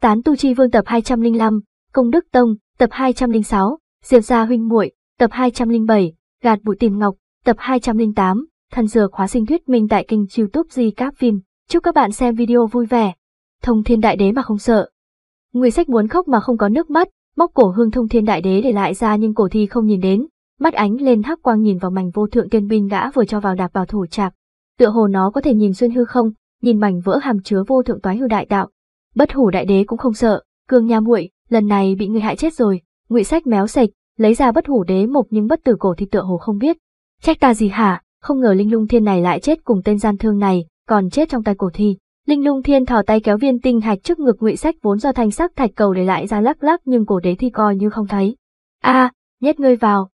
Tán tu chi vương tập 205, Công đức tông, tập 206, Diệp gia huynh muội, tập 207, Gạt bụi tìm ngọc, tập 208, Thần dược hóa sinh thuyết minh tại kênh YouTube Di Cáp Phim. Chúc các bạn xem video vui vẻ. Thông Thiên Đại Đế mà không sợ. Người sách muốn khóc mà không có nước mắt, móc cổ hương Thông Thiên Đại Đế để lại ra nhưng cổ thi không nhìn đến, mắt ánh lên hắc quang nhìn vào mảnh vô thượng tiên binh gã vừa cho vào đạp vào thủ trạc. Tựa hồ nó có thể nhìn xuyên hư không, nhìn mảnh vỡ hàm chứa vô thượng toái hư đại đạo, Bất hủ đại đế cũng không sợ, cương nhà muội, lần này bị người hại chết rồi, ngụy sách méo sạch, lấy ra bất hủ đế mộc nhưng bất tử cổ thì tựa hồ không biết. Trách ta gì hả, không ngờ linh lung thiên này lại chết cùng tên gian thương này, còn chết trong tay cổ thi. Linh lung thiên thò tay kéo viên tinh hạch trước ngực ngụy sách vốn do thanh sắc thạch cầu để lại ra lắc lắc nhưng cổ đế thi coi như không thấy. a nhét ngươi vào.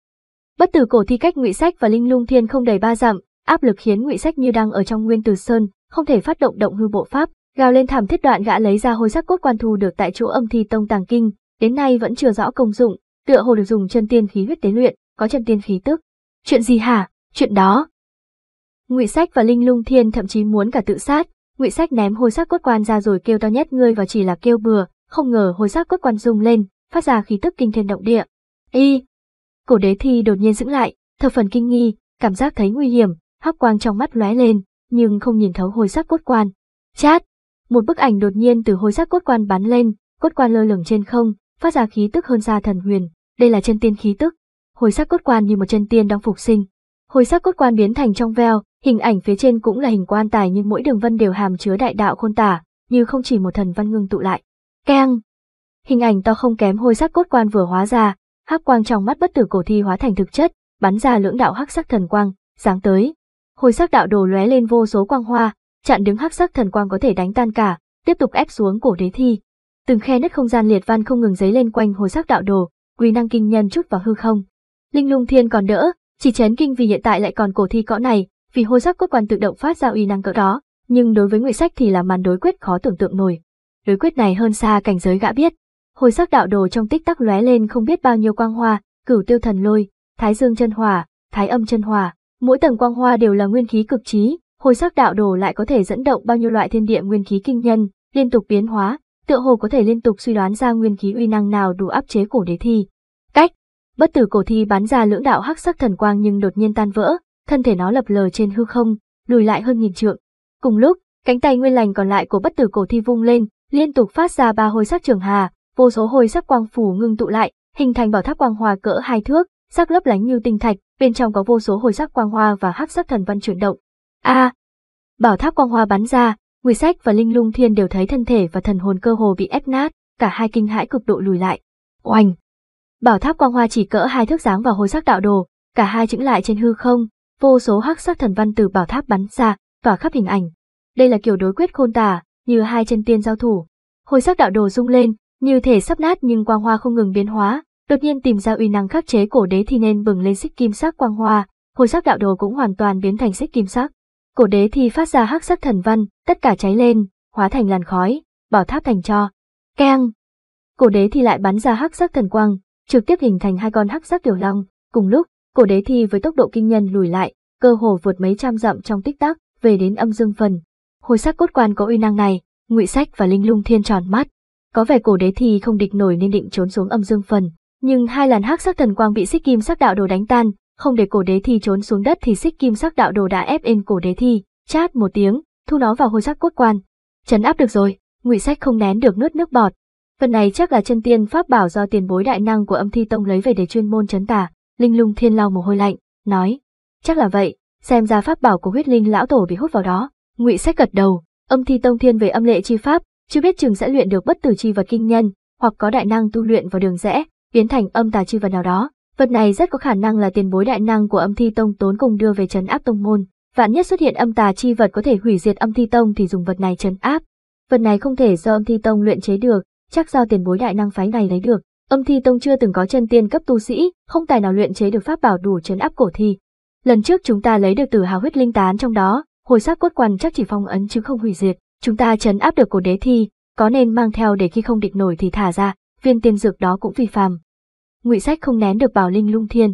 Bất tử cổ thi cách ngụy sách và linh lung thiên không đầy ba dặm, áp lực khiến ngụy sách như đang ở trong nguyên từ sơn, không thể phát động động hư bộ pháp, Gào lên thảm thiết đoạn gã lấy ra hồi sắc cốt quan thu được tại chỗ âm thi tông tàng kinh, đến nay vẫn chưa rõ công dụng, tựa hồ được dùng chân tiên khí huyết tế luyện, có chân tiên khí tức. Chuyện gì hả? Chuyện đó. Ngụy Sách và Linh Lung Thiên thậm chí muốn cả tự sát, Ngụy Sách ném hồi sắc cốt quan ra rồi kêu to nhét ngươi vào chỉ là kêu bừa, không ngờ hồi sắc cốt quan rung lên, phát ra khí tức kinh thiên động địa. Y. Cổ Đế Thi đột nhiên dững lại, thập phần kinh nghi, cảm giác thấy nguy hiểm, hắc quang trong mắt lóe lên, nhưng không nhìn thấu hồi sắc cốt quan. Chát, một bức ảnh đột nhiên từ hôi sắc cốt quan bắn lên, cốt quan lơ lửng trên không, phát ra khí tức hơn xa thần huyền, đây là chân tiên khí tức. Hồi sắc cốt quan như một chân tiên đang phục sinh. Hồi sắc cốt quan biến thành trong veo, hình ảnh phía trên cũng là hình quan tài nhưng mỗi đường vân đều hàm chứa đại đạo khôn tả, như không chỉ một thần văn ngưng tụ lại. Keng! Hình ảnh to không kém hồi sắc cốt quan vừa hóa ra, hắc quang trong mắt bất tử cổ thi hóa thành thực chất, bắn ra lưỡng đạo hắc sắc thần quang, sáng tới. Hồi sắc đạo đồ lóe lên vô số quang hoa, chặn đứng hắc sắc thần quang có thể đánh tan cả, tiếp tục ép xuống cổ đế thi. Từng khe nứt không gian liệt văn không ngừng dấy lên quanh hồi sắc đạo đồ, quy năng kinh nhân chút vào hư không. Linh lung thiên còn đỡ, chỉ chén kinh vì hiện tại lại còn cổ thi cõ này, vì hồi sắc cốt quan tự động phát ra uy năng cỡ đó, nhưng đối với Ngụy Sách thì là màn đối quyết khó tưởng tượng nổi. Đối quyết này hơn xa cảnh giới gã biết. Hồi sắc đạo đồ trong tích tắc lóe lên không biết bao nhiêu quang hoa, cửu tiêu thần lôi, thái dương chân hỏa, thái âm chân hỏa, mỗi tầng quang hoa đều là nguyên khí cực trí, hồi sắc đạo đồ lại có thể dẫn động bao nhiêu loại thiên địa nguyên khí kinh nhân, liên tục biến hóa, tựa hồ có thể liên tục suy đoán ra nguyên khí uy năng nào đủ áp chế cổ đế thi. Cách, bất tử cổ thi bắn ra lưỡng đạo hắc sắc thần quang nhưng đột nhiên tan vỡ, thân thể nó lập lờ trên hư không, lùi lại hơn nghìn trượng. Cùng lúc, cánh tay nguyên lành còn lại của bất tử cổ thi vung lên, liên tục phát ra ba hồi sắc trường hà, vô số hồi sắc quang phủ ngưng tụ lại, hình thành bảo tháp quang hòa cỡ hai thước, sắc lấp lánh như tinh thạch, bên trong có vô số hồi sắc quang hoa và hắc sắc thần văn chuyển động, a à, Bảo tháp quang hoa bắn ra, Nguy Sách và Linh Lung Thiên đều thấy thân thể và thần hồn cơ hồ bị ép nát, cả hai kinh hãi cực độ lùi lại. Oanh! Bảo tháp quang hoa chỉ cỡ hai thước dáng vào hồi sắc đạo đồ, cả hai chững lại trên hư không, vô số hắc sắc thần văn từ bảo tháp bắn ra, tỏa khắp hình ảnh. Đây là kiểu đối quyết khôn tả, như hai chân tiên giao thủ. Hồi sắc đạo đồ rung lên, như thể sắp nát nhưng quang hoa không ngừng biến hóa, đột nhiên tìm ra uy năng khắc chế cổ đế thì nên bừng lên xích kim sắc quang hoa, hồi sắc đạo đồ cũng hoàn toàn biến thành xích kim sắc. Cổ đế thì phát ra hắc sắc thần văn, tất cả cháy lên, hóa thành làn khói, bảo tháp thành cho. Keng! Cổ đế thì lại bắn ra hắc sắc thần quang, trực tiếp hình thành hai con hắc sắc tiểu long. Cùng lúc, cổ đế thì với tốc độ kinh nhân lùi lại, cơ hồ vượt mấy trăm dặm trong tích tắc, về đến âm dương phần. Hồi sắc cốt quan có uy năng này, ngụy sách và linh lung thiên tròn mắt. Có vẻ cổ đế thì không địch nổi nên định trốn xuống âm dương phần, nhưng hai làn hắc sắc thần quang bị xích kim sắc đạo đồ đánh tan, không để cổ đế thi trốn xuống đất thì xích kim sắc đạo đồ đã ép in cổ đế thi, chát một tiếng, thu nó vào hôi sắc cốt quan. chấn áp được rồi, ngụy sách không nén được nuốt nước bọt. Phần này chắc là chân tiên pháp bảo do tiền bối đại năng của âm thi tông lấy về để chuyên môn chấn tà, linh lung thiên lau mồ hôi lạnh, nói. Chắc là vậy, xem ra pháp bảo của huyết linh lão tổ bị hút vào đó. Ngụy sách gật đầu, âm thi tông thiên về âm lệ chi pháp, chưa biết chừng sẽ luyện được bất tử chi vật kinh nhân, hoặc có đại năng tu luyện vào đường rẽ, biến thành âm tà chi vật nào đó Vật này rất có khả năng là tiền bối đại năng của âm thi tông tốn cùng đưa về trấn áp tông môn. Vạn nhất xuất hiện âm tà chi vật có thể hủy diệt âm thi tông thì dùng vật này trấn áp. Vật này không thể do âm thi tông luyện chế được, chắc do tiền bối đại năng phái này lấy được. Âm thi tông chưa từng có chân tiên cấp tu sĩ, không tài nào luyện chế được pháp bảo đủ trấn áp cổ thi. Lần trước chúng ta lấy được từ hào huyết linh tán trong đó, hồi xác cốt quan chắc chỉ phong ấn chứ không hủy diệt. Chúng ta trấn áp được cổ đế thi, có nên mang theo để khi không địch nổi thì thả ra, viên tiên dược đó cũng phi phàm, ngụy sách không nén được bảo linh lung thiên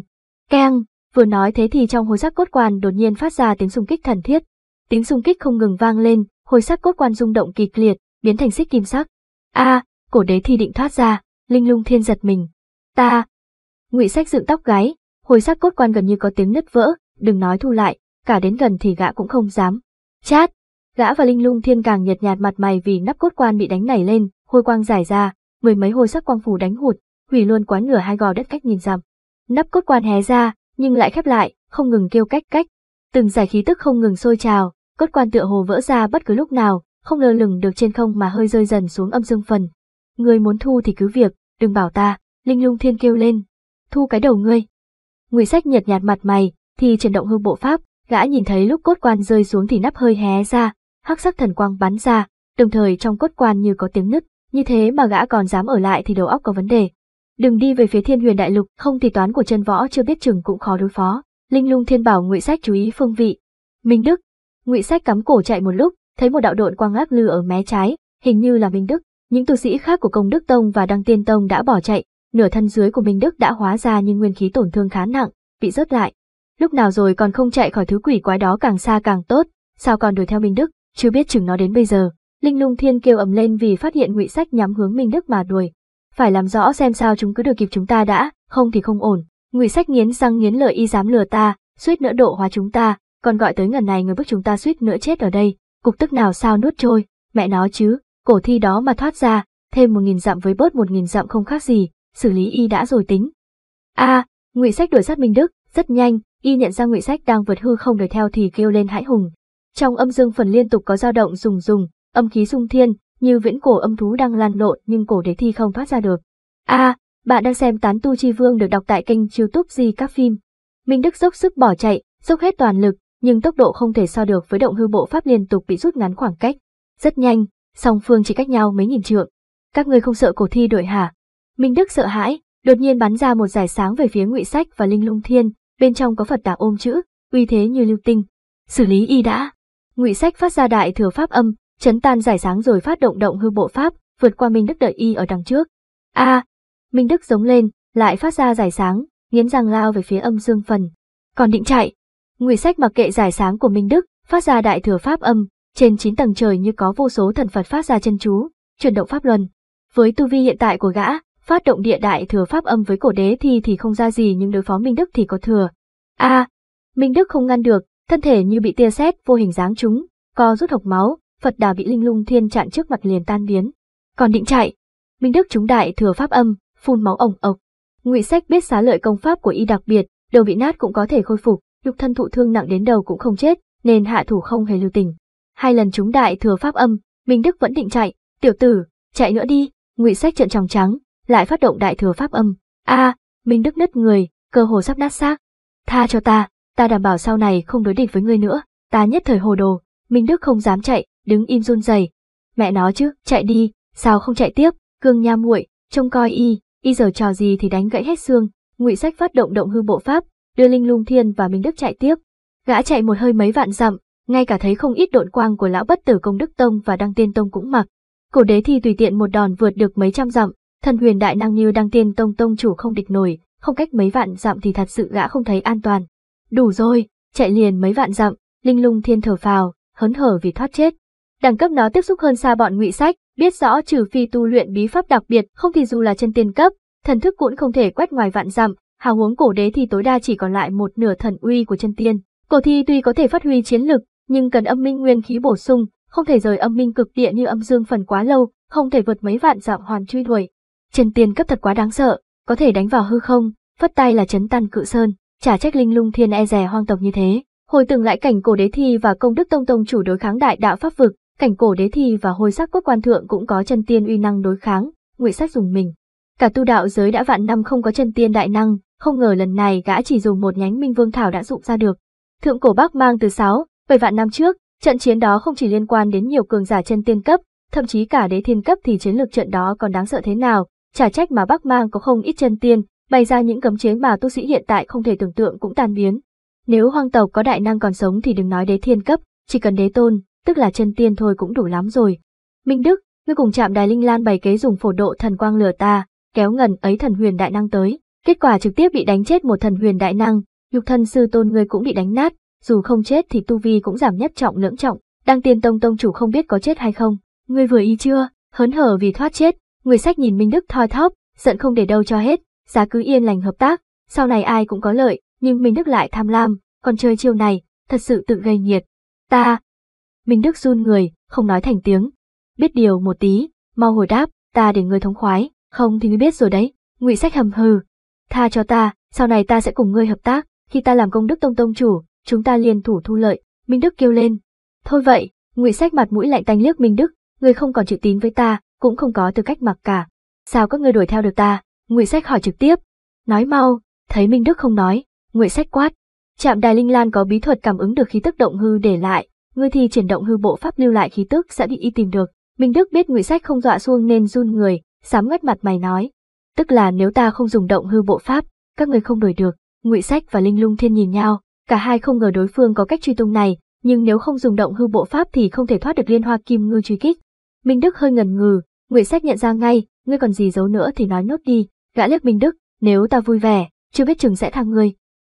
keng vừa nói thế thì trong hồi sắc cốt quan đột nhiên phát ra tiếng xung kích thần thiết tiếng xung kích không ngừng vang lên hồi sắc cốt quan rung động kịch liệt biến thành xích kim sắc a cổ đế thi định thoát ra linh lung thiên giật mình ta ngụy sách dựng tóc gáy hồi sắc cốt quan gần như có tiếng nứt vỡ đừng nói thu lại cả đến gần thì gã cũng không dám chát gã và linh lung thiên càng nhợt nhạt mặt mày vì nắp cốt quan bị đánh nảy lên hôi quang giải ra mười mấy hồi sắc quang phủ đánh hụt hủy luôn quán nửa hai gò đất cách nhìn dặm. Nắp cốt quan hé ra, nhưng lại khép lại, không ngừng kêu cách cách. Từng giải khí tức không ngừng sôi trào, cốt quan tựa hồ vỡ ra bất cứ lúc nào, không lơ lửng được trên không mà hơi rơi dần xuống âm dương phần. người muốn thu thì cứ việc, đừng bảo ta, Linh Lung Thiên kêu lên. Thu cái đầu ngươi. Ngụy Sách nhợt nhạt mặt mày, thì chuyển động hư bộ pháp, gã nhìn thấy lúc cốt quan rơi xuống thì nắp hơi hé ra, hắc sắc thần quang bắn ra, đồng thời trong cốt quan như có tiếng nứt, như thế mà gã còn dám ở lại thì đầu óc có vấn đề đừng đi về phía thiên huyền đại lục, không thì toán của chân võ chưa biết chừng cũng khó đối phó. Linh lung thiên bảo ngụy sách chú ý phương vị. Minh Đức, ngụy sách cắm cổ chạy một lúc, thấy một đạo độn quang ác lư ở mé trái, hình như là Minh Đức. Những tu sĩ khác của Công Đức Tông và Đăng Tiên Tông đã bỏ chạy, nửa thân dưới của Minh Đức đã hóa ra nhưng nguyên khí tổn thương khá nặng, bị rớt lại. Lúc nào rồi còn không chạy khỏi thứ quỷ quái đó càng xa càng tốt, sao còn đuổi theo Minh Đức, chưa biết chừng nó đến bây giờ. Linh Lung Thiên kêu ầm lên vì phát hiện Ngụy Sách nhắm hướng Minh Đức mà đuổi, phải làm rõ xem sao chúng cứ được kịp chúng ta đã, không thì không ổn. Ngụy Sách nghiến răng nghiến lợi y dám lừa ta, suýt nữa độ hóa chúng ta, còn gọi tới ngần này người bức chúng ta suýt nữa chết ở đây, cục tức nào sao nuốt trôi, mẹ nó chứ, cổ thi đó mà thoát ra, thêm một nghìn dặm với bớt một nghìn dặm không khác gì, xử lý y đã rồi tính. A, à, Ngụy Sách đuổi sát Minh Đức, rất nhanh, y nhận ra Ngụy Sách đang vượt hư không đuổi theo thì kêu lên hãi hùng. Trong âm dương phần liên tục có dao động rùng rùng, âm khí dung thiên, như viễn cổ âm thú đang lan lộn nhưng cổ đế thi không phát ra được. A, à, bạn đang xem Tán Tu Chi Vương được đọc tại kênh youtube gì các phim. Minh Đức dốc sức bỏ chạy, dốc hết toàn lực, nhưng tốc độ không thể so được với động hư bộ pháp liên tục bị rút ngắn khoảng cách. Rất nhanh, song phương chỉ cách nhau mấy nghìn trượng. Các người không sợ cổ thi đổi hả? Minh Đức sợ hãi, đột nhiên bắn ra một giải sáng về phía Ngụy Sách và Linh Lung Thiên, bên trong có Phật đà ôm chữ, uy thế như lưu tinh. Xử lý y đã. Ngụy Sách phát ra đại thừa pháp âm, chấn tan giải sáng rồi phát động động hư bộ pháp, vượt qua Minh Đức đợi y ở đằng trước. A! Minh Đức giống lên, lại phát ra giải sáng, nghiến răng lao về phía âm dương phần. Còn định chạy. Ngụy Sách mặc kệ giải sáng của Minh Đức, phát ra đại thừa pháp âm, trên chín tầng trời như có vô số thần Phật phát ra chân chú, chuyển động pháp luân. Với tu vi hiện tại của gã, phát động địa đại thừa pháp âm với cổ đế thì thì không ra gì nhưng đối phó Minh Đức thì có thừa. A! Minh Đức không ngăn được, thân thể như bị tia sét vô hình dáng chúng, co rút hộc máu, Phật đà bị linh lung thiên chặn trước mặt liền tan biến. Còn định chạy, Minh Đức chúng đại thừa pháp âm, phun máu ổng ộc. Ngụy Sách biết xá lợi công pháp của y đặc biệt, đầu bị nát cũng có thể khôi phục, lục thân thụ thương nặng đến đầu cũng không chết, nên hạ thủ không hề lưu tình. Hai lần chúng đại thừa pháp âm, Minh Đức vẫn định chạy, "Tiểu tử, chạy nữa đi." Ngụy Sách trợn tròng trắng, lại phát động đại thừa pháp âm. "A!" Minh Đức nứt người, cơ hồ sắp nát xác. "Tha cho ta, ta đảm bảo sau này không đối địch với ngươi nữa." Ta nhất thời hồ đồ, Minh Đức không dám chạy, đứng im run rẩy. Mẹ nó chứ, chạy đi, sao không chạy tiếp, cương nha muội, trông coi y, y giờ trò gì thì đánh gãy hết xương, ngụy sách phát động động hư bộ pháp, đưa Linh Lung Thiên và Minh Đức chạy tiếp. Gã chạy một hơi mấy vạn dặm, ngay cả thấy không ít độn quang của lão bất tử công đức tông và đăng tiên tông cũng mặc. Cổ đế thì tùy tiện một đòn vượt được mấy trăm dặm, thần huyền đại năng như đăng tiên tông tông chủ không địch nổi, không cách mấy vạn dặm thì thật sự gã không thấy an toàn. Đủ rồi, chạy liền mấy vạn dặm, linh lung thiên thở phào, hớn hở vì thoát chết đẳng cấp nó tiếp xúc hơn xa bọn ngụy sách, biết rõ trừ phi tu luyện bí pháp đặc biệt, không thì dù là chân tiên cấp, thần thức cũng không thể quét ngoài vạn dặm, hào huống cổ đế thì tối đa chỉ còn lại một nửa thần uy của chân tiên. Cổ thi tuy có thể phát huy chiến lực, nhưng cần âm minh nguyên khí bổ sung, không thể rời âm minh cực địa như âm dương phần quá lâu, không thể vượt mấy vạn dặm hoàn truy đuổi. Chân tiên cấp thật quá đáng sợ, có thể đánh vào hư không, phất tay là chấn tan cự sơn, chả trách linh lung thiên e rè hoang tộc như thế. Hồi tưởng lại cảnh cổ đế thi và công đức tông tông chủ đối kháng đại đạo pháp vực, Cảnh cổ đế thì và hồi sắc quốc quan thượng cũng có chân tiên uy năng đối kháng, ngụy sách dùng mình. Cả tu đạo giới đã vạn năm không có chân tiên đại năng, không ngờ lần này gã chỉ dùng một nhánh minh vương thảo đã dụng ra được. Thượng cổ Bắc mang từ sáu 7 vạn năm trước, trận chiến đó không chỉ liên quan đến nhiều cường giả chân tiên cấp, thậm chí cả đế thiên cấp thì chiến lược trận đó còn đáng sợ thế nào, chả trách mà Bắc mang có không ít chân tiên, bày ra những cấm chế mà tu sĩ hiện tại không thể tưởng tượng cũng tan biến. Nếu hoang tộc có đại năng còn sống thì đừng nói đế thiên cấp, chỉ cần đế tôn, tức là chân tiên thôi cũng đủ lắm rồi. Minh Đức, ngươi cùng chạm đài linh lan bày kế dùng phổ độ thần quang lừa ta, kéo ngần ấy thần huyền đại năng tới, kết quả trực tiếp bị đánh chết một thần huyền đại năng, nhục thân sư tôn ngươi cũng bị đánh nát, dù không chết thì tu vi cũng giảm nhất trọng lưỡng trọng, đang tiên tông tông chủ không biết có chết hay không. Ngươi vừa ý chưa, hớn hở vì thoát chết, người sách nhìn Minh Đức thoi thóp, giận không để đâu cho hết, giá cứ yên lành hợp tác, sau này ai cũng có lợi, nhưng Minh Đức lại tham lam, còn chơi chiêu này, thật sự tự gây nhiệt. Ta, Minh Đức run người, không nói thành tiếng. Biết điều một tí, mau hồi đáp, ta để ngươi thống khoái, không thì ngươi biết rồi đấy. Ngụy Sách hầm hừ, tha cho ta, sau này ta sẽ cùng ngươi hợp tác, khi ta làm công đức tông tông chủ, chúng ta liền thủ thu lợi. Minh Đức kêu lên. Thôi vậy, Ngụy Sách mặt mũi lạnh tanh liếc Minh Đức, ngươi không còn chữ tín với ta, cũng không có tư cách mặc cả. Sao các ngươi đuổi theo được ta? Ngụy Sách hỏi trực tiếp. Nói mau, thấy Minh Đức không nói, Ngụy Sách quát. Trạm đài linh lan có bí thuật cảm ứng được khí tức động hư để lại, ngươi thì chuyển động hư bộ pháp lưu lại khí tức sẽ bị y tìm được. Minh Đức biết Ngụy Sách không dọa xuông nên run người, sám ngắt mặt mày nói. Tức là nếu ta không dùng động hư bộ pháp, các người không đuổi được. Ngụy Sách và Linh Lung Thiên nhìn nhau, cả hai không ngờ đối phương có cách truy tung này, nhưng nếu không dùng động hư bộ pháp thì không thể thoát được liên hoa kim ngư truy kích. Minh Đức hơi ngần ngừ, Ngụy Sách nhận ra ngay, ngươi còn gì giấu nữa thì nói nốt đi, gã liếc Minh Đức, nếu ta vui vẻ, chưa biết chừng sẽ thang ngươi.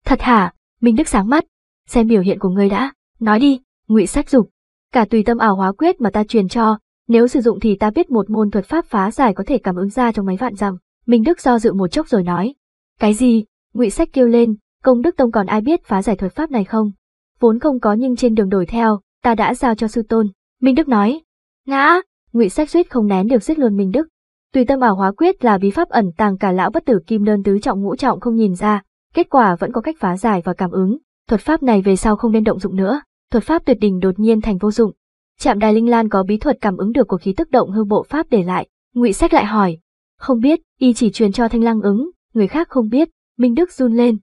Thật hả? Minh Đức sáng mắt, xem biểu hiện của ngươi đã, nói đi, ngụy sách dục cả tùy tâm ảo hóa quyết mà ta truyền cho nếu sử dụng thì ta biết một môn thuật pháp phá giải có thể cảm ứng ra trong mấy vạn dặm minh đức do dự một chốc rồi nói cái gì ngụy sách kêu lên công đức tông còn ai biết phá giải thuật pháp này không vốn không có nhưng trên đường đổi theo ta đã giao cho sư tôn minh đức nói ngã ngụy sách suýt không nén được giết luôn minh đức tùy tâm ảo hóa quyết là bí pháp ẩn tàng cả lão bất tử kim đơn tứ trọng ngũ trọng không nhìn ra kết quả vẫn có cách phá giải và cảm ứng thuật pháp này về sau không nên động dụng nữa thuật pháp tuyệt đỉnh đột nhiên thành vô dụng. Trạm Đài Linh Lan có bí thuật cảm ứng được của khí tức động hư bộ pháp để lại, Ngụy Sách lại hỏi, không biết, y chỉ truyền cho Thanh lang ứng, người khác không biết, Minh Đức run lên.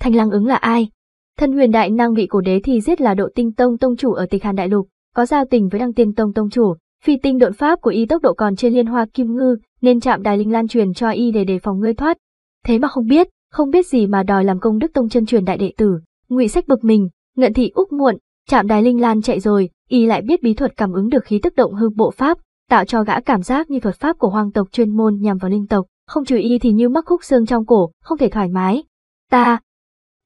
Thanh lang ứng là ai? Thân huyền đại năng bị cổ đế thì giết là độ tinh tông tông chủ ở tịch hàn đại lục, có giao tình với đăng tiên tông tông chủ, phi tinh độn pháp của y tốc độ còn trên liên hoa kim ngư, nên chạm đài linh lan truyền cho y để đề phòng ngươi thoát. Thế mà không biết, không biết gì mà đòi làm công đức tông chân truyền đại đệ tử, ngụy sách bực mình, ngận thị úc muộn, Chạm đài linh lan chạy rồi, y lại biết bí thuật cảm ứng được khí tức động hư bộ pháp, tạo cho gã cảm giác như thuật pháp của hoàng tộc chuyên môn nhằm vào linh tộc, không chú y thì như mắc khúc xương trong cổ, không thể thoải mái. Ta!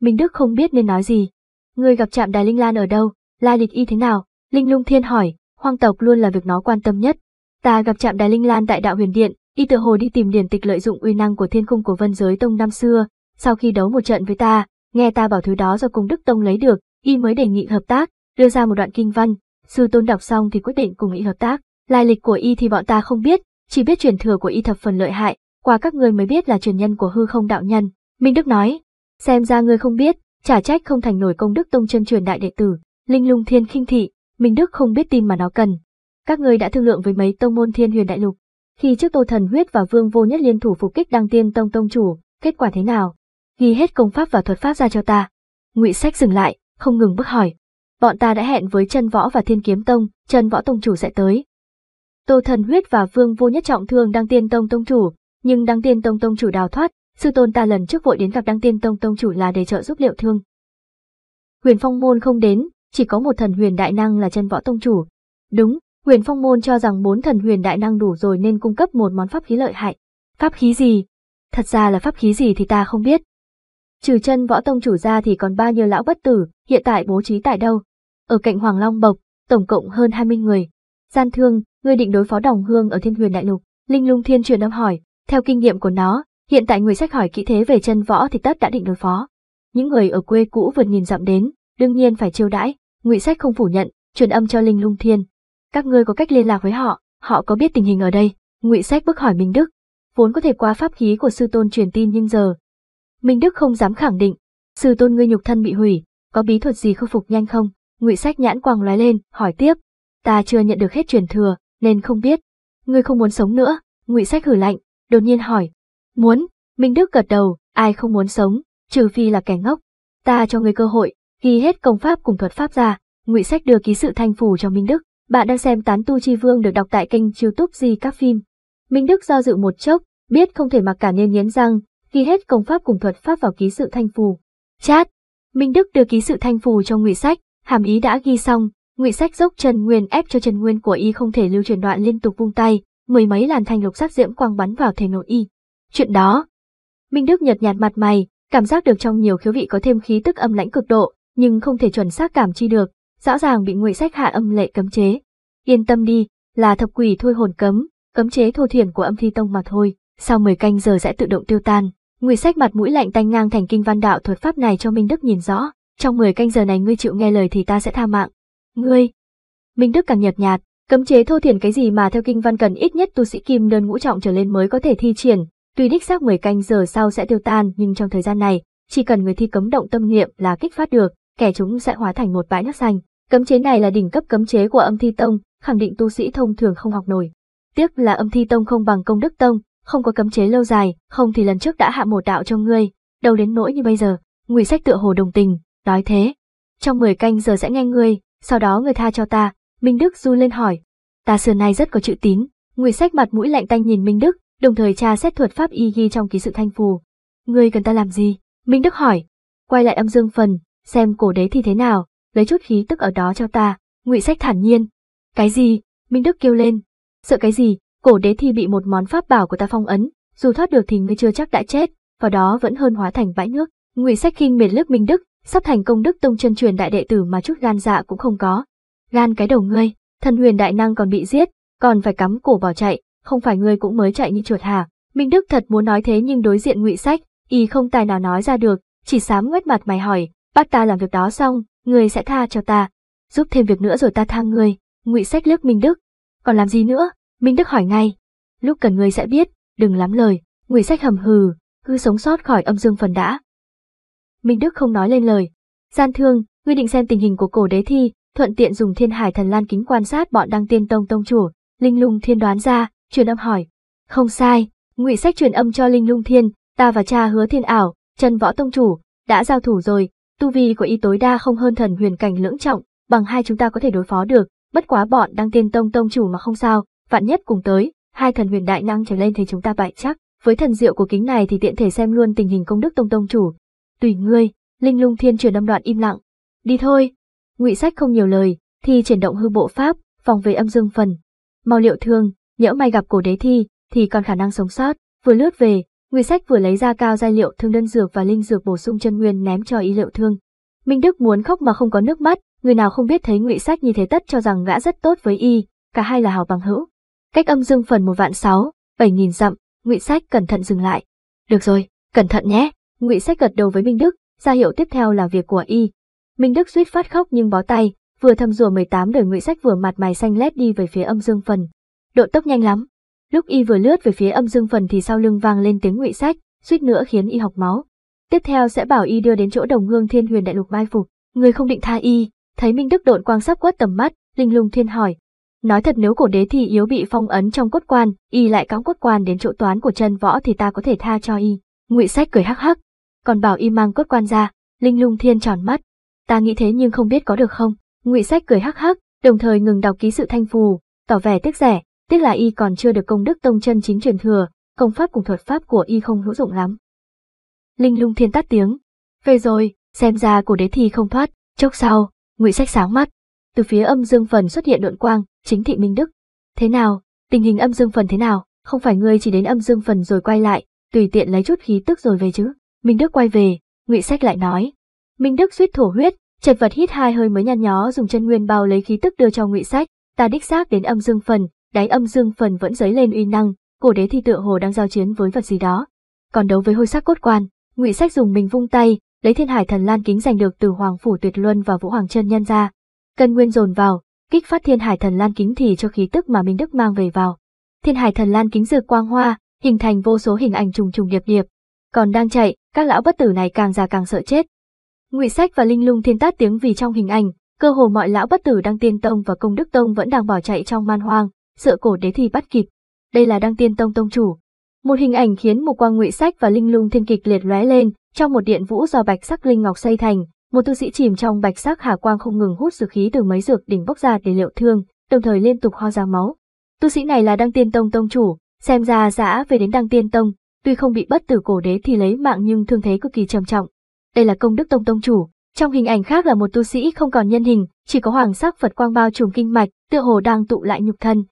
Minh Đức không biết nên nói gì. Người gặp Trạm đài linh lan ở đâu, lai lịch y thế nào? Linh lung thiên hỏi, hoàng tộc luôn là việc nó quan tâm nhất. Ta gặp Trạm đài linh lan tại đạo huyền điện, y tựa hồ đi tìm điển tịch lợi dụng uy năng của thiên cung của vân giới tông năm xưa, sau khi đấu một trận với ta, nghe ta bảo thứ đó do cùng đức tông lấy được, y mới đề nghị hợp tác, đưa ra một đoạn kinh văn, sư tôn đọc xong thì quyết định cùng y hợp tác. Lai lịch của y thì bọn ta không biết, chỉ biết truyền thừa của y thập phần lợi hại, qua các người mới biết là truyền nhân của hư không đạo nhân. Minh Đức nói, xem ra ngươi không biết, trả trách không thành nổi công đức tông chân truyền đại đệ tử, linh lung thiên khinh thị, Minh Đức không biết tin mà nó cần. Các ngươi đã thương lượng với mấy tông môn thiên huyền đại lục. Khi trước Tô Thần Huyết và Vương Vô Nhất liên thủ phục kích đăng tiên tông tông chủ, kết quả thế nào? Ghi hết công pháp và thuật pháp ra cho ta. Ngụy Sách dừng lại, không ngừng bức hỏi. Bọn ta đã hẹn với chân võ và thiên kiếm tông, chân võ tông chủ sẽ tới. Tô thần huyết và vương vô nhất trọng thương đăng tiên tông tông chủ, nhưng đăng tiên tông tông chủ đào thoát, sư tôn ta lần trước vội đến gặp đăng tiên tông tông chủ là để trợ giúp liệu thương. Huyền phong môn không đến, chỉ có một thần huyền đại năng là chân võ tông chủ. Đúng, huyền phong môn cho rằng bốn thần huyền đại năng đủ rồi nên cung cấp một món pháp khí lợi hại. Pháp khí gì? Thật ra là pháp khí gì thì ta không biết, Trừ chân võ tông chủ ra thì còn bao nhiêu lão bất tử, hiện tại bố trí tại đâu? Ở cạnh Hoàng Long Bộc, tổng cộng hơn 20 người. Gian thương, người định đối phó đồng hương ở thiên huyền đại lục, linh lung thiên truyền âm hỏi, theo kinh nghiệm của nó, hiện tại người sách hỏi kỹ thế về chân võ thì tất đã định đối phó. Những người ở quê cũ vượt nhìn dặm đến, đương nhiên phải chiêu đãi, ngụy sách không phủ nhận, truyền âm cho linh lung thiên. Các ngươi có cách liên lạc với họ, họ có biết tình hình ở đây, ngụy sách bức hỏi Minh Đức. Vốn có thể qua pháp khí của sư tôn truyền tin nhưng giờ, Minh Đức không dám khẳng định, sư tôn ngươi nhục thân bị hủy, có bí thuật gì khôi phục nhanh không? Ngụy Sách nhãn quang lóe lên, hỏi tiếp. Ta chưa nhận được hết truyền thừa, nên không biết. Ngươi không muốn sống nữa? Ngụy Sách hử lạnh, đột nhiên hỏi. Muốn? Minh Đức gật đầu, ai không muốn sống, trừ phi là kẻ ngốc. Ta cho ngươi cơ hội, ghi hết công pháp cùng thuật pháp ra. Ngụy Sách đưa ký sự thanh phủ cho Minh Đức. Bạn đang xem Tán Tu Chi Vương được đọc tại kênh YouTube Di các phim. Minh Đức do dự một chốc, biết không thể mặc cả nên nghiến răng, ghi hết công pháp cùng thuật pháp vào ký sự thanh phù. Chát! Minh Đức đưa ký sự thanh phù cho Ngụy Sách, hàm ý đã ghi xong, Ngụy Sách dốc Trần nguyên ép cho Trần nguyên của y không thể lưu truyền đoạn liên tục vung tay, mười mấy làn thanh lục sắc diễm quang bắn vào thể nội y. Chuyện đó, Minh Đức nhợt nhạt mặt mày, cảm giác được trong nhiều khiếu vị có thêm khí tức âm lãnh cực độ, nhưng không thể chuẩn xác cảm chi được, rõ ràng bị Ngụy Sách hạ âm lệ cấm chế. Yên tâm đi, là thập quỷ thôi hồn cấm, cấm chế thô thiển của âm thi tông mà thôi, sau 10 canh giờ sẽ tự động tiêu tan. Ngụy Sách mặt mũi lạnh tanh ngang thành kinh văn đạo thuật pháp này cho Minh Đức nhìn rõ, trong 10 canh giờ này ngươi chịu nghe lời thì ta sẽ tha mạng. Ngươi. Minh Đức càng nhợt nhạt, cấm chế thô thiển cái gì mà theo kinh văn cần ít nhất tu sĩ kim đơn ngũ trọng trở lên mới có thể thi triển, tuy đích xác 10 canh giờ sau sẽ tiêu tan nhưng trong thời gian này, chỉ cần người thi cấm động tâm niệm là kích phát được, kẻ chúng sẽ hóa thành một bãi nước xanh. Cấm chế này là đỉnh cấp cấm chế của âm thi tông, khẳng định tu sĩ thông thường không học nổi. Tiếc là âm thi tông không bằng công đức tông, không có cấm chế lâu dài, không thì lần trước đã hạ một đạo cho ngươi, đâu đến nỗi như bây giờ. Ngụy Sách tựa hồ đồng tình, nói thế, trong mười canh giờ sẽ nghe ngươi, sau đó người tha cho ta, Minh Đức du lên hỏi. Ta xưa nay rất có chữ tín, Ngụy Sách mặt mũi lạnh tanh nhìn Minh Đức, đồng thời tra xét thuật pháp y ghi trong ký sự thanh phù. Ngươi cần ta làm gì? Minh Đức hỏi. Quay lại âm dương phần, xem cổ đế thì thế nào, lấy chút khí tức ở đó cho ta. Ngụy Sách thản nhiên. Cái gì? Minh Đức kêu lên. Sợ cái gì? cổ đế thi bị một món pháp bảo của ta phong ấn, dù thoát được thì ngươi chưa chắc đã chết, và đó vẫn hơn hóa thành bãi nước. Ngụy Sách khinh miệt lướt Minh Đức, sắp thành công Đức Tông chân truyền đại đệ tử mà chút gan dạ cũng không có. Gan cái đầu ngươi, thần huyền đại năng còn bị giết, còn phải cắm cổ bỏ chạy, không phải ngươi cũng mới chạy như chuột hả? Minh Đức thật muốn nói thế nhưng đối diện Ngụy Sách, y không tài nào nói ra được, chỉ xám ngoét mặt mày hỏi, bắt ta làm việc đó xong, ngươi sẽ tha cho ta, giúp thêm việc nữa rồi ta tha ngươi. Ngụy Sách lướt Minh Đức, còn làm gì nữa? Minh Đức hỏi ngay, lúc cần ngươi sẽ biết, đừng lắm lời, người sách hầm hừ, cứ sống sót khỏi âm dương phần đã. Minh Đức không nói lên lời. Gian thương, ngươi định xem tình hình của cổ đế thi, thuận tiện dùng thiên hải thần lan kính quan sát bọn đăng tiên tông tông chủ, linh lung thiên đoán ra, truyền âm hỏi. Không sai, ngụy sách truyền âm cho linh lung thiên, ta và cha hứa thiên ảo, chân võ tông chủ, đã giao thủ rồi, tu vi của y tối đa không hơn thần huyền cảnh lưỡng trọng, bằng hai chúng ta có thể đối phó được, bất quá bọn đăng tiên tông tông chủ mà không sao, vạn nhất cùng tới, hai thần huyền đại năng trở lên thì chúng ta bại chắc, với thần diệu của kính này thì tiện thể xem luôn tình hình công đức tông tông chủ. Tùy ngươi, Linh Lung Thiên truyền âm đoạn im lặng. Đi thôi. Ngụy Sách không nhiều lời, thì chuyển động hư bộ pháp, vòng về âm dương phần. Mau liệu thương, nhỡ may gặp cổ đế thi thì còn khả năng sống sót, vừa lướt về, Ngụy Sách vừa lấy ra cao giai liệu thương đơn dược và linh dược bổ sung chân nguyên ném cho ý liệu thương. Minh Đức muốn khóc mà không có nước mắt, người nào không biết thấy Ngụy Sách như thế tất cho rằng gã rất tốt với y, cả hai là hảo bằng hữu cách âm dương phần một vạn sáu bảy nghìn dặm ngụy sách cẩn thận dừng lại được rồi cẩn thận nhé ngụy sách gật đầu với minh đức ra hiệu tiếp theo là việc của y minh đức suýt phát khóc nhưng bó tay vừa thầm rùa 18 đời ngụy sách vừa mặt mày xanh lét đi về phía âm dương phần độ tốc nhanh lắm lúc y vừa lướt về phía âm dương phần thì sau lưng vang lên tiếng ngụy sách suýt nữa khiến y học máu tiếp theo sẽ bảo y đưa đến chỗ đồng hương thiên huyền đại lục mai phục người không định tha y thấy minh đức độn quang sắp quất tầm mắt linh lung thiên hỏi Nói thật nếu cổ đế thì yếu bị phong ấn trong cốt quan, y lại cõng cốt quan đến chỗ toán của chân võ thì ta có thể tha cho y. Ngụy sách cười hắc hắc, còn bảo y mang cốt quan ra, linh lung thiên tròn mắt. Ta nghĩ thế nhưng không biết có được không. Ngụy sách cười hắc hắc, đồng thời ngừng đọc ký sự thanh phù, tỏ vẻ tiếc rẻ, tiếc là y còn chưa được công đức tông chân chính truyền thừa, công pháp cùng thuật pháp của y không hữu dụng lắm. Linh lung thiên tắt tiếng. Về rồi, xem ra cổ đế thì không thoát, chốc sau, ngụy sách sáng mắt, từ phía âm dương phần xuất hiện độn quang, chính thị Minh Đức. Thế nào, tình hình âm dương phần thế nào, không phải ngươi chỉ đến âm dương phần rồi quay lại, tùy tiện lấy chút khí tức rồi về chứ. Minh Đức quay về, ngụy Sách lại nói. Minh Đức suýt thổ huyết, chật vật hít hai hơi mới nhăn nhó dùng chân nguyên bao lấy khí tức đưa cho ngụy Sách, ta đích xác đến âm dương phần, đáy âm dương phần vẫn dấy lên uy năng, cổ đế thi tựa hồ đang giao chiến với vật gì đó. Còn đấu với hôi sắc cốt quan, ngụy Sách dùng mình vung tay, lấy thiên hải thần lan kính giành được từ hoàng phủ tuyệt luân và vũ hoàng chân nhân ra Cân nguyên dồn vào, kích phát thiên hải thần lan kính thì cho khí tức mà Minh Đức mang về vào. Thiên hải thần lan kính rực quang hoa, hình thành vô số hình ảnh trùng trùng điệp điệp. Còn đang chạy, các lão bất tử này càng già càng sợ chết. Ngụy Sách và Linh Lung Thiên tát tiếng vì trong hình ảnh, cơ hồ mọi lão bất tử đang tiên tông và công đức tông vẫn đang bỏ chạy trong man hoang, sợ cổ đế thì bắt kịp. Đây là đăng tiên tông tông chủ. Một hình ảnh khiến một quang Ngụy Sách và Linh Lung Thiên kịch liệt lóe lên, trong một điện vũ do bạch sắc linh ngọc xây thành, một tu sĩ chìm trong bạch sắc hà quang không ngừng hút dược khí từ mấy dược đỉnh bốc ra để liệu thương, đồng thời liên tục ho ra máu. Tu sĩ này là Đăng Tiên Tông tông chủ, xem ra giã về đến Đăng Tiên Tông, tuy không bị bất tử cổ đế thì lấy mạng nhưng thương thế cực kỳ trầm trọng. Đây là công đức tông tông chủ, trong hình ảnh khác là một tu sĩ không còn nhân hình, chỉ có hoàng sắc Phật quang bao trùm kinh mạch, tựa hồ đang tụ lại nhục thân.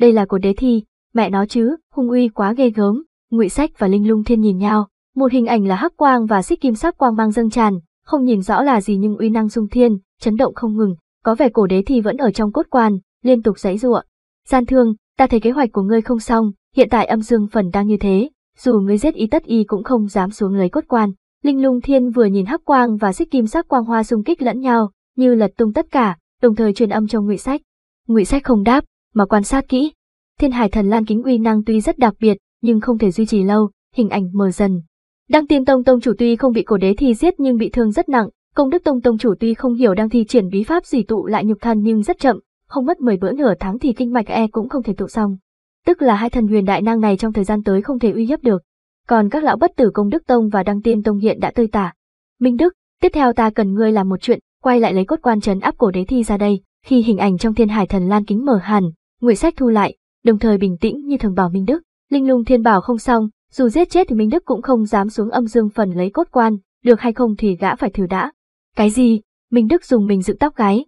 Đây là cổ đế thi, mẹ nó chứ, hung uy quá ghê gớm, Ngụy Sách và Linh Lung Thiên nhìn nhau, một hình ảnh là hắc quang và xích kim sắc quang mang dâng tràn, không nhìn rõ là gì nhưng uy năng sung thiên, chấn động không ngừng, có vẻ cổ đế thì vẫn ở trong cốt quan, liên tục giãy giụa. Gian thương, ta thấy kế hoạch của ngươi không xong, hiện tại âm dương phần đang như thế, dù ngươi giết ý tất y cũng không dám xuống lấy cốt quan. Linh lung thiên vừa nhìn hắc quang và xích kim sắc quang hoa xung kích lẫn nhau, như lật tung tất cả, đồng thời truyền âm cho ngụy sách. Ngụy sách không đáp, mà quan sát kỹ. Thiên hải thần lan kính uy năng tuy rất đặc biệt, nhưng không thể duy trì lâu, hình ảnh mờ dần, Đăng tiên tông tông chủ tuy không bị cổ đế thi giết nhưng bị thương rất nặng, công đức tông tông chủ tuy không hiểu đang thi triển bí pháp gì tụ lại nhục thân nhưng rất chậm, không mất 10 bữa nửa tháng thì kinh mạch e cũng không thể tụ xong. Tức là hai thần huyền đại năng này trong thời gian tới không thể uy hiếp được. Còn các lão bất tử công đức tông và đăng tiên tông hiện đã tơi tả. Minh Đức, tiếp theo ta cần ngươi làm một chuyện, quay lại lấy cốt quan trấn áp cổ đế thi ra đây. Khi hình ảnh trong thiên hải thần lan kính mở hẳn, nguyệt Sách thu lại, đồng thời bình tĩnh như thường bảo Minh Đức. Linh lung thiên bảo không xong, dù giết chết thì Minh Đức cũng không dám xuống âm dương phần lấy cốt quan, được hay không thì gã phải thử đã. Cái gì? Minh Đức dùng mình dựng tóc gái.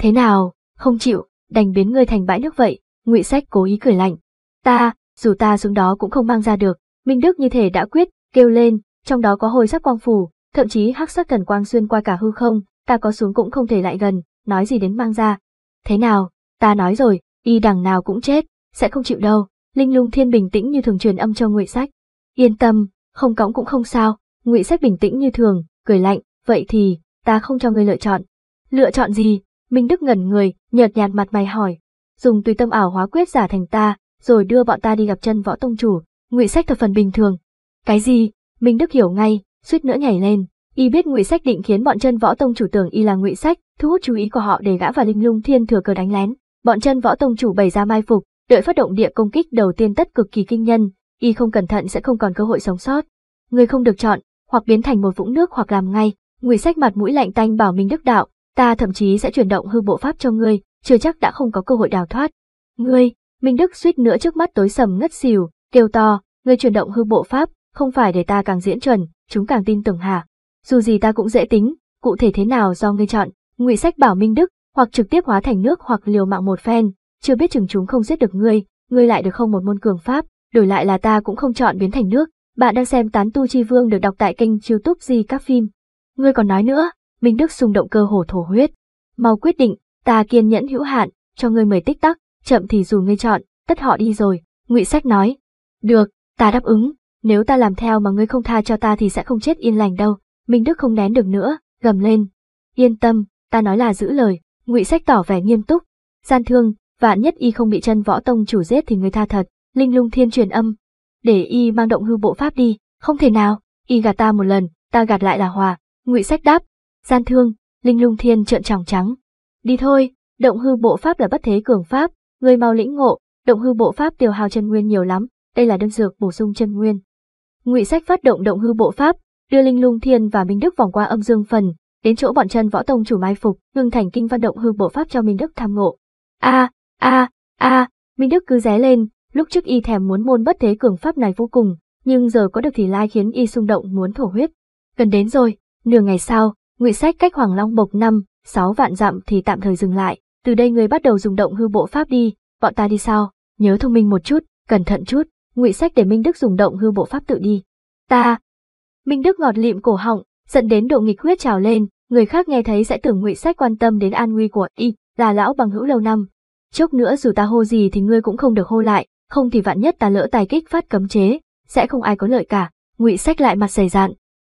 Thế nào? Không chịu, đành biến ngươi thành bãi nước vậy, ngụy sách cố ý cười lạnh. Ta, dù ta xuống đó cũng không mang ra được, Minh Đức như thể đã quyết, kêu lên, trong đó có hồi sắc quang phủ, thậm chí hắc sắc cần quang xuyên qua cả hư không, ta có xuống cũng không thể lại gần, nói gì đến mang ra. Thế nào, ta nói rồi, y đằng nào cũng chết, sẽ không chịu đâu. Linh lung thiên bình tĩnh như thường truyền âm cho ngụy sách. Yên tâm, không cõng cũng không sao, Ngụy Sách bình tĩnh như thường, cười lạnh, vậy thì, ta không cho ngươi lựa chọn. Lựa chọn gì? Minh Đức ngẩn người, nhợt nhạt mặt mày hỏi. Dùng tùy tâm ảo hóa quyết giả thành ta, rồi đưa bọn ta đi gặp chân võ tông chủ, Ngụy Sách thật phần bình thường. Cái gì? Minh Đức hiểu ngay, suýt nữa nhảy lên, y biết Ngụy Sách định khiến bọn chân võ tông chủ tưởng y là Ngụy Sách, thu hút chú ý của họ để gã và Linh Lung Thiên thừa cơ đánh lén. Bọn chân võ tông chủ bày ra mai phục, đợi phát động địa công kích đầu tiên tất cực kỳ kinh nhân, y không cẩn thận sẽ không còn cơ hội sống sót. Người không được chọn, hoặc biến thành một vũng nước hoặc làm ngay. Ngụy Sách mặt mũi lạnh tanh bảo Minh đức đạo, ta thậm chí sẽ chuyển động hư bộ pháp cho ngươi, chưa chắc đã không có cơ hội đào thoát. Ngươi, Minh Đức suýt nữa trước mắt tối sầm ngất xỉu, kêu to, ngươi chuyển động hư bộ pháp, không phải để ta càng diễn chuẩn, chúng càng tin tưởng hả? Dù gì ta cũng dễ tính, cụ thể thế nào do ngươi chọn. Ngụy Sách bảo Minh Đức, hoặc trực tiếp hóa thành nước hoặc liều mạng một phen, chưa biết chừng chúng không giết được ngươi, ngươi lại được không một môn cường pháp, đổi lại là ta cũng không chọn biến thành nước. Bạn đang xem Tán Tu Chi Vương được đọc tại kênh youtube Di Các Phim. Ngươi còn nói nữa, Minh Đức xung động cơ hồ thổ huyết. Mau quyết định, ta kiên nhẫn hữu hạn, cho ngươi mười tích tắc, chậm thì dù ngươi chọn, tất họ đi rồi, ngụy Sách nói. Được, ta đáp ứng, nếu ta làm theo mà ngươi không tha cho ta thì sẽ không chết yên lành đâu. Minh Đức không nén được nữa, gầm lên. Yên tâm, ta nói là giữ lời, ngụy Sách tỏ vẻ nghiêm túc. Gian thương, vạn nhất y không bị chân võ tông chủ giết thì ngươi tha thật linh lung thiên truyền âm, để y mang động hư bộ pháp đi, không thể nào, y gạt ta một lần, ta gạt lại là hòa, ngụy sách đáp, gian thương, linh lung thiên trợn tròng trắng. Đi thôi, động hư bộ pháp là bất thế cường pháp, người mau lĩnh ngộ, động hư bộ pháp tiêu hao chân nguyên nhiều lắm, đây là đơn dược bổ sung chân nguyên. Ngụy sách phát động động hư bộ pháp, đưa linh lung thiên và minh đức vòng qua âm dương phần, đến chỗ bọn chân võ tông chủ mai phục, ngưng thành kinh văn động hư bộ pháp cho minh đức tham ngộ. A, a, a, minh đức cứ ré lên, Lúc trước y thèm muốn môn bất thế cường pháp này vô cùng, nhưng giờ có được thì lai khiến y xung động muốn thổ huyết. Gần đến rồi, nửa ngày sau, ngụy sách cách Hoàng Long Bộc năm, sáu vạn dặm thì tạm thời dừng lại, từ đây người bắt đầu dùng động hư bộ pháp đi, bọn ta đi sau, nhớ thông minh một chút, cẩn thận chút, ngụy sách để Minh Đức dùng động hư bộ pháp tự đi. Ta! Minh Đức ngọt lịm cổ họng, dẫn đến độ nghịch huyết trào lên, người khác nghe thấy sẽ tưởng ngụy sách quan tâm đến an nguy của y, là lão bằng hữu lâu năm. Chốc nữa dù ta hô gì thì ngươi cũng không được hô lại, không thì vạn nhất ta lỡ tài kích phát cấm chế, sẽ không ai có lợi cả. Ngụy Sách lại mặt dày dạn.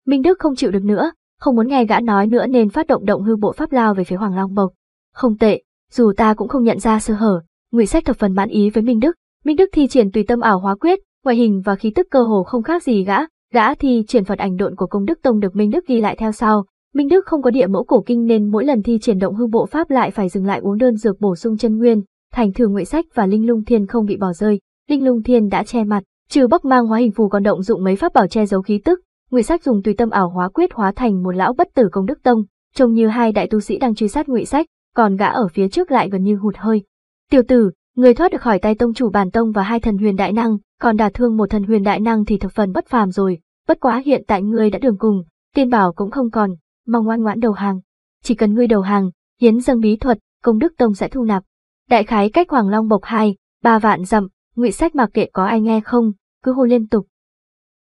Minh Đức không chịu được nữa, không muốn nghe gã nói nữa nên phát động động hư bộ pháp lao về phía Hoàng Long Bộc. Không tệ, dù ta cũng không nhận ra sơ hở, Ngụy Sách thập phần mãn ý với Minh Đức. Minh Đức thi triển tùy tâm ảo hóa quyết, ngoại hình và khí tức cơ hồ không khác gì gã, gã thi triển phật ảnh độn của Công Đức Tông được Minh Đức ghi lại theo sau. Minh Đức không có địa mẫu cổ kinh nên mỗi lần thi triển động hư bộ pháp lại phải dừng lại uống đơn dược bổ sung chân nguyên, thành thừa Ngụy sách và linh lung thiên không bị bỏ rơi, linh lung thiên đã che mặt, trừ bắc mang hóa hình phù còn động dụng mấy pháp bảo che giấu khí tức, Ngụy sách dùng tùy tâm ảo hóa quyết hóa thành một lão bất tử công đức tông, trông như hai đại tu sĩ đang truy sát Ngụy sách, còn gã ở phía trước lại gần như hụt hơi. Tiểu tử, người thoát được khỏi tay tông chủ bản tông và hai thần huyền đại năng, còn đả thương một thần huyền đại năng thì thực phần bất phàm rồi, bất quá hiện tại ngươi đã đường cùng, tiên bảo cũng không còn, mong ngoan ngoãn đầu hàng. Chỉ cần ngươi đầu hàng, hiến dâng bí thuật, công đức tông sẽ thu nạp. Đại khái cách Hoàng Long Bộc hai, ba vạn dặm, ngụy sách mặc kệ có ai nghe không, cứ hô liên tục.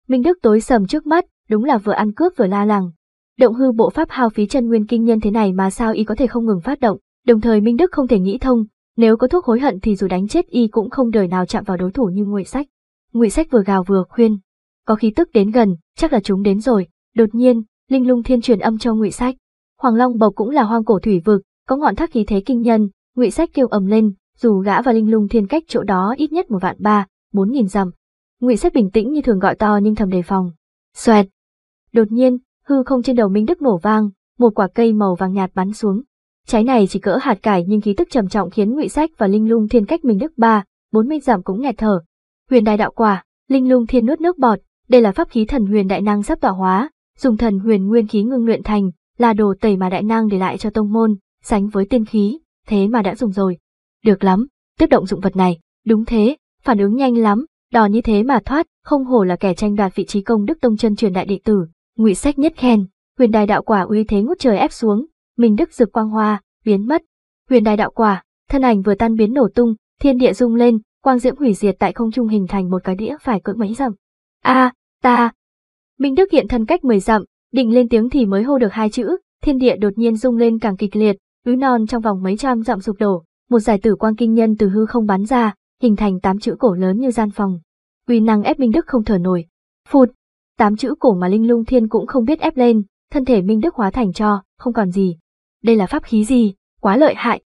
Minh Đức tối sầm trước mắt, đúng là vừa ăn cướp vừa la làng. Động hư bộ pháp hao phí chân nguyên kinh nhân thế này mà sao y có thể không ngừng phát động, đồng thời Minh Đức không thể nghĩ thông, nếu có thuốc hối hận thì dù đánh chết y cũng không đời nào chạm vào đối thủ như ngụy sách. Ngụy sách vừa gào vừa khuyên, có khí tức đến gần, chắc là chúng đến rồi, đột nhiên, linh lung thiên truyền âm cho ngụy sách. Hoàng Long Bộc cũng là hoang cổ thủy vực, có ngọn thác khí thế kinh nhân, ngụy sách kêu ầm lên dù gã và linh lung thiên cách chỗ đó ít nhất một vạn ba bốn nghìn dặm ngụy sách bình tĩnh như thường gọi to nhưng thầm đề phòng xoẹt đột nhiên hư không trên đầu minh đức nổ vang một quả cây màu vàng nhạt bắn xuống trái này chỉ cỡ hạt cải nhưng khí tức trầm trọng khiến ngụy sách và linh lung thiên cách minh đức ba bốn mươi dặm cũng nghẹt thở huyền đại đạo quả linh lung thiên nuốt nước bọt đây là pháp khí thần huyền đại năng sắp tỏa hóa dùng thần huyền nguyên khí ngưng luyện thành là đồ tẩy mà đại năng để lại cho tông môn sánh với tiên khí thế mà đã dùng rồi. Được lắm, tiếp động dụng vật này, đúng thế, phản ứng nhanh lắm, đòn như thế mà thoát, không hổ là kẻ tranh đoạt vị trí công đức tông chân truyền đại đệ tử, ngụy sách nhất khen, huyền đài đạo quả uy thế ngút trời ép xuống, mình đức rực quang hoa, biến mất. Huyền đài đạo quả, thân ảnh vừa tan biến nổ tung, thiên địa rung lên, quang diễm hủy diệt tại không trung hình thành một cái đĩa phải cỡ mấy dặm. A, ta. Minh Đức hiện thân cách mười dặm, định lên tiếng thì mới hô được hai chữ, thiên địa đột nhiên rung lên càng kịch liệt, núi non trong vòng mấy trăm dặm sụp đổ, một giải tử quang kinh nhân từ hư không bắn ra, hình thành tám chữ cổ lớn như gian phòng. Uy năng ép Minh Đức không thở nổi. Phụt, tám chữ cổ mà Linh Lung Thiên cũng không biết ép lên, thân thể Minh Đức hóa thành cho, không còn gì. Đây là pháp khí gì, quá lợi hại.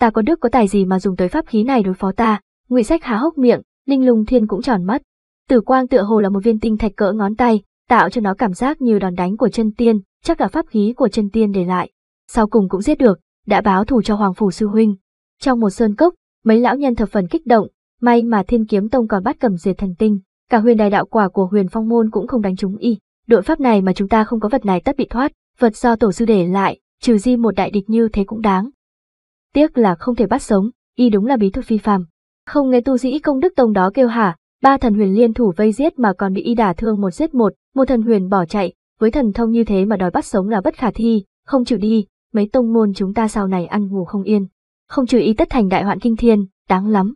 Ta có đức có tài gì mà dùng tới pháp khí này đối phó ta? Ngụy Sách há hốc miệng, Linh Lung Thiên cũng tròn mắt. Tử quang tựa hồ là một viên tinh thạch cỡ ngón tay, tạo cho nó cảm giác như đòn đánh của chân tiên, chắc là pháp khí của chân tiên để lại. Sau cùng cũng giết được, đã báo thù cho Hoàng Phủ Sư Huynh. Trong một sơn cốc, mấy lão nhân thập phần kích động, may mà thiên kiếm tông còn bắt cầm diệt thần tinh, cả huyền đài đạo quả của huyền phong môn cũng không đánh chúng y. Đội pháp này mà chúng ta không có vật này tất bị thoát, vật do tổ sư để lại, trừ di một đại địch như thế cũng đáng. Tiếc là không thể bắt sống, y đúng là bí thuật phi phàm. Không nghe tu sĩ công đức tông đó kêu hả, ba thần huyền liên thủ vây giết mà còn bị y đả thương một giết một, một thần huyền bỏ chạy, với thần thông như thế mà đòi bắt sống là bất khả thi, không chịu đi, mấy tông môn chúng ta sau này ăn ngủ không yên, không chú ý tất thành đại hoạn kinh thiên, đáng lắm.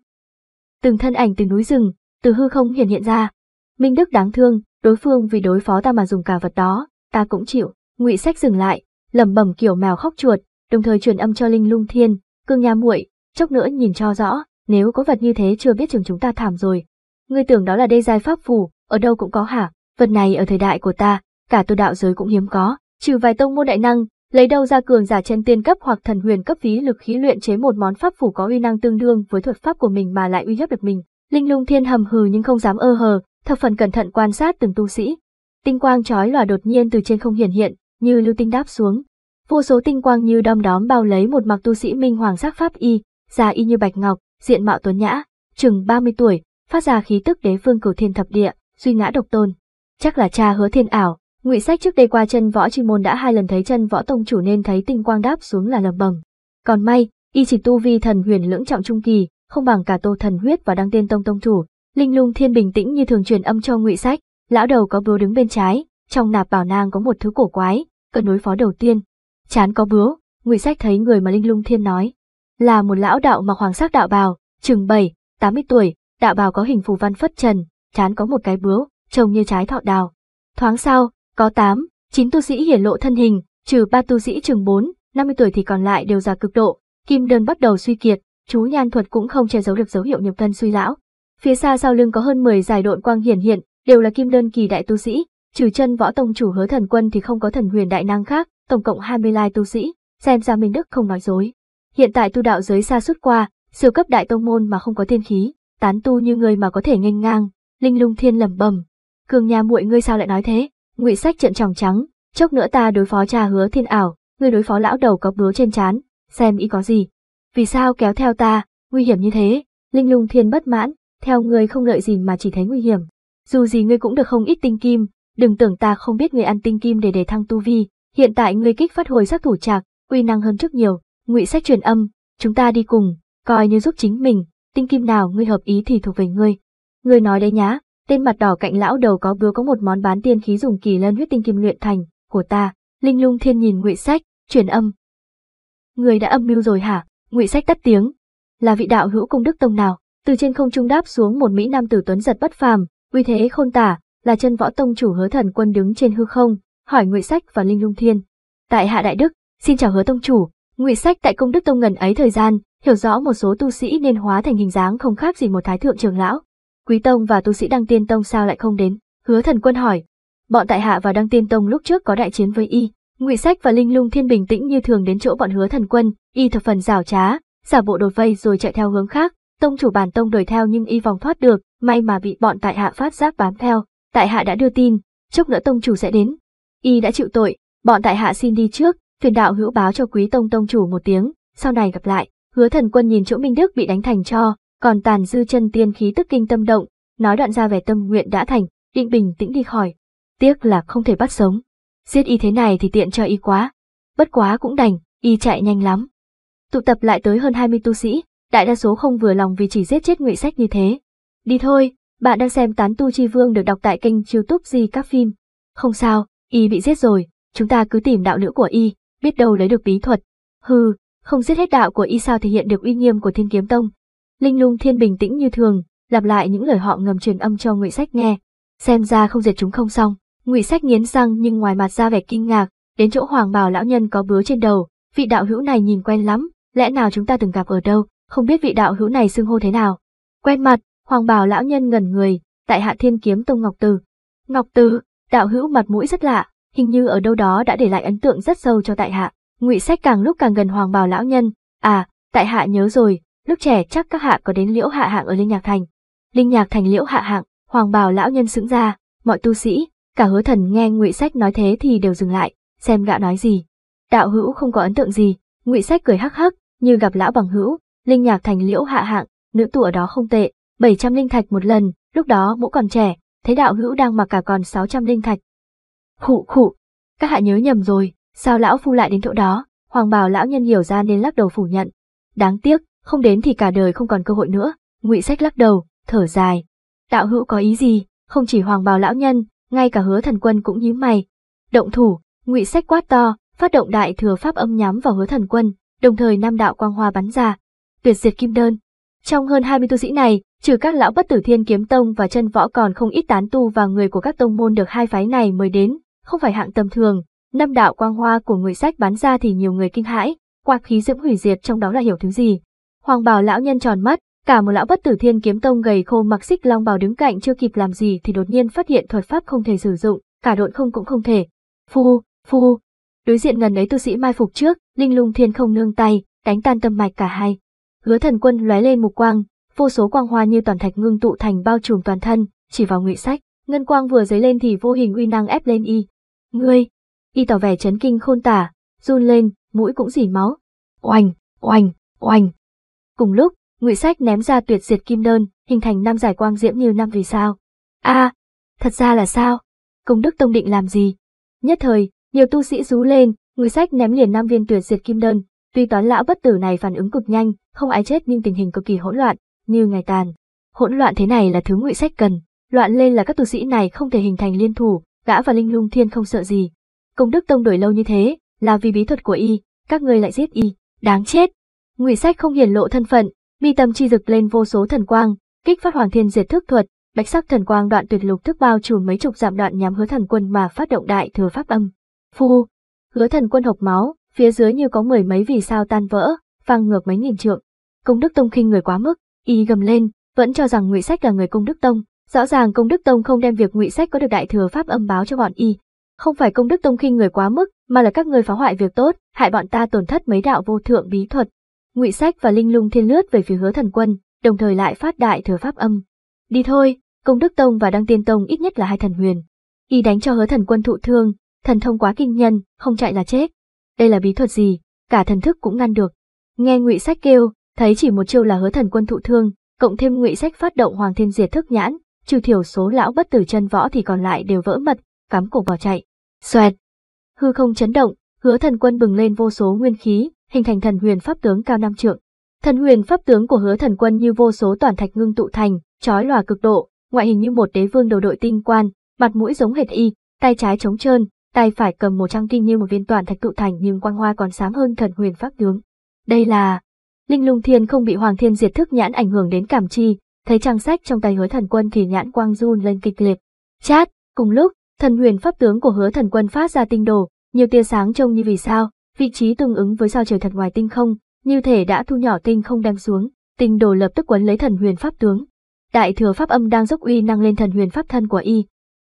Từng thân ảnh từ núi rừng, từ hư không hiển hiện ra. Minh Đức đáng thương, đối phương vì đối phó ta mà dùng cả vật đó, ta cũng chịu. Ngụy Sách dừng lại, lẩm bẩm kiểu mèo khóc chuột, đồng thời truyền âm cho Linh Lung Thiên, Cương Nha muội, chốc nữa nhìn cho rõ, nếu có vật như thế chưa biết chừng chúng ta thảm rồi. Ngươi tưởng đó là đê giai pháp phù, ở đâu cũng có hả? Vật này ở thời đại của ta, cả tu đạo giới cũng hiếm có, trừ vài tông môn đại năng, Lấy đâu ra cường giả chân tiên cấp hoặc thần huyền cấp phí lực khí luyện chế một món pháp phủ có uy năng tương đương với thuật pháp của mình mà lại uy hiếp được mình. Linh lung thiên hầm hừ nhưng không dám ơ hờ, thập phần cẩn thận quan sát từng tu sĩ. Tinh quang chói lòa đột nhiên từ trên không hiển hiện, như lưu tinh đáp xuống. Vô số tinh quang như đom đóm bao lấy một mặc tu sĩ minh hoàng sắc pháp y, da y như bạch ngọc, diện mạo tuấn nhã, chừng 30 tuổi, phát ra khí tức đế vương cửu thiên thập địa, duy ngã độc tôn. Chắc là cha hứa thiên ảo, Ngụy Sách trước đây qua chân võ chi môn đã hai lần thấy chân võ tông chủ nên thấy tinh quang đáp xuống là lầm bầm. Còn may, y chỉ tu vi thần huyền lưỡng trọng trung kỳ, không bằng cả Tô Thần Huyết và Đăng Tiên Tông tông chủ. Linh Lung Thiên bình tĩnh như thường truyền âm cho Ngụy Sách, lão đầu có bướu đứng bên trái, trong nạp bảo nang có một thứ cổ quái, cần đối phó đầu tiên. Chán có bướu, Ngụy Sách thấy người mà Linh Lung Thiên nói, là một lão đạo mặc hoàng sắc đạo bào, chừng tám mươi tuổi, đạo bào có hình phù văn phất trần, chán có một cái bướu, trông như trái thọ đào. Thoáng sau, có 8, 9 tu sĩ hiển lộ thân hình, trừ ba tu sĩ chừng 4, 50 tuổi thì còn lại đều già cực độ, kim đơn bắt đầu suy kiệt, chú nhan thuật cũng không che giấu được dấu hiệu nhập thân suy lão. Phía xa sau lưng có hơn 10 giải độn quang hiển hiện, đều là kim đơn kỳ đại tu sĩ, trừ chân võ tông chủ hứa thần quân thì không có thần huyền đại năng khác, tổng cộng 20 lai tu sĩ, xem ra Minh Đức không nói dối. Hiện tại tu đạo giới xa suốt qua, siêu cấp đại tông môn mà không có tiên khí, tán tu như người mà có thể nghênh ngang, linh lung thiên lẩm bẩm, cường nhà muội ngươi sao lại nói thế? Ngụy Sách trợn tròng trắng, chốc nữa ta đối phó cha hứa thiên ảo, ngươi đối phó lão đầu có bướu trên chán, xem ý có gì. Vì sao kéo theo ta, nguy hiểm như thế? Linh Lung Thiên bất mãn, theo người không lợi gì mà chỉ thấy nguy hiểm. Dù gì ngươi cũng được không ít tinh kim, đừng tưởng ta không biết ngươi ăn tinh kim để để thăng tu vi, hiện tại ngươi kích phát hồi sắc thủ trạc, uy năng hơn trước nhiều. Ngụy Sách truyền âm, chúng ta đi cùng, coi như giúp chính mình, tinh kim nào ngươi hợp ý thì thuộc về ngươi. Ngươi nói đấy nhá, Tên mặt đỏ cạnh lão đầu có bướu có một món bán tiên khí dùng kỳ lân huyết tinh kim luyện thành, của ta, Linh Lung Thiên nhìn Ngụy Sách, truyền âm. Người đã âm mưu rồi hả? Ngụy Sách tắt tiếng. Là vị đạo hữu công đức tông nào? Từ trên không trung đáp xuống một mỹ nam tử tuấn giật bất phàm, uy thế khôn tả, là chân võ tông chủ Hứa Thần Quân đứng trên hư không, hỏi Ngụy Sách và Linh Lung Thiên. Tại hạ đại đức, xin chào Hứa tông chủ. Ngụy Sách tại công đức tông ngần ấy thời gian, hiểu rõ một số tu sĩ nên hóa thành hình dáng không khác gì một thái thượng trưởng lão, Quý Tông và tu sĩ Đăng Tiên Tông sao lại không đến? Hứa Thần Quân hỏi. Bọn tại hạ và Đăng Tiên Tông lúc trước có đại chiến với y, Ngụy Sách và Linh Lung Thiên bình tĩnh như thường đến chỗ bọn Hứa Thần Quân, y thập phần rảo trá, giả bộ đột vây rồi chạy theo hướng khác, tông chủ bản tông đuổi theo nhưng y vòng thoát được, may mà bị bọn tại hạ phát giác bám theo, tại hạ đã đưa tin, chốc nữa tông chủ sẽ đến. Y đã chịu tội, bọn tại hạ xin đi trước, thuyền đạo hữu báo cho quý tông tông chủ một tiếng, sau này gặp lại. Hứa Thần Quân nhìn chỗ Minh Đức bị đánh thành cho, còn tàn dư chân tiên khí tức kinh tâm động, nói đoạn ra vẻ tâm nguyện đã thành, định bình tĩnh đi khỏi. Tiếc là không thể bắt sống. Giết y thế này thì tiện cho y quá. Bất quá cũng đành, y chạy nhanh lắm. Tụ tập lại tới hơn 20 tu sĩ, đại đa số không vừa lòng vì chỉ giết chết ngụy sách như thế. Đi thôi, bạn đang xem Tán Tu Chi Vương được đọc tại kênh youtube gì các phim. Không sao, y bị giết rồi, chúng ta cứ tìm đạo nữ của y, biết đâu lấy được bí thuật. Hừ, không giết hết đạo của y sao thể hiện được uy nghiêm của thiên kiếm tông, Linh Lung Thiên bình tĩnh như thường, lặp lại những lời họ ngầm truyền âm cho Ngụy Sách nghe. Xem ra không diệt chúng không xong. Ngụy Sách nghiến răng nhưng ngoài mặt ra vẻ kinh ngạc, đến chỗ Hoàng Bảo lão nhân có bứa trên đầu, vị đạo hữu này nhìn quen lắm, lẽ nào chúng ta từng gặp ở đâu, không biết vị đạo hữu này xưng hô thế nào. Quen mặt, Hoàng Bảo lão nhân ngẩn người, tại Hạ Thiên Kiếm Tông Ngọc Từ. Ngọc Từ, đạo hữu mặt mũi rất lạ, hình như ở đâu đó đã để lại ấn tượng rất sâu cho tại hạ. Ngụy Sách càng lúc càng gần Hoàng Bảo lão nhân, à, tại hạ nhớ rồi, Lúc trẻ chắc các hạ có đến liễu hạ hạng ở Linh Nhạc Thành. Linh Nhạc Thành liễu hạ hạng, hoàng bào lão nhân xứng ra, mọi tu sĩ, cả hứa thần nghe ngụy sách nói thế thì đều dừng lại, xem gã nói gì. Đạo hữu không có ấn tượng gì, ngụy sách cười hắc hắc, như gặp lão bằng hữu, Linh Nhạc Thành liễu hạ hạng, nữ tụ ở đó không tệ, bảy trăm linh thạch một lần, lúc đó mũ còn trẻ, thấy đạo hữu đang mặc cả còn sáu trăm linh thạch. Khụ khụ, các hạ nhớ nhầm rồi, sao lão phu lại đến chỗ đó, hoàng bào lão nhân hiểu ra nên lắc đầu phủ nhận. Đáng tiếc, không đến thì cả đời không còn cơ hội nữa. Ngụy Sách lắc đầu, thở dài. Đạo hữu có ý gì? Không chỉ Hoàng Bào lão nhân, ngay cả Hứa Thần Quân cũng nhíu mày. Động thủ, Ngụy Sách quát to, phát động đại thừa pháp âm nhắm vào Hứa Thần Quân, đồng thời nam đạo quang hoa bắn ra. Tuyệt diệt kim đơn. Trong hơn 20 tu sĩ này, trừ các lão bất tử thiên kiếm tông và chân võ còn không ít tán tu và người của các tông môn được hai phái này mời đến, không phải hạng tầm thường. Năm đạo quang hoa của người sách bán ra thì nhiều người kinh hãi, quạt khí diễm hủy diệt trong đó là hiểu thứ gì. Hoàng bào lão nhân tròn mắt, cả một lão bất tử thiên kiếm tông gầy khô mặc xích long bào đứng cạnh chưa kịp làm gì thì đột nhiên phát hiện thuật pháp không thể sử dụng, cả độn không cũng không thể. Phu, phu. Đối diện ngần ấy tu sĩ mai phục trước, linh lung thiên không nương tay, đánh tan tâm mạch cả hai. Hứa thần quân lóe lên mục quang, vô số quang hoa như toàn thạch ngưng tụ thành bao trùm toàn thân, chỉ vào ngụy sách, ngân quang vừa dấy lên thì vô hình uy năng ép lên y. Ngươi! Y tỏ vẻ chấn kinh khôn tả, run lên, mũi cũng dỉ máu. Oành, oành, oành. Cùng lúc, Ngụy Sách ném ra tuyệt diệt kim đơn, hình thành năm giải quang diễm như năm vì sao. A, thật ra là sao? Công đức tông định làm gì? Nhất thời, nhiều tu sĩ rú lên, Ngụy Sách ném liền năm viên tuyệt diệt kim đơn, tuy toán lão bất tử này phản ứng cực nhanh, không ai chết nhưng tình hình cực kỳ hỗn loạn, như ngày tàn. Hỗn loạn thế này là thứ Ngụy Sách cần, loạn lên là các tu sĩ này không thể hình thành liên thủ, gã và Linh Lung Thiên không sợ gì. Công đức tông đổi lâu như thế, là vì bí thuật của y, các ngươi lại giết y, đáng chết. Ngụy Sách không hiển lộ thân phận, mi tâm chi rực lên vô số thần quang, kích phát Hoàng Thiên Diệt Thức thuật, bạch sắc thần quang đoạn tuyệt lục thức bao trùm mấy chục giảm đoạn nhắm Hứa Thần Quân mà phát động đại thừa pháp âm. Phu, Hứa Thần Quân hộc máu, phía dưới như có mười mấy vì sao tan vỡ, vang ngược mấy nghìn trượng. Công Đức Tông khinh người quá mức, y gầm lên, vẫn cho rằng Ngụy Sách là người Công Đức Tông, rõ ràng Công Đức Tông không đem việc Ngụy Sách có được đại thừa pháp âm báo cho bọn y. Không phải Công Đức Tông khinh người quá mức, mà là các người phá hoại việc tốt, hại bọn ta tổn thất mấy đạo vô thượng bí thuật, ngụy sách và linh lung thiên lướt về phía hứa thần quân đồng thời lại phát đại thừa pháp âm đi thôi công đức tông và đăng tiên tông ít nhất là hai thần huyền y đánh cho hứa thần quân thụ thương thần thông quá kinh nhân không chạy là chết đây là bí thuật gì cả thần thức cũng ngăn được nghe ngụy sách kêu thấy chỉ một chiêu là hứa thần quân thụ thương cộng thêm ngụy sách phát động hoàng thiên diệt thức nhãn trừ thiểu số lão bất tử chân võ thì còn lại đều vỡ mật cắm cổ bỏ chạy xoẹt hư không chấn động hứa thần quân bừng lên vô số nguyên khí hình thành thần huyền pháp tướng cao năm trượng. Thần huyền pháp tướng của hứa thần quân như vô số toàn thạch ngưng tụ thành, trói lòa cực độ, ngoại hình như một đế vương đầu đội tinh quan, mặt mũi giống hệt y, tay trái trống trơn, tay phải cầm một trang kim như một viên toàn thạch tụ thành nhưng quang hoa còn sáng hơn thần huyền pháp tướng. Đây là Linh Lung Thiên không bị Hoàng Thiên Diệt Thức nhãn ảnh hưởng đến cảm chi, thấy trang sách trong tay Hứa Thần Quân thì nhãn quang run lên kịch liệt. Chát, cùng lúc, thần huyền pháp tướng của Hứa Thần Quân phát ra tinh đồ, nhiều tia sáng trông như vì sao, vị trí tương ứng với sao trời thật ngoài tinh không, như thể đã thu nhỏ tinh không đem xuống, tinh đồ lập tức quấn lấy thần huyền pháp tướng. Đại thừa pháp âm đang dốc uy năng lên thần huyền pháp thân của y.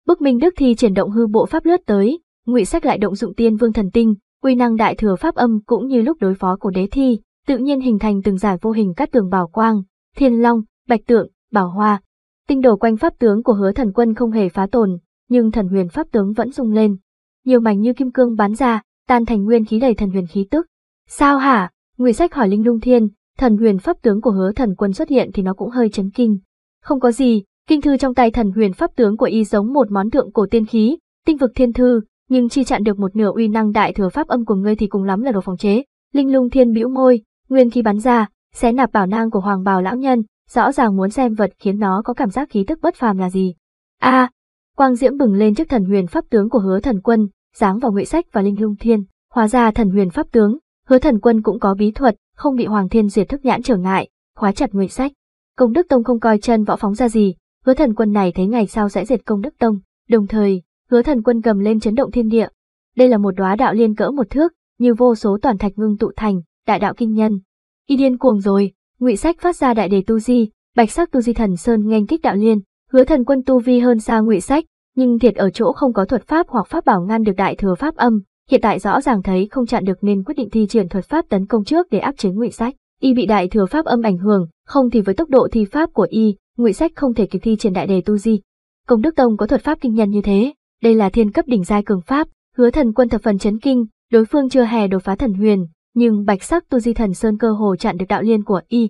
Bức Minh Đức thi triển động hư bộ pháp lướt tới, Ngụy Sách lại động dụng Tiên Vương thần tinh, uy năng đại thừa pháp âm cũng như lúc đối phó của đế thi, tự nhiên hình thành từng giải vô hình cắt tường bảo quang, thiên long, bạch tượng, bảo hoa. Tinh đồ quanh pháp tướng của Hứa Thần Quân không hề phá tổn nhưng thần huyền pháp tướng vẫn rung lên. Nhiều mảnh như kim cương bắn ra, tan thành nguyên khí đầy thần huyền khí tức. Sao hả? Người sách hỏi Linh Lung Thiên, thần huyền pháp tướng của hứa thần quân xuất hiện thì nó cũng hơi chấn kinh. Không có gì, kinh thư trong tay thần huyền pháp tướng của y giống một món thượng cổ tiên khí, tinh vực thiên thư, nhưng chi chặn được một nửa uy năng đại thừa pháp âm của ngươi thì cùng lắm là đồ phòng chế. Linh Lung Thiên bĩu môi, nguyên khí bắn ra, xé nạp bảo nang của Hoàng Bào lão nhân, rõ ràng muốn xem vật khiến nó có cảm giác khí tức bất phàm là gì. A, quang diễm bừng lên trước thần huyền pháp tướng của Hứa Thần Quân, giáng vào Ngụy Sách và Linh Lung Thiên. Hóa ra thần huyền pháp tướng, Hứa Thần Quân cũng có bí thuật, không bị Hoàng Thiên Diệt thức nhãn trở ngại, khóa chặt Ngụy Sách. Công Đức Tông không coi chân võ phóng ra gì, Hứa Thần Quân này thấy ngày sau sẽ diệt Công Đức Tông, đồng thời, Hứa Thần Quân gầm lên chấn động thiên địa. Đây là một đóa đạo liên cỡ một thước, như vô số toàn thạch ngưng tụ thành, đại đạo kinh nhân. Y điên cuồng rồi, Ngụy Sách phát ra đại đề tu di, bạch sắc tu di thần sơn nghênh kích đạo liên, Hứa Thần Quân tu vi hơn xa Ngụy Sách, nhưng thiệt ở chỗ không có thuật pháp hoặc pháp bảo ngăn được đại thừa pháp âm, hiện tại rõ ràng thấy không chặn được nên quyết định thi triển thuật pháp tấn công trước để áp chế ngụy sách. Y bị đại thừa pháp âm ảnh hưởng, không thì với tốc độ thi pháp của y, ngụy sách không thể kịp thi triển đại đề tu di. Công đức tông có thuật pháp kinh nhân như thế, đây là thiên cấp đỉnh giai cường pháp, hứa thần quân thập phần chấn kinh, đối phương chưa hề đột phá thần huyền, nhưng bạch sắc tu di thần sơn cơ hồ chặn được đạo liên của y.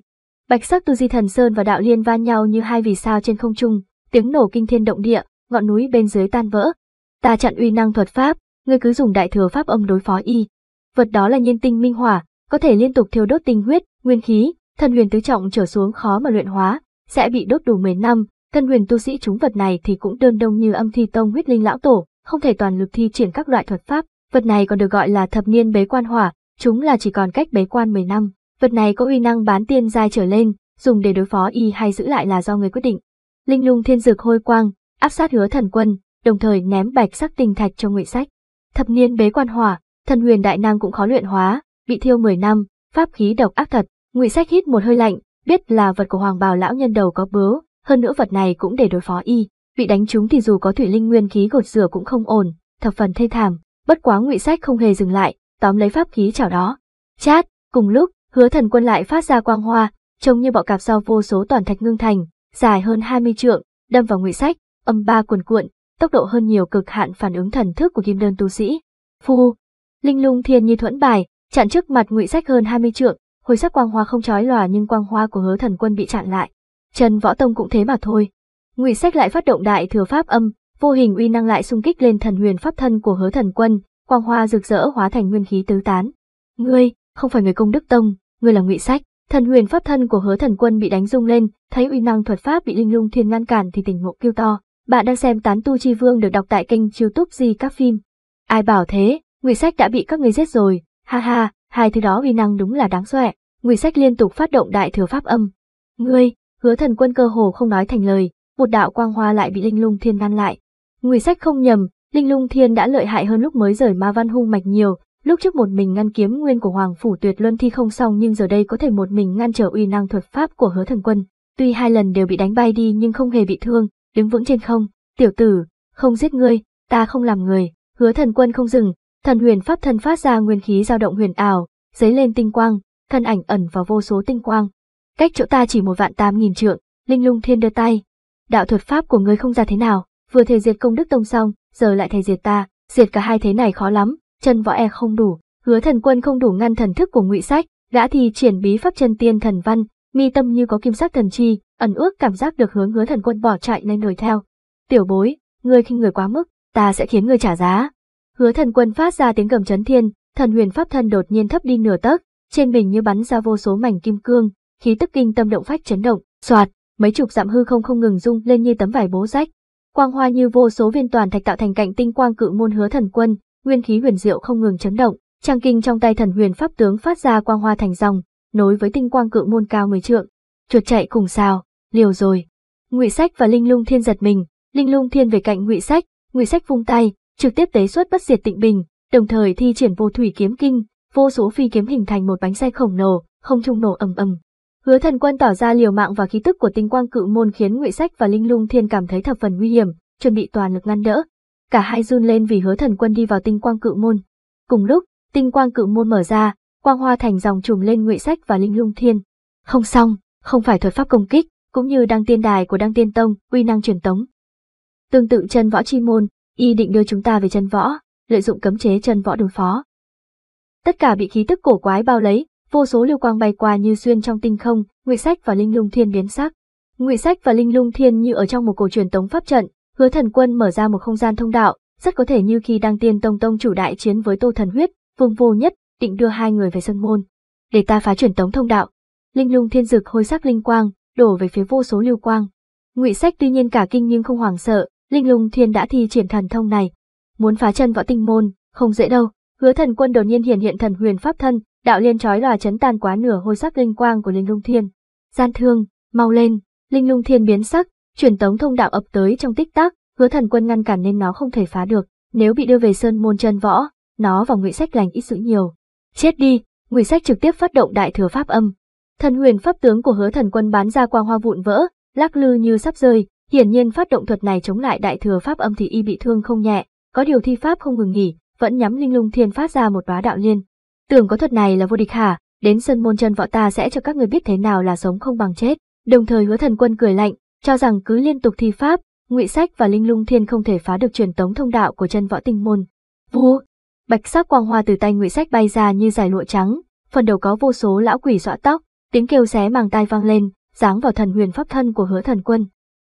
Bạch sắc tu di thần sơn và đạo liên va nhau như hai vì sao trên không trung, tiếng nổ kinh thiên động địa, ngọn núi bên dưới tan vỡ. Ta chặn uy năng thuật pháp, ngươi cứ dùng đại thừa pháp âm đối phó y. Vật đó là nhiên tinh minh hỏa, có thể liên tục thiêu đốt tinh huyết, nguyên khí, thân huyền tứ trọng trở xuống khó mà luyện hóa, sẽ bị đốt đủ 10 năm, thân huyền tu sĩ chúng vật này thì cũng đơn đông như âm thi tông huyết linh lão tổ, không thể toàn lực thi triển các loại thuật pháp, vật này còn được gọi là thập niên bế quan hỏa, chúng là chỉ còn cách bế quan 10 năm. Vật này có uy năng bán tiên giai trở lên, dùng để đối phó y hay giữ lại là do người quyết định. Linh lung thiên dược hôi quang, áp sát hứa thần quân, đồng thời ném bạch sắc tinh thạch cho ngụy sách. Thập niên bế quan hỏa, thần huyền đại năng cũng khó luyện hóa, bị thiêu 10 năm, pháp khí độc ác thật. Ngụy sách hít một hơi lạnh, biết là vật của hoàng bào lão nhân đầu có bướu, hơn nữa vật này cũng để đối phó y, bị đánh trúng thì dù có thủy linh nguyên khí gột rửa cũng không ổn, thập phần thê thảm. Bất quá ngụy sách không hề dừng lại, tóm lấy pháp khí chảo đó. Chát, cùng lúc, hứa thần quân lại phát ra quang hoa, trông như bọ cạp do vô số toàn thạch ngưng thành, dài hơn 20 trượng, đâm vào ngụy sách, âm ba cuồn cuộn, tốc độ hơn nhiều cực hạn phản ứng thần thức của kim đơn tu sĩ. Phu, linh lung thiên như thuẫn bài, chặn trước mặt ngụy sách hơn 20 trượng, hồi sắc quang hoa không chói lòa nhưng quang hoa của hứa thần quân bị chặn lại. Trần Võ Tông cũng thế mà thôi. Ngụy Sách lại phát động đại thừa pháp âm, vô hình uy năng lại xung kích lên thần huyền pháp thân của Hứa Thần Quân, quang hoa rực rỡ hóa thành nguyên khí tứ tán. "Ngươi, không phải người Công Đức Tông, ngươi là Ngụy Sách." Thần huyền pháp thân của Hứa Thần Quân bị đánh rung lên, thấy uy năng thuật pháp bị Linh Lung Thiên ngăn cản thì tỉnh ngộ kêu to. Bạn đang xem Tán Tu Chi Vương được đọc tại kênh youtube Di Các Phim. Ai bảo thế, Ngụy Sách đã bị các người giết rồi, ha ha, hai thứ đó uy năng đúng là đáng xòe. Ngụy Sách liên tục phát động đại thừa pháp âm. Ngươi, hứa thần quân cơ hồ không nói thành lời, một đạo quang hoa lại bị Linh Lung Thiên ngăn lại. Ngụy Sách không nhầm, Linh Lung Thiên đã lợi hại hơn lúc mới rời Ma Văn Hung mạch nhiều, lúc trước một mình ngăn kiếm nguyên của Hoàng phủ Tuyệt Luân thi không xong nhưng giờ đây có thể một mình ngăn trở uy năng thuật pháp của Hứa Thần Quân. Tuy hai lần đều bị đánh bay đi nhưng không hề bị thương, đứng vững trên không, tiểu tử, không giết ngươi, ta không làm người, hứa thần quân không dừng, thần huyền pháp thân phát ra nguyên khí dao động huyền ảo, dấy lên tinh quang, thân ảnh ẩn vào vô số tinh quang. Cách chỗ ta chỉ một vạn tám nghìn trượng, linh lung thiên đưa tay. Đạo thuật pháp của ngươi không ra thế nào, vừa thề diệt công đức tông xong, giờ lại thề diệt ta, diệt cả hai thế này khó lắm, chân võ e không đủ, hứa thần quân không đủ ngăn thần thức của ngụy sách, gã thì triển bí pháp chân tiên thần văn, mi tâm như có kim sắc thần chi, ẩn ước cảm giác được hướng hứa thần quân bỏ chạy nên đuổi theo. Tiểu bối, ngươi khinh người quá mức, ta sẽ khiến ngươi trả giá. Hứa thần quân phát ra tiếng gầm chấn thiên, thần huyền pháp thân đột nhiên thấp đi nửa tấc, trên mình như bắn ra vô số mảnh kim cương, khí tức kinh tâm động phách chấn động, xoạt, mấy chục dặm hư không không ngừng rung lên như tấm vải bố rách. Quang hoa như vô số viên toàn thạch tạo thành cạnh tinh quang cự môn hứa thần quân, nguyên khí huyền diệu không ngừng chấn động, trang kinh trong tay thần huyền pháp tướng phát ra quang hoa thành dòng, nối với tinh quang cự môn cao 10 trượng, chuột chạy cùng sao, liều rồi. Ngụy Sách và Linh Lung Thiên giật mình, Linh Lung Thiên về cạnh Ngụy Sách, Ngụy Sách vung tay, trực tiếp tế xuất bất diệt tịnh bình, đồng thời thi triển vô thủy kiếm kinh, vô số phi kiếm hình thành một bánh xe khổng lồ, không trung nổ ầm ầm. Hứa Thần Quân tỏ ra liều mạng và khí tức của tinh quang cự môn khiến Ngụy Sách và Linh Lung Thiên cảm thấy thập phần nguy hiểm, chuẩn bị toàn lực ngăn đỡ. Cả hai run lên vì Hứa Thần Quân đi vào tinh quang cự môn. Cùng lúc, tinh quang cự môn mở ra, Quang Hoa Thành dòng trùm lên Ngụy Sách và Linh Lung Thiên. Không xong, không phải thuật pháp công kích, cũng như đăng tiên đài của đăng tiên tông, uy năng truyền tống. Tương tự chân võ chi môn, y định đưa chúng ta về chân võ, lợi dụng cấm chế chân võ đối phó. Tất cả bị khí tức cổ quái bao lấy, vô số lưu quang bay qua như xuyên trong tinh không, Ngụy Sách và Linh Lung Thiên biến sắc. Ngụy Sách và Linh Lung Thiên như ở trong một cổ truyền tống pháp trận, Hứa Thần Quân mở ra một không gian thông đạo, rất có thể như khi Đăng tiên tông tông chủ đại chiến với Tô Thần Huyết, Vương Vô Nhất định đưa hai người về sân môn, để ta phá chuyển tống thông đạo. Linh lung thiên dực hôi sắc linh quang, đổ về phía vô số lưu quang. Ngụy Sách tuy nhiên cả kinh nhưng không hoảng sợ, Linh lung thiên đã thi triển thần thông này, muốn phá chân võ tinh môn, không dễ đâu. Hứa Thần Quân đột nhiên hiện hiện thần huyền pháp thân, đạo liên trói lòa chấn tan quá nửa hôi sắc linh quang của Linh Lung Thiên. Gian thương, mau lên, Linh Lung Thiên biến sắc, truyền tống thông đạo ập tới trong tích tắc, Hứa Thần Quân ngăn cản nên nó không thể phá được, nếu bị đưa về sơn môn chân võ, nó và Ngụy Sách lành ít dữ nhiều. Chết đi, Ngụy Sách trực tiếp phát động đại thừa pháp âm. Thần huyền pháp tướng của Hứa Thần Quân bắn ra quang hoa vụn vỡ, lắc lư như sắp rơi, hiển nhiên phát động thuật này chống lại đại thừa pháp âm thì y bị thương không nhẹ, có điều thi pháp không ngừng nghỉ, vẫn nhắm linh lung thiên phát ra một bá đạo liên. Tưởng có thuật này là vô địch hả, đến sân môn chân võ ta sẽ cho các người biết thế nào là sống không bằng chết. Đồng thời Hứa Thần Quân cười lạnh, cho rằng cứ liên tục thi pháp, Ngụy Sách và Linh Lung Thiên không thể phá được truyền tống thông đạo của chân võ tinh môn. Vù, bạch sắc quang hoa từ tay ngụy sách bay ra như giải lụa trắng, phần đầu có vô số lão quỷ dọa tóc, tiếng kêu xé màng tai vang lên, giáng vào thần huyền pháp thân của hứa thần quân.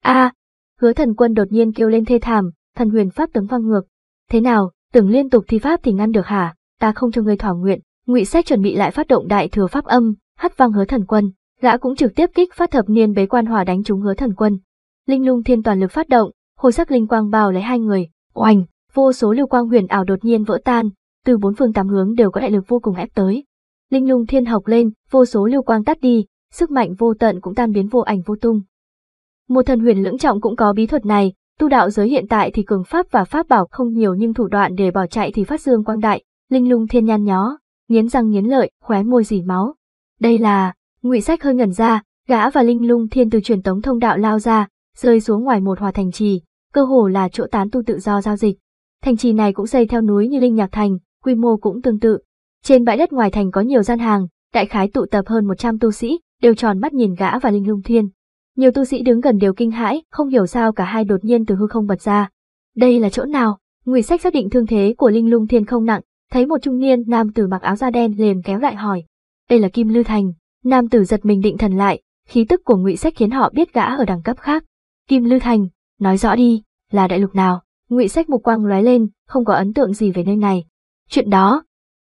A! hứa thần quân đột nhiên kêu lên thê thảm, thần huyền pháp tấm văng ngược. Thế nào, tưởng liên tục thi pháp thì ngăn được hả? Ta không cho ngươi thỏa nguyện. Ngụy Sách chuẩn bị lại phát động đại thừa pháp âm, hất văng hứa thần quân, gã cũng trực tiếp kích phát thập niên bế quan hòa đánh trúng hứa thần quân. Linh lung thiên toàn lực phát động, hồi sắc linh quang bao lấy hai người, oanh, vô số lưu quang huyền ảo đột nhiên vỡ tan, từ bốn phương tám hướng đều có đại lực vô cùng ép tới. Linh lung thiên học lên, vô số lưu quang tắt đi, sức mạnh vô tận cũng tan biến vô ảnh vô tung. Một thần huyền lưỡng trọng cũng có bí thuật này, tu đạo giới hiện tại thì cường pháp và pháp bảo không nhiều nhưng thủ đoạn để bỏ chạy thì phát dương quang đại, linh lung thiên nhan nhó, nghiến răng nghiến lợi, khóe môi dỉ máu. Đây là, Ngụy Sách hơi ngẩn ra, gã và linh lung thiên từ truyền tống thông đạo lao ra, rơi xuống ngoài một hòa thành trì, cơ hồ là chỗ tán tu tự do giao dịch. Thành trì này cũng xây theo núi như Linh Nhạc Thành, quy mô cũng tương tự. Trên bãi đất ngoài thành có nhiều gian hàng, đại khái tụ tập hơn 100 tu sĩ, đều tròn mắt nhìn gã và Linh Lung Thiên. Nhiều tu sĩ đứng gần đều kinh hãi, không hiểu sao cả hai đột nhiên từ hư không bật ra. Đây là chỗ nào? Ngụy Sách xác định thương thế của Linh Lung Thiên không nặng, thấy một trung niên nam tử mặc áo da đen liền kéo lại hỏi. Đây là Kim Lư Thành. Nam tử giật mình định thần lại, khí tức của Ngụy Sách khiến họ biết gã ở đẳng cấp khác. Kim Lư Thành, nói rõ đi, là đại lục nào? ngụy sách mục quang lóe lên, không có ấn tượng gì về nơi này. Chuyện đó,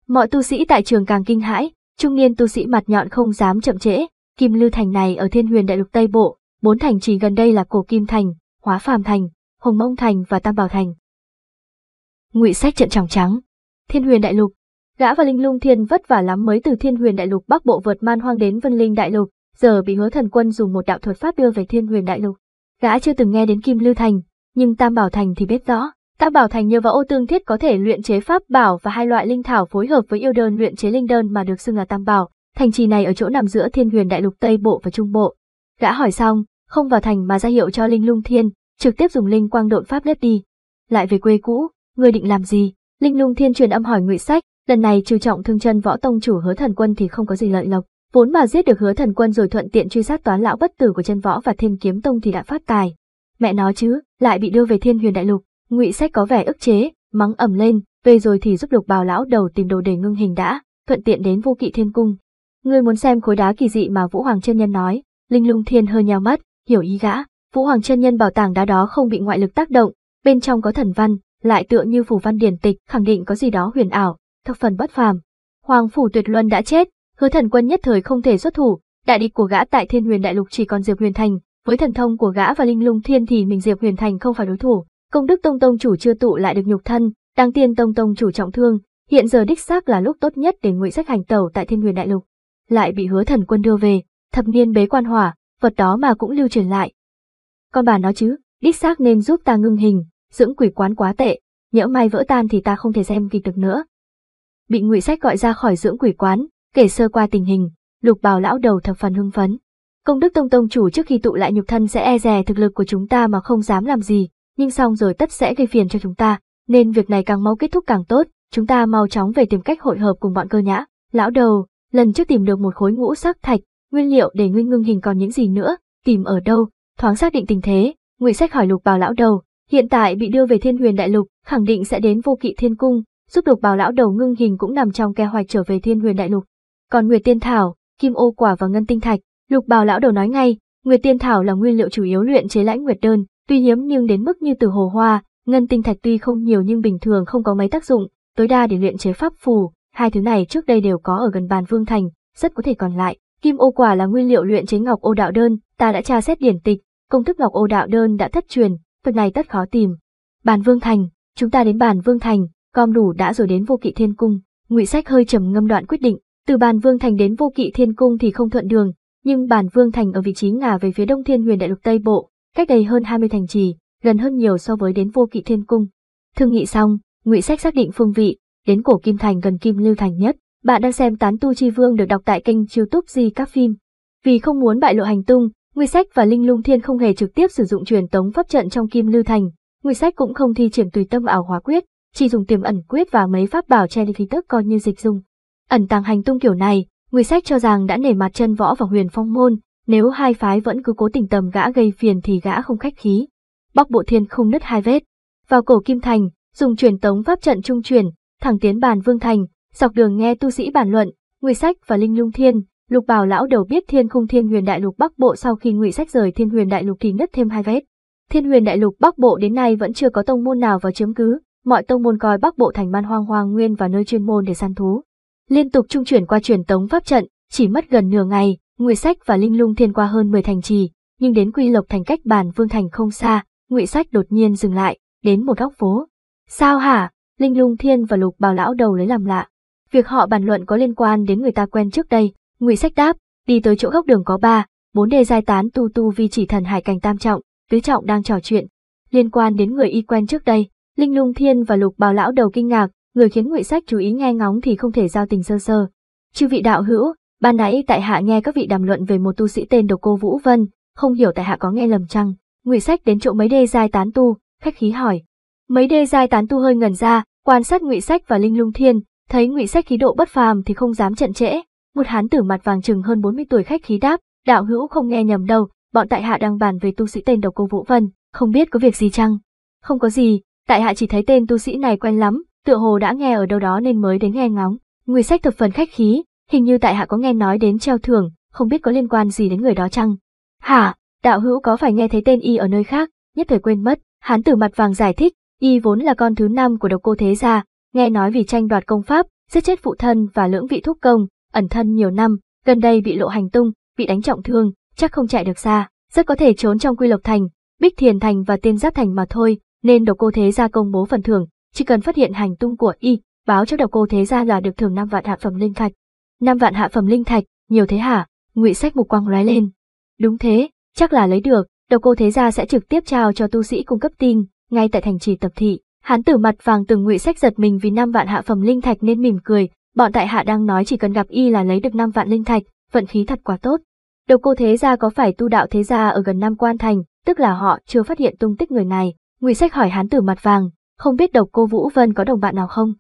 mọi tu sĩ tại trường càng kinh hãi, trung niên tu sĩ mặt nhọn không dám chậm trễ, Kim Lưu Thành này ở Thiên Huyền Đại Lục Tây Bộ, bốn thành trì gần đây là Cổ Kim Thành, Hóa Phàm Thành, Hồng Mông Thành và Tam Bảo Thành. Ngụy Sách trận tròng trắng. Thiên Huyền Đại Lục, gã và Linh Lung Thiên vất vả lắm mới từ Thiên Huyền Đại Lục Bắc Bộ vượt man hoang đến Vân Linh Đại Lục, giờ bị Hứa Thần Quân dùng một đạo thuật pháp đưa về Thiên Huyền Đại Lục. Gã chưa từng nghe đến Kim Lưu Thành, nhưng Tam Bảo Thành thì biết rõ. Tam Bảo Thành nhờ vào ô tương thiết có thể luyện chế pháp bảo và hai loại linh thảo phối hợp với yêu đơn luyện chế linh đơn mà được xưng là Tam Bảo. Thành trì này ở chỗ nằm giữa thiên huyền đại lục Tây Bộ và Trung Bộ. Gã hỏi xong, không vào thành mà ra hiệu cho Linh Lung Thiên, trực tiếp dùng linh quang độn pháp lết đi. Lại về quê cũ, người định làm gì? Linh Lung Thiên truyền âm hỏi Ngụy Sách, lần này trừ trọng thương chân võ tông chủ Hứa Thần Quân thì không có gì lợi lộc, vốn mà giết được Hứa Thần Quân rồi thuận tiện truy sát toán lão bất tử của chân võ và Thiên Kiếm Tông thì đã phát tài, mẹ nó chứ, lại bị đưa về thiên huyền đại lục, ngụy sách có vẻ ức chế, mắng ẩm lên, về rồi thì giúp lục bào lão đầu tìm đồ để ngưng hình đã, thuận tiện đến vô kỵ thiên cung. Ngươi muốn xem khối đá kỳ dị mà Vũ Hoàng chân nhân nói, Linh Lung Thiên hơi nheo mắt, hiểu ý gã, Vũ Hoàng chân nhân bảo tàng đá đó không bị ngoại lực tác động, bên trong có thần văn, lại tựa như phù văn điển tịch, khẳng định có gì đó huyền ảo, thập phần bất phàm. Hoàng phủ Tuyệt Luân đã chết, Hứa Thần Quân nhất thời không thể xuất thủ, đại địch của gã tại Thiên Huyền Đại Lục chỉ còn Diệp Huyền Thành, với thần thông của gã và linh lung thiên thì mình Diệp Huyền Thành không phải đối thủ. Công đức tông tông chủ chưa tụ lại được nhục thân, đang tiên tông tông chủ trọng thương, hiện giờ đích xác là lúc tốt nhất để ngụy sách hành tẩu tại thiên huyền đại lục. Lại bị hứa thần quân đưa về, thập niên bế quan hỏa, vật đó mà cũng lưu truyền lại. Con bà nói chứ, đích xác nên giúp ta ngưng hình, dưỡng quỷ quán quá tệ, nhỡ may vỡ tan thì ta không thể xem kịch được nữa. Bị ngụy sách gọi ra khỏi dưỡng quỷ quán, kể sơ qua tình hình, lục bào lão đầu thập phần hưng phấn. Công đức Tông Tông chủ trước khi tụ lại nhục thân sẽ e rè thực lực của chúng ta mà không dám làm gì, nhưng xong rồi tất sẽ gây phiền cho chúng ta, nên việc này càng mau kết thúc càng tốt, chúng ta mau chóng về tìm cách hội hợp cùng bọn cơ nhã. Lão đầu, lần trước tìm được một khối ngũ sắc thạch, nguyên liệu để nguyên ngưng hình còn những gì nữa, tìm ở đâu, thoáng xác định tình thế, Ngụy Sách hỏi Lục bào lão đầu, hiện tại bị đưa về Thiên Huyền Đại Lục, khẳng định sẽ đến Vô Kỵ Thiên Cung, giúp Lục bào lão đầu ngưng hình cũng nằm trong kế hoạch trở về Thiên Huyền Đại Lục. Còn Nguyệt Tiên Thảo, Kim Ô Quả và Ngân Tinh Thạch Lục bào lão đầu nói ngay, Nguyệt Tiên Thảo là nguyên liệu chủ yếu luyện chế lãnh nguyệt đơn, tuy hiếm nhưng đến mức như từ hồ hoa, ngân tinh thạch tuy không nhiều nhưng bình thường không có mấy tác dụng, tối đa để luyện chế pháp phù, hai thứ này trước đây đều có ở gần bàn vương thành, rất có thể còn lại. Kim ô quả là nguyên liệu luyện chế ngọc ô đạo đơn, ta đã tra xét điển tịch, công thức ngọc ô đạo đơn đã thất truyền, vật này tất khó tìm. Bàn vương thành, chúng ta đến bàn vương thành, com đủ đã rồi đến vô kỵ thiên cung. Ngụy Sách hơi trầm ngâm đoạn quyết định, từ bàn vương thành đến vô kỵ thiên cung thì không thuận đường, nhưng bản vương thành ở vị trí ngả về phía đông thiên huyền đại lục Tây Bộ, cách đây hơn 20 thành trì, gần hơn nhiều so với đến vô kỵ thiên cung. Thương nghị xong, ngụy Sách xác định phương vị, đến cổ Kim Thành gần Kim Lưu Thành nhất. Bạn đang xem Tán Tu Chi Vương được đọc tại kênh youtube Di Các Phim. Vì không muốn bại lộ hành tung, Ngụy Sách và Linh Lung Thiên không hề trực tiếp sử dụng truyền tống pháp trận trong Kim Lưu Thành, Ngụy Sách cũng không thi triển tùy tâm ảo hóa quyết, chỉ dùng tiềm ẩn quyết và mấy pháp bảo che đi khí tức coi như dịch dung. Ẩn tàng hành tung kiểu này, Ngụy Sách cho rằng đã nể mặt chân võ và huyền phong môn, nếu hai phái vẫn cứ cố tình tầm gã gây phiền thì gã không khách khí. Bóc bộ thiên không nứt hai vết. Vào cổ Kim Thành, dùng truyền tống pháp trận trung truyền, thẳng tiến bàn Vương Thành, dọc đường nghe tu sĩ bàn luận, Ngụy Sách và Linh Lung Thiên, Lục Bảo lão đầu biết Thiên Không Thiên Huyền Đại Lục Bắc Bộ sau khi Ngụy Sách rời Thiên Huyền Đại Lục thì nứt thêm hai vết. Thiên Huyền Đại Lục Bắc Bộ đến nay vẫn chưa có tông môn nào vào chiếm cứ, mọi tông môn coi Bắc Bộ thành man hoang hoang nguyên và nơi chuyên môn để săn thú liên tục trung chuyển qua truyền tống pháp trận, chỉ mất gần nửa ngày, Ngụy Sách và Linh Lung thiên qua hơn 10 thành trì, nhưng đến Quy Lộc thành cách bản Vương thành không xa, Ngụy Sách đột nhiên dừng lại, đến một góc phố. "Sao hả?" Linh Lung Thiên và Lục Bảo lão đầu lấy làm lạ. Việc họ bàn luận có liên quan đến người ta quen trước đây, Ngụy Sách đáp, đi tới chỗ góc đường có ba, bốn đề giai tán tu tu vi chỉ thần hải cảnh tam trọng, tứ trọng đang trò chuyện liên quan đến người y quen trước đây, Linh Lung Thiên và Lục Bảo lão đầu kinh ngạc, người khiến ngụy sách chú ý nghe ngóng thì không thể giao tình sơ sơ. Chư vị đạo hữu, ban nãy tại hạ nghe các vị đàm luận về một tu sĩ tên độc cô Vũ Vân, không hiểu tại hạ có nghe lầm chăng? Ngụy sách đến chỗ mấy đê giai tán tu, khách khí hỏi. Mấy đê giai tán tu hơi ngẩn ra, quan sát ngụy sách và linh lung thiên, thấy ngụy sách khí độ bất phàm thì không dám chậm trễ. Một hán tử mặt vàng chừng hơn 40 tuổi khách khí đáp, đạo hữu không nghe nhầm đâu, bọn tại hạ đang bàn về tu sĩ tên độc cô Vũ Vân, không biết có việc gì chăng? Không có gì, tại hạ chỉ thấy tên tu sĩ này quen lắm, tựa hồ đã nghe ở đâu đó nên mới đến nghe ngóng. Người sách thập phần khách khí, hình như tại hạ có nghe nói đến treo thưởng, không biết có liên quan gì đến người đó chăng? Hả, đạo hữu có phải nghe thấy tên y ở nơi khác, nhất thời quên mất, hán tử mặt vàng giải thích, y vốn là con thứ năm của độc cô thế gia, nghe nói vì tranh đoạt công pháp, giết chết phụ thân và lưỡng vị thúc công, ẩn thân nhiều năm, gần đây bị lộ hành tung, bị đánh trọng thương, chắc không chạy được xa, rất có thể trốn trong quy lộc thành, bích thiền thành và tiên giáp thành mà thôi, nên độc cô thế gia công bố phần thưởng, chỉ cần phát hiện hành tung của y, báo cho độc cô thế gia là được thưởng năm vạn hạ phẩm linh thạch. Năm vạn hạ phẩm linh thạch, nhiều thế hả? Ngụy Sách mục quang lóe lên. Đúng thế, chắc là lấy được, độc cô thế gia sẽ trực tiếp trao cho tu sĩ cung cấp tin, ngay tại thành trì tập thị. Hán tử mặt vàng từng Ngụy Sách giật mình vì năm vạn hạ phẩm linh thạch nên mỉm cười, bọn tại hạ đang nói chỉ cần gặp y là lấy được năm vạn linh thạch, vận khí thật quá tốt. Độc cô thế gia có phải tu đạo thế gia ở gần Nam Quan Thành, tức là họ chưa phát hiện tung tích người này. Ngụy Sách hỏi hán tử mặt vàng, không biết độc cô Vũ Vân có đồng bạn nào không?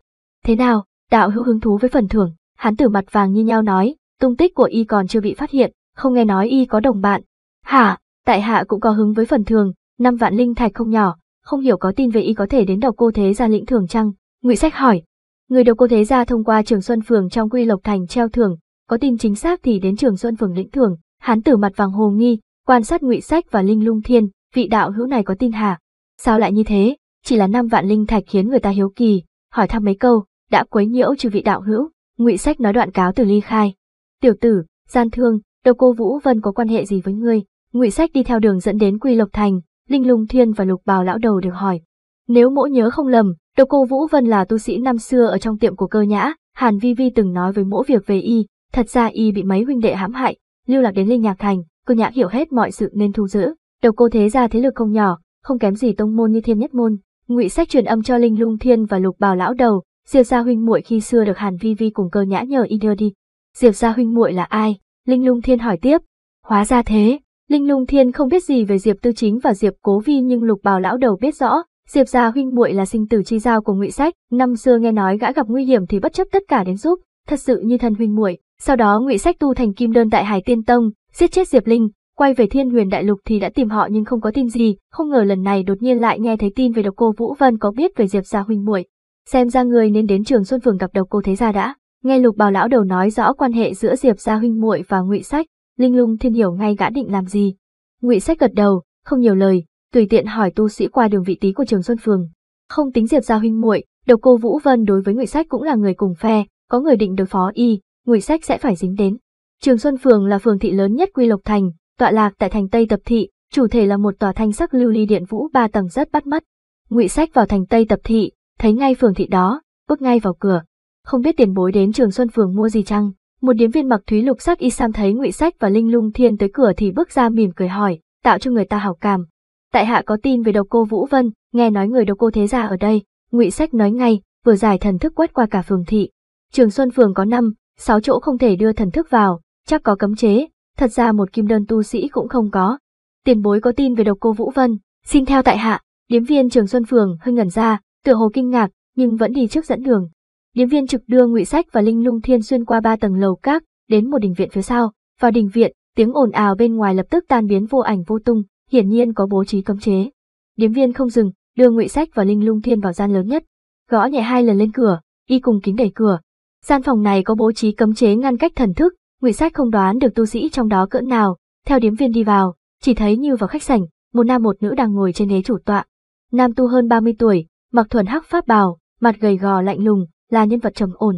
Thế nào, đạo hữu hứng thú với phần thưởng, hắn tử mặt vàng như nhau nói, tung tích của y còn chưa bị phát hiện, không nghe nói y có đồng bạn. Hả, tại hạ cũng có hứng với phần thưởng, năm vạn linh thạch không nhỏ, không hiểu có tin về y có thể đến độc cô thế gia lĩnh thưởng chăng? Ngụy Sách hỏi. Người độc cô thế gia thông qua Trường Xuân Phường trong Quy Lộc Thành treo thưởng, có tin chính xác thì đến Trường Xuân Phường lĩnh thưởng, hắn tử mặt vàng hồ nghi, quan sát Ngụy Sách và Linh Lung Thiên, vị đạo hữu này có tin hả? Sao lại như thế? chỉ là năm vạn linh thạch khiến người ta hiếu kỳ, hỏi thăm mấy câu, đã quấy nhiễu chư vị đạo hữu, ngụy sách nói đoạn cáo từ ly khai. Tiểu tử, gian thương, đầu cô Vũ Vân có quan hệ gì với ngươi? Ngụy sách đi theo đường dẫn đến Quy Lộc Thành, Linh Lung Thiên và Lục Bào Lão Đầu được hỏi. Nếu mỗ nhớ không lầm, đầu cô Vũ Vân là tu sĩ năm xưa ở trong tiệm của cơ nhã, Hàn Vi Vi từng nói với mỗ việc về y, thật ra y bị mấy huynh đệ hãm hại, lưu lạc đến Linh Nhạc Thành, cơ nhã hiểu hết mọi sự nên thu giữ. Đầu cô thế ra thế lực không nhỏ, không kém gì tông môn như thiên nhất môn, ngụy sách truyền âm cho linh lung thiên và lục bào lão đầu diệp gia huynh muội khi xưa được hàn vi vi cùng cơ nhã nhờ y đưa đi diệp gia huynh muội là ai linh lung thiên hỏi tiếp hóa ra thế linh lung thiên không biết gì về diệp tư chính và diệp cố vi nhưng lục bào lão đầu biết rõ diệp gia huynh muội là sinh tử chi giao của ngụy sách năm xưa nghe nói gã gặp nguy hiểm thì bất chấp tất cả đến giúp thật sự như thân huynh muội sau đó ngụy sách tu thành kim đơn tại hải tiên tông giết chết diệp linh Quay về thiên huyền đại lục thì đã tìm họ nhưng không có tin gì, không ngờ lần này đột nhiên lại nghe thấy tin về độc cô Vũ Vân có biết về Diệp gia huynh muội. Xem ra người nên đến trường Xuân Phường gặp độc cô thế gia đã. Nghe lục bào lão đầu nói rõ quan hệ giữa Diệp gia huynh muội và ngụy sách, linh lung thiên hiểu ngay gã định làm gì. Ngụy sách gật đầu, không nhiều lời, tùy tiện hỏi tu sĩ qua đường vị trí của trường Xuân Phường. Không tính Diệp gia huynh muội, độc cô Vũ Vân đối với ngụy sách cũng là người cùng phe, có người định đối phó y, ngụy sách sẽ phải dính đến. Trường Xuân Phường là phường thị lớn nhất Quy Lộc Thành, tọa lạc tại thành Tây Tập Thị, chủ thể là một tòa thanh sắc lưu ly điện vũ ba tầng rất bắt mắt. Ngụy Sách vào thành Tây Tập Thị, thấy ngay phường thị đó, bước ngay vào cửa. Không biết tiền bối đến Trường Xuân phường mua gì chăng? Một điếm viên mặc thúy lục sắc y sam thấy Ngụy Sách và Linh Lung Thiên tới cửa thì bước ra mỉm cười hỏi, tạo cho người ta hảo cảm. Tại hạ có tin về đầu cô Vũ Vân, nghe nói người đầu cô thế gia ở đây, Ngụy Sách nói ngay, vừa giải thần thức quét qua cả phường thị. Trường Xuân phường có năm, sáu chỗ không thể đưa thần thức vào, chắc có cấm chế, thật ra một kim đơn tu sĩ cũng không có. Tiền bối có tin về độc cô Vũ Vân, xin theo tại hạ, điếm viên Trường Xuân Phường hơi ngẩn ra, tựa hồ kinh ngạc, nhưng vẫn đi trước dẫn đường. Điếm viên trực đưa ngụy Sách và Linh Lung Thiên xuyên qua ba tầng lầu các, đến một đình viện phía sau. Vào đình viện, tiếng ồn ào bên ngoài lập tức tan biến vô ảnh vô tung, hiển nhiên có bố trí cấm chế. Điếm viên không dừng, đưa ngụy Sách và Linh Lung Thiên vào gian lớn nhất, gõ nhẹ hai lần lên cửa, y cùng kính đẩy cửa. Gian phòng này có bố trí cấm chế ngăn cách thần thức, Nguyễn Sách không đoán được tu sĩ trong đó cỡ nào, theo điếm viên đi vào, chỉ thấy như vào khách sảnh, một nam một nữ đang ngồi trên ghế chủ tọa. Nam tu hơn 30 tuổi, mặc thuần hắc pháp bào, mặt gầy gò lạnh lùng, là nhân vật trầm ổn.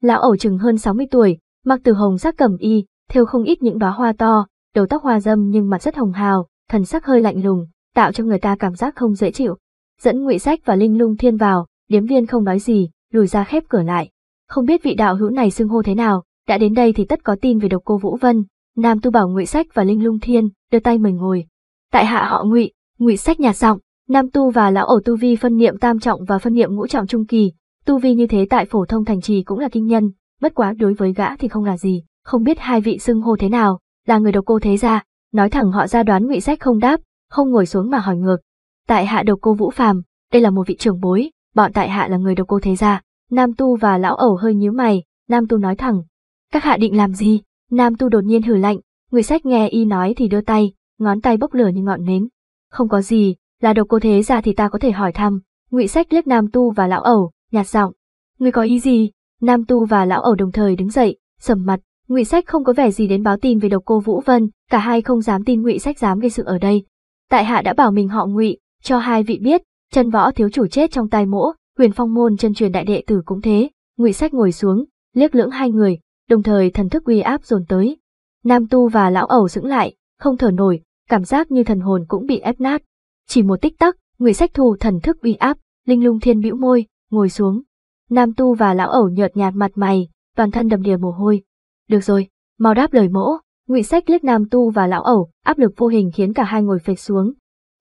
Lão ẩu chừng hơn 60 tuổi, mặc từ hồng sắc cẩm y, thêu không ít những đóa hoa to, đầu tóc hoa dâm nhưng mặt rất hồng hào, thần sắc hơi lạnh lùng, tạo cho người ta cảm giác không dễ chịu. Dẫn Ngụy Sách và Linh Lung Thiên vào, điếm viên không nói gì, lùi ra khép cửa lại. Không biết vị đạo hữu này xưng hô thế nào, đã đến đây thì tất có tin về độc cô Vũ Vân, Nam Tu Bảo Ngụy Sách và Linh Lung Thiên đưa tay mời ngồi. Tại hạ họ Ngụy, Ngụy Sách nhà giọng, Nam Tu và lão ổ tu vi phân niệm tam trọng và phân niệm ngũ trọng trung kỳ, tu vi như thế tại phổ thông thành trì cũng là kinh nhân, bất quá đối với gã thì không là gì, không biết hai vị xưng hô thế nào, là người độc cô thế gia, nói thẳng họ ra đoán Ngụy Sách không đáp, không ngồi xuống mà hỏi ngược. Tại hạ độc cô Vũ Phàm, đây là một vị trưởng bối, bọn tại hạ là người độc cô thế gia. Nam Tu và lão ẩu hơi nhíu mày, Nam Tu nói thẳng, các hạ định làm gì? Nam tu đột nhiên hử lạnh, người sách nghe y nói thì đưa tay, ngón tay bốc lửa như ngọn nến. Không có gì, là độc cô thế ra thì ta có thể hỏi thăm. Ngụy sách liếc Nam tu và lão ẩu, nhạt giọng. Người có ý gì? Nam tu và lão ẩu đồng thời đứng dậy, sầm mặt. Ngụy sách không có vẻ gì đến báo tin về độc cô Vũ Vân, cả hai không dám tin Ngụy sách dám gây sự ở đây. Tại hạ đã bảo mình họ Ngụy, cho hai vị biết, chân võ thiếu chủ chết trong tay mỗ, huyền phong môn chân truyền đại đệ tử cũng thế. Ngụy sách ngồi xuống, liếc lưỡng hai người, đồng thời thần thức uy áp dồn tới. Nam tu và lão ẩu sững lại, không thở nổi, cảm giác như thần hồn cũng bị ép nát. Chỉ một tích tắc, người sách thù thần thức uy áp, linh lung thiên bĩu môi, ngồi xuống. Nam tu và lão ẩu nhợt nhạt mặt mày, toàn thân đầm đìa mồ hôi. Được rồi, mau đáp lời mỗ, ngụy sách liếc nam tu và lão ẩu, áp lực vô hình khiến cả hai ngồi phịch xuống.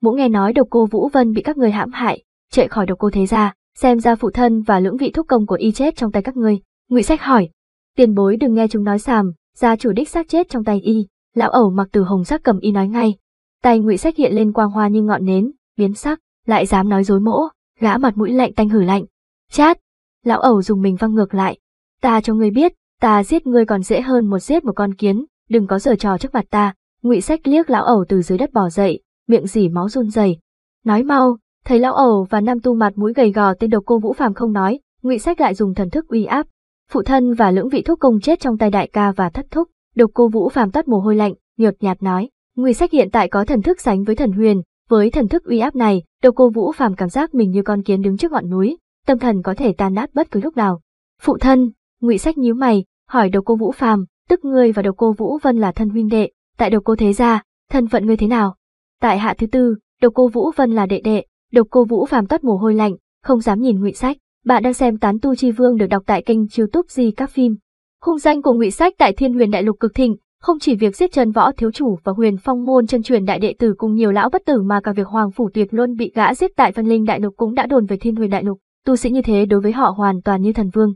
Mỗ nghe nói độc cô Vũ Vân bị các người hãm hại, chạy khỏi độc cô thế gia, xem ra phụ thân và lưỡng vị thúc công của y chết trong tay các ngươi. Ngụy sách hỏi, tiền bối đừng nghe chúng nói xàm, gia chủ đích xác chết trong tay y, lão ẩu mặc từ hồng sắc cầm y nói ngay. Tay ngụy sách hiện lên quang hoa như ngọn nến, biến sắc, lại dám nói dối mỗ, gã mặt mũi lạnh tanh hử lạnh. Chát! Lão ẩu dùng mình văng ngược lại. Ta cho ngươi biết, ta giết ngươi còn dễ hơn một giết một con kiến, đừng có giở trò trước mặt ta. Ngụy sách liếc lão ẩu từ dưới đất bỏ dậy, miệng dỉ máu run rẩy. Nói mau, thấy lão ẩu và nam tu mặt mũi gầy gò tên độc cô Vũ Phàm không nói, Ngụy Sách lại dùng thần thức uy áp, Phụ thân và lưỡng vị thúc công chết trong tay đại ca và thất thúc, độc cô Vũ phàm tắt mồ hôi lạnh, nhợt nhạt nói, Ngụy sách hiện tại có thần thức sánh với thần huyền, với thần thức uy áp này, độc cô Vũ phàm cảm giác mình như con kiến đứng trước ngọn núi, tâm thần có thể tan nát bất cứ lúc nào. Phụ thân, Ngụy Sách nhíu mày, hỏi độc cô Vũ phàm, tức ngươi và độc cô Vũ Vân là thân huynh đệ, tại độc cô thế gia, thân phận ngươi thế nào? Tại hạ thứ tư, độc cô Vũ Vân là đệ đệ, độc cô Vũ phàm tắt mồ hôi lạnh, không dám nhìn Ngụy Sách. Bạn đang xem Tán Tu Chi Vương được đọc tại kênh youtube Di Các Phim. khung danh của ngụy Sách tại Thiên Huyền Đại Lục cực thịnh, không chỉ việc giết chân võ thiếu chủ và huyền phong môn chân truyền đại đệ tử cùng nhiều lão bất tử mà cả việc hoàng phủ tuyệt luôn bị gã giết tại văn linh đại lục cũng đã đồn về thiên huyền đại lục tu sĩ như thế đối với họ hoàn toàn như thần vương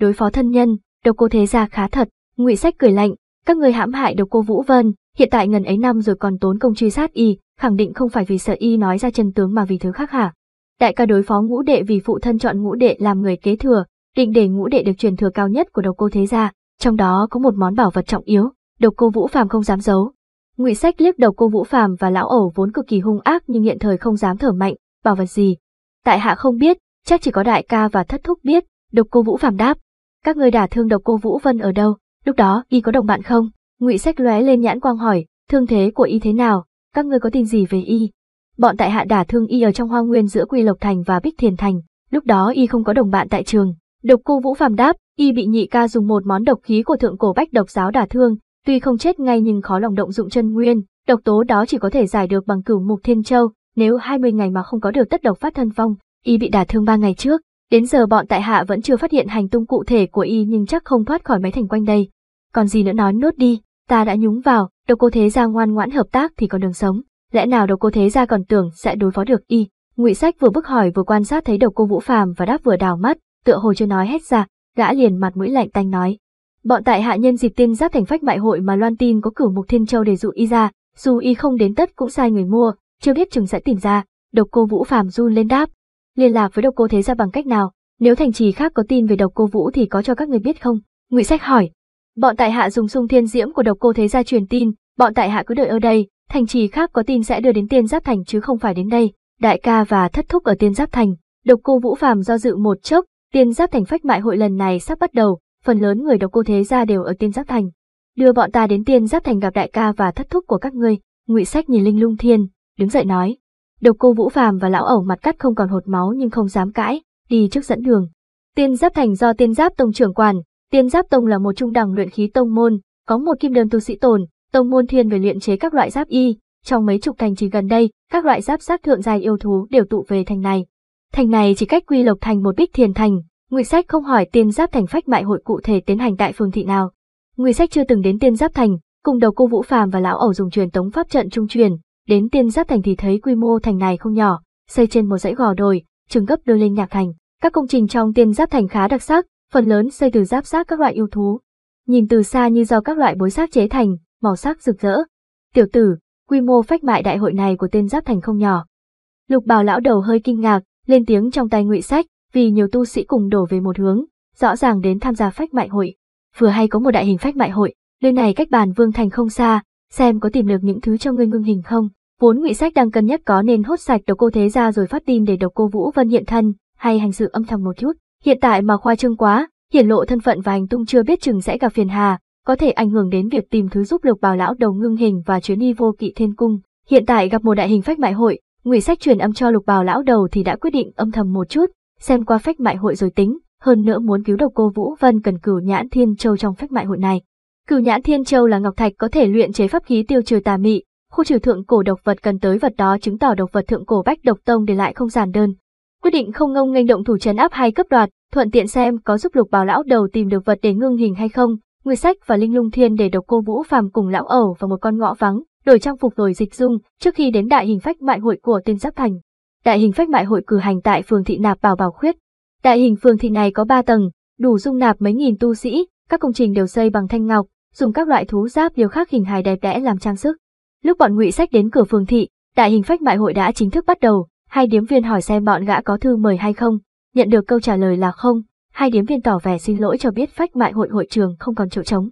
đối phó thân nhân độc cô thế gia khá thật ngụy sách cười lạnh các người hãm hại độc cô vũ vân hiện tại ngần ấy năm rồi còn tốn công truy sát y khẳng định không phải vì sợ y nói ra chân tướng mà vì thứ khác hả Đại ca đối phó ngũ đệ vì phụ thân chọn ngũ đệ làm người kế thừa, định để ngũ đệ được truyền thừa cao nhất của độc cô thế gia, trong đó có một món bảo vật trọng yếu, độc cô Vũ Phàm không dám giấu. Ngụy Sách liếc đầu cô Vũ Phàm và lão ẩu vốn cực kỳ hung ác nhưng hiện thời không dám thở mạnh, bảo vật gì? Tại hạ không biết, chắc chỉ có đại ca và thất thúc biết, độc cô Vũ Phàm đáp. Các người đả thương độc cô Vũ Vân ở đâu, lúc đó y có đồng bạn không? Ngụy Sách lóe lên nhãn quang hỏi, thương thế của y thế nào, các ngươi có tin gì về y? Bọn tại hạ đả thương y ở trong hoa nguyên giữa Quy Lộc Thành và Bích Thiền Thành, lúc đó y không có đồng bạn tại trường. Độc cô Vũ Phàm đáp, y bị nhị ca dùng một món độc khí của thượng cổ bách độc giáo đả thương, tuy không chết ngay nhưng khó lòng động dụng chân nguyên, độc tố đó chỉ có thể giải được bằng cửu mục thiên châu, nếu 20 ngày mà không có được tất độc phát thân phong, y bị đả thương ba ngày trước, đến giờ bọn tại hạ vẫn chưa phát hiện hành tung cụ thể của y nhưng chắc không thoát khỏi máy thành quanh đây. Còn gì nữa nói nốt đi, ta đã nhúng vào, độc cô thế gia ngoan ngoãn hợp tác thì còn đường sống lẽ nào đầu cô thế gia còn tưởng sẽ đối phó được y ngụy sách vừa bức hỏi vừa quan sát thấy đầu cô vũ phàm và đáp vừa đào mắt tựa hồ chưa nói hết ra gã liền mặt mũi lạnh tanh nói bọn tại hạ nhân dịp tin giáp thành phách mại hội mà loan tin có cửu mục thiên châu để dụ y ra dù y không đến tất cũng sai người mua chưa biết chừng sẽ tìm ra độc cô vũ phàm run lên đáp liên lạc với độc cô thế gia bằng cách nào nếu thành trì khác có tin về độc cô vũ thì có cho các người biết không ngụy sách hỏi bọn tại hạ dùng sung thiên diễm của độc cô thế gia truyền tin bọn tại hạ cứ đợi ở đây thành trì khác có tin sẽ đưa đến tiên giáp thành chứ không phải đến đây. Đại ca và thất thúc ở tiên giáp thành, độc cô Vũ Phàm do dự một chốc, tiên giáp thành phách mại hội lần này sắp bắt đầu, phần lớn người độc cô thế gia đều ở tiên giáp thành. Đưa bọn ta đến tiên giáp thành gặp đại ca và thất thúc của các ngươi, ngụy sách nhìn Linh Lung Thiên, đứng dậy nói. Độc cô Vũ Phàm và lão ẩu mặt cắt không còn hột máu nhưng không dám cãi, đi trước dẫn đường. Tiên giáp thành do tiên giáp tông trưởng quản, tiên giáp tông là một trung đẳng luyện khí tông môn, có một kim đơn tu sĩ tồn, Tông môn thiên về luyện chế các loại giáp y, trong mấy chục thành trì gần đây, các loại giáp sát thượng dài yêu thú đều tụ về thành này. Thành này chỉ cách quy lộc thành một bích thiền thành, Ngụy Sách không hỏi tiên giáp thành phách mại hội cụ thể tiến hành tại phường thị nào. Ngụy Sách chưa từng đến tiên giáp thành, cùng đầu cô Vũ Phàm và lão ẩu dùng truyền tống pháp trận trung truyền, đến tiên giáp thành thì thấy quy mô thành này không nhỏ, xây trên một dãy gò đồi, chừng gấp đôi lên nhạc thành. Các công trình trong tiên giáp thành khá đặc sắc, phần lớn xây từ giáp xác các loại yêu thú. Nhìn từ xa như do các loại bối xác chế thành, màu sắc rực rỡ. Tiểu tử, quy mô phách mại đại hội này của tên Giáp Thành không nhỏ. Lục bào lão đầu hơi kinh ngạc, lên tiếng trong tay ngụy sách, vì nhiều tu sĩ cùng đổ về một hướng, rõ ràng đến tham gia phách mại hội. Vừa hay có một đại hình phách mại hội, nơi này cách bàn Vương Thành không xa, xem có tìm được những thứ cho ngươi ngưng hình không. Vốn ngụy sách đang cân nhắc có nên hốt sạch độc cô thế ra rồi phát tin để độc cô Vũ Vân hiện thân, hay hành sự âm thầm một chút. Hiện tại mà khoa trương quá, hiển lộ thân phận và hành tung chưa biết chừng sẽ gặp phiền hà, có thể ảnh hưởng đến việc tìm thứ giúp lục bào lão đầu ngưng hình và chuyến đi vô kỵ thiên cung. Hiện tại gặp một đại hình phách mại hội, Ngụy Sách truyền âm cho lục bào lão đầu thì đã quyết định âm thầm một chút, xem qua phách mại hội rồi tính, hơn nữa muốn cứu độc cô Vũ Vân cần cửu nhãn thiên châu trong phách mại hội này. Cửu nhãn thiên châu là ngọc thạch có thể luyện chế pháp khí tiêu trừ tà mị, khu trừ thượng cổ độc vật cần tới vật đó chứng tỏ độc vật thượng cổ bách độc tông để lại không giản đơn. Quyết định không ngông nghênh động thủ chấn áp hay cấp đoạt, thuận tiện xem có giúp lục bào lão đầu tìm được vật để ngưng hình hay không, Nguyệt Sách và Linh Lung Thiên để độc cô Vũ Phàm cùng lão ẩu vào một con ngõ vắng, đổi trang phục rồi dịch dung trước khi đến đại hình phách mại hội của tên Giáp Thành. Đại hình phách mại hội cử hành tại phường thị nạp bảo bảo khuyết. Đại hình phường thị này có 3 tầng, đủ dung nạp mấy nghìn tu sĩ, các công trình đều xây bằng thanh ngọc, dùng các loại thú giáp điều khác hình hài đẹp đẽ làm trang sức. Lúc bọn Ngụy Sách đến cửa phường thị, đại hình phách mại hội đã chính thức bắt đầu, hai điếm viên hỏi xem bọn gã có thư mời hay không, nhận được câu trả lời là không, hai điếm viên tỏ vẻ xin lỗi cho biết phách mại hội hội trường không còn chỗ trống.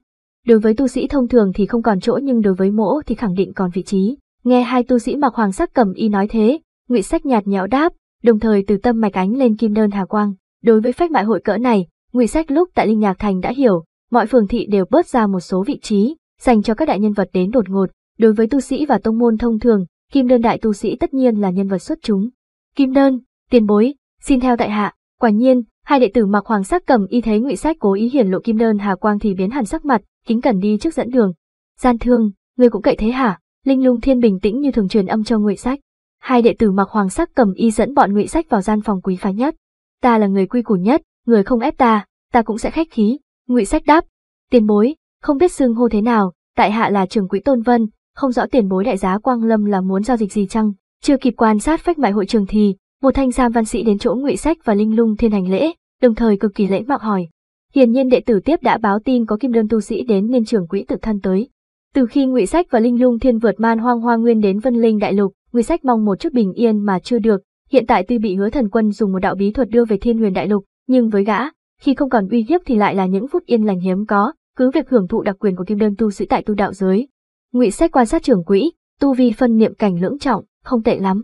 Đối với tu sĩ thông thường thì không còn chỗ nhưng đối với mỗ thì khẳng định còn vị trí. Nghe hai tu sĩ mặc hoàng sắc cầm y nói thế, ngụy sách nhạt nhẽo đáp, đồng thời từ tâm mạch ánh lên kim đơn hà quang. Đối với phách mại hội cỡ này, ngụy sách lúc tại Linh Nhạc Thành đã hiểu, mọi phường thị đều bớt ra một số vị trí, dành cho các đại nhân vật đến đột ngột. Đối với tu sĩ và tông môn thông thường, kim đơn đại tu sĩ tất nhiên là nhân vật xuất chúng. Kim đơn, tiền bối, xin theo tại hạ, quả nhiên, Hai đệ tử mặc hoàng sắc cầm y thấy ngụy sách cố ý hiển lộ kim đơn hà quang thì biến hẳn sắc mặt, kính cẩn đi trước dẫn đường. Gian thương, người cũng cậy thế hả? Linh lung thiên bình tĩnh như thường truyền âm cho ngụy sách. Hai đệ tử mặc hoàng sắc cầm y dẫn bọn ngụy sách vào gian phòng quý phái nhất. Ta là người quy củ nhất, người không ép ta, ta cũng sẽ khách khí. Ngụy sách đáp. Tiền bối, không biết xưng hô thế nào, tại hạ là trưởng quỹ tôn vân, không rõ tiền bối đại giá quang lâm là muốn giao dịch gì chăng? Chưa kịp quan sát phách mại hội trường thì một thanh giam văn sĩ đến chỗ Ngụy Sách và Linh Lung Thiên hành lễ, đồng thời cực kỳ lễ mạo hỏi. Hiển nhiên đệ tử tiếp đã báo tin có kim đơn tu sĩ đến nên trưởng quỹ tự thân tới. Từ khi Ngụy Sách và Linh Lung Thiên vượt man hoang hoa nguyên đến Vân Linh Đại Lục, Ngụy Sách mong một chút bình yên mà chưa được, hiện tại tuy bị Hứa Thần Quân dùng một đạo bí thuật đưa về Thiên Huyền Đại Lục, nhưng với gã, khi không còn uy hiếp thì lại là những phút yên lành hiếm có, cứ việc hưởng thụ đặc quyền của kim đơn tu sĩ tại tu đạo giới. Ngụy Sách quan sát trưởng quỹ, tu vi phân niệm cảnh lưỡng trọng, không tệ lắm.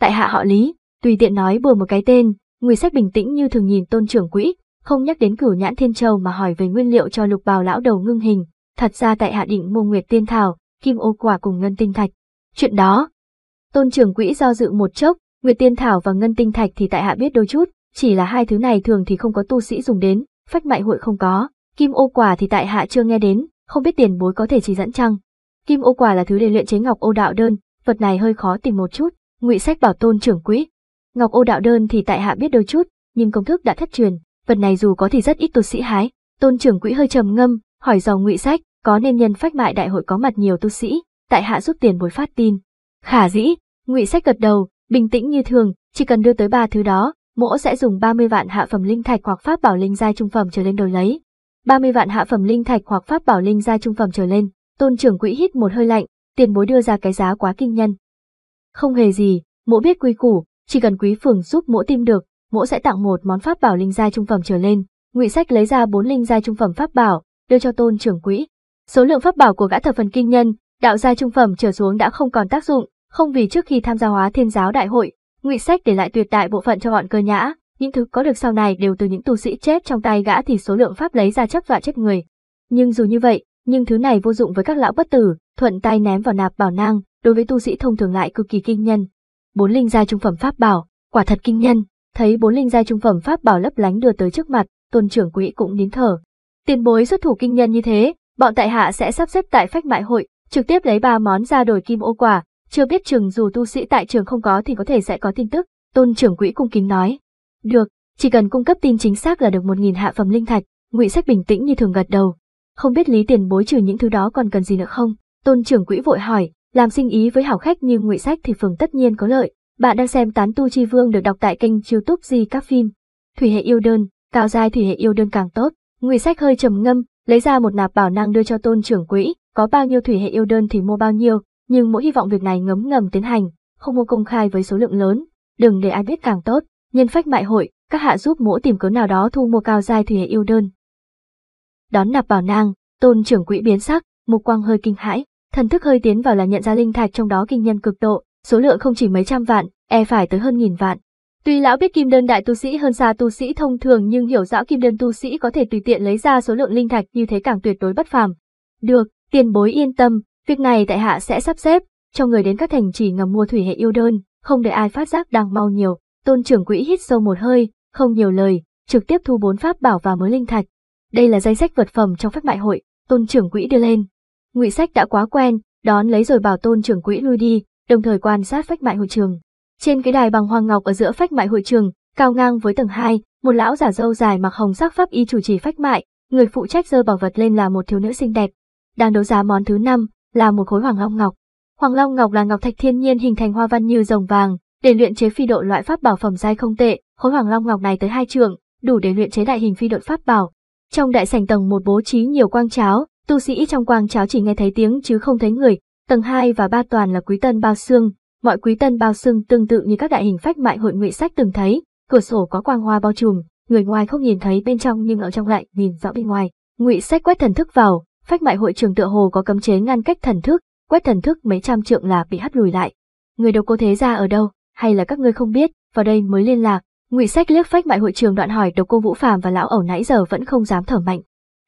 Tại hạ họ Lý, Tùy tiện nói bừa một cái tên, người sách bình tĩnh như thường nhìn tôn trưởng quỹ, không nhắc đến cửu nhãn thiên châu mà hỏi về nguyên liệu cho lục bào lão đầu ngưng hình. Thật ra tại hạ định mua nguyệt tiên thảo, kim ô quả cùng ngân tinh thạch. Chuyện đó, tôn trưởng quỹ do dự một chốc, nguyệt tiên thảo và ngân tinh thạch thì tại hạ biết đôi chút, chỉ là hai thứ này thường thì không có tu sĩ dùng đến, phách mại hội không có, kim ô quả thì tại hạ chưa nghe đến, không biết tiền bối có thể chỉ dẫn chăng. Kim ô quả là thứ để luyện chế ngọc ô đạo đơn, vật này hơi khó tìm một chút, ngụy sách bảo tôn trưởng quỹ. Ngọc ô đạo đơn thì tại hạ biết đôi chút, nhưng công thức đã thất truyền, vật này dù có thì rất ít tu sĩ hái. Tôn trưởng quỹ hơi trầm ngâm, hỏi dò ngụy sách, có nên nhân phách mại đại hội có mặt nhiều tu sĩ, tại hạ giúp tiền bối phát tin. Khả dĩ, ngụy sách gật đầu, bình tĩnh như thường, chỉ cần đưa tới ba thứ đó, mỗ sẽ dùng 30 vạn hạ phẩm linh thạch hoặc pháp bảo linh giai trung phẩm trở lên đổi lấy. 30 vạn hạ phẩm linh thạch hoặc pháp bảo linh giai trung phẩm trở lên, tôn trưởng quỹ hít một hơi lạnh, tiền bối đưa ra cái giá quá kinh nhân. Không hề gì, mỗ biết quy củ, chỉ cần quý phường giúp mỗ tìm được, mỗ sẽ tặng một món pháp bảo linh gia trung phẩm trở lên. Ngụy Sách lấy ra bốn linh gia trung phẩm pháp bảo, đưa cho Tôn trưởng quỹ. Số lượng pháp bảo của gã thập phần kinh nhân, đạo gia trung phẩm trở xuống đã không còn tác dụng, không vì trước khi tham gia hóa thiên giáo đại hội, Ngụy Sách để lại tuyệt đại bộ phận cho bọn cơ nhã, những thứ có được sau này đều từ những tu sĩ chết trong tay gã thì số lượng pháp lấy ra chắc dọa chết người. Nhưng dù như vậy, nhưng thứ này vô dụng với các lão bất tử, thuận tay ném vào nạp bảo nang, đối với tu sĩ thông thường lại cực kỳ kinh nhân bốn linh gia trung phẩm pháp bảo, quả thật kinh nhân, thấy bốn linh gia trung phẩm pháp bảo lấp lánh đưa tới trước mặt, tôn trưởng quỹ cũng nín thở. Tiền bối xuất thủ kinh nhân như thế, bọn tại hạ sẽ sắp xếp tại phách mại hội, trực tiếp lấy ba món ra đổi kim ô quả, chưa biết chừng dù tu sĩ tại trường không có thì có thể sẽ có tin tức, tôn trưởng quỹ cung kính nói. Được, chỉ cần cung cấp tin chính xác là được một nghìn hạ phẩm linh thạch, ngụy sách bình tĩnh như thường gật đầu. Không biết lý tiền bối trừ những thứ đó còn cần gì nữa không? Tôn trưởng quỹ vội hỏi, làm sinh ý với hảo khách như ngụy Sách thì Phường tất nhiên có lợi. Bạn đang xem Tán Tu Chi Vương được đọc tại kênh youtube Di Các Phim. Thủy hệ yêu đơn, cao dài thủy hệ yêu đơn càng tốt. ngụy Sách hơi trầm ngâm, lấy ra một nạp bảo năng đưa cho tôn trưởng quỹ, có bao nhiêu thủy hệ yêu đơn thì mua bao nhiêu, nhưng mỗi hy vọng việc này ngấm ngầm tiến hành, không mua công khai với số lượng lớn, đừng để ai biết càng tốt. Nhân phách mại hội, các hạ giúp mỗi tìm cớ nào đó thu mua cao dài thủy hệ yêu đơn. Đón nạp bảo nang, tôn trưởng quỹ biến sắc, mục quang hơi kinh hãi. Thần thức hơi tiến vào là nhận ra linh thạch trong đó kinh nhân cực độ, số lượng không chỉ mấy trăm vạn, e phải tới hơn nghìn vạn. Tuy lão biết kim đơn đại tu sĩ hơn xa tu sĩ thông thường nhưng hiểu rõ kim đơn tu sĩ có thể tùy tiện lấy ra số lượng linh thạch như thế càng tuyệt đối bất phàm. Được, tiền bối yên tâm, việc này tại hạ sẽ sắp xếp, cho người đến các thành chỉ ngầm mua thủy hệ yêu đơn, không để ai phát giác đang mau nhiều. Tôn trưởng quỹ hít sâu một hơi, không nhiều lời, trực tiếp thu bốn pháp bảo và mới linh thạch. Đây là danh sách vật phẩm trong phách mại hội, tôn trưởng quỹ đưa lên. Ngụy Sách đã quá quen, đón lấy rồi bảo Tôn trưởng quỹ lui đi, đồng thời quan sát phách mại hội trường. Trên cái đài bằng hoàng ngọc ở giữa phách mại hội trường, cao ngang với tầng hai, một lão giả râu dài mặc hồng sắc pháp y chủ trì phách mại, người phụ trách giơ bảo vật lên là một thiếu nữ xinh đẹp. Đang đấu giá món thứ năm là một khối hoàng long ngọc. Hoàng long ngọc là ngọc thạch thiên nhiên hình thành hoa văn như rồng vàng, để luyện chế phi độ loại pháp bảo phẩm giai không tệ, khối hoàng long ngọc này tới hai trường, đủ để luyện chế đại hình phi đội pháp bảo. Trong đại sảnh tầng một bố trí nhiều quang cháo, Tu sĩ trong quang cháo chỉ nghe thấy tiếng chứ không thấy người, tầng 2 và 3 toàn là quý tân bao xương, mọi quý tân bao xương tương tự như các đại hình phách mại hội ngụy sách từng thấy, cửa sổ có quang hoa bao trùm, người ngoài không nhìn thấy bên trong nhưng ở trong lại nhìn rõ bên ngoài. Ngụy sách quét thần thức vào, phách mại hội trường tựa hồ có cấm chế ngăn cách thần thức, quét thần thức mấy trăm trượng là bị hắt lùi lại. Người đầu cô thế gia ở đâu, hay là các ngươi không biết, vào đây mới liên lạc. Ngụy Sách liếc phách mại hội trường đoạn hỏi độc cô Vũ Phàm và lão ẩu nãy giờ vẫn không dám thở mạnh,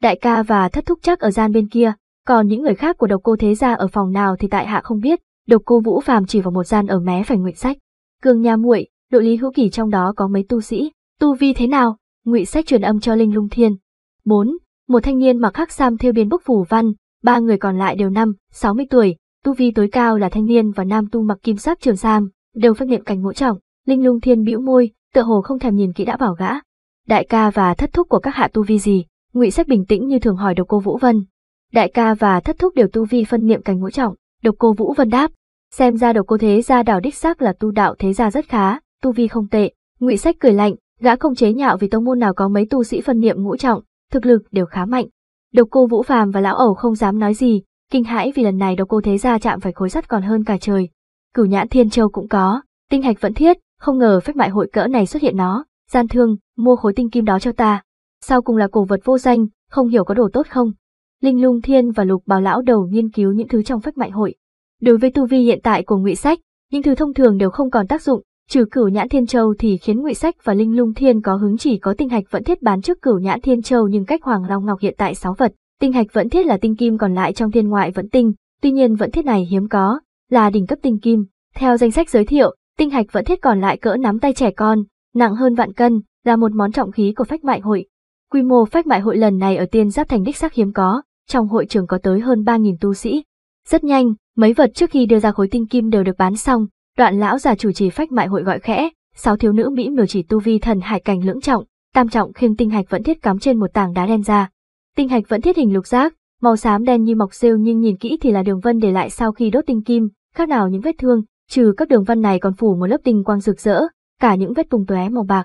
Đại ca và thất thúc chắc ở gian bên kia, còn những người khác của độc cô thế gia ở phòng nào thì tại hạ không biết, độc cô Vũ Phàm chỉ vào một gian ở mé phải Ngụy Sách. cương Nha muội, đội Lý Hữu Kỳ trong đó có mấy tu sĩ, tu vi thế nào? Ngụy Sách truyền âm cho Linh Lung Thiên. 4. Một thanh niên mặc khắc sam theo biến bức phủ văn, ba người còn lại đều năm, 60 tuổi, tu vi tối cao là thanh niên và nam tu mặc kim sắc trường sam, đều phát niệm cảnh ngũ trọng. Linh Lung Thiên bĩu môi, tựa hồ không thèm nhìn kỹ đã bảo gã. Đại ca và thất thúc của các hạ tu vi gì? Ngụy Sách bình tĩnh như thường hỏi Độc Cô Vũ Vân. Đại ca và thất thúc đều tu vi phân niệm cảnh ngũ trọng, Độc Cô Vũ Vân đáp, xem ra Độc Cô Thế gia đảo đích xác là tu đạo thế gia rất khá, tu vi không tệ. Ngụy Sách cười lạnh, gã không chế nhạo vì tông môn nào có mấy tu sĩ phân niệm ngũ trọng, thực lực đều khá mạnh. Độc Cô Vũ Phàm và lão ẩu không dám nói gì, kinh hãi vì lần này Độc Cô Thế gia chạm phải khối sắt còn hơn cả trời. Cửu Nhãn Thiên Châu cũng có, tinh hạch vẫn thiết, không ngờ phép mại hội cỡ này xuất hiện nó, gian thương, mua khối tinh kim đó cho ta. Sau cùng là cổ vật vô danh, không hiểu có đồ tốt không. Linh Lung Thiên và Lục Bảo Lão đầu nghiên cứu những thứ trong phách mại hội. Đối với tu vi hiện tại của Ngụy Sách, những thứ thông thường đều không còn tác dụng, trừ Cửu Nhãn Thiên Châu thì khiến Ngụy Sách và Linh Lung Thiên có hứng chỉ có tinh hạch vẫn thiết bán trước Cửu Nhãn Thiên Châu nhưng cách Hoàng Long Ngọc hiện tại sáu vật, tinh hạch vẫn thiết là tinh kim còn lại trong thiên ngoại vẫn tinh, tuy nhiên vẫn thiết này hiếm có, là đỉnh cấp tinh kim. Theo danh sách giới thiệu, tinh hạch vẫn thiết còn lại cỡ nắm tay trẻ con, nặng hơn vạn cân, là một món trọng khí của phách mại hội, Quy mô phách mại hội lần này ở Tiên Giáp Thành đích xác hiếm có, trong hội trường có tới hơn 3.000 tu sĩ. Rất nhanh, mấy vật trước khi đưa ra khối tinh kim đều được bán xong, đoạn lão già chủ trì phách mại hội gọi khẽ, sáu thiếu nữ Mỹ miều chỉ tu vi thần hải cảnh lưỡng trọng, tam trọng khiêng tinh hạch vẫn thiết cắm trên một tảng đá đen ra. Tinh hạch vẫn thiết hình lục giác, màu xám đen như mọc rêu nhưng nhìn kỹ thì là đường vân để lại sau khi đốt tinh kim, khác nào những vết thương, trừ các đường vân này còn phủ một lớp tinh quang rực rỡ, cả những vết tung tóe màu bạc.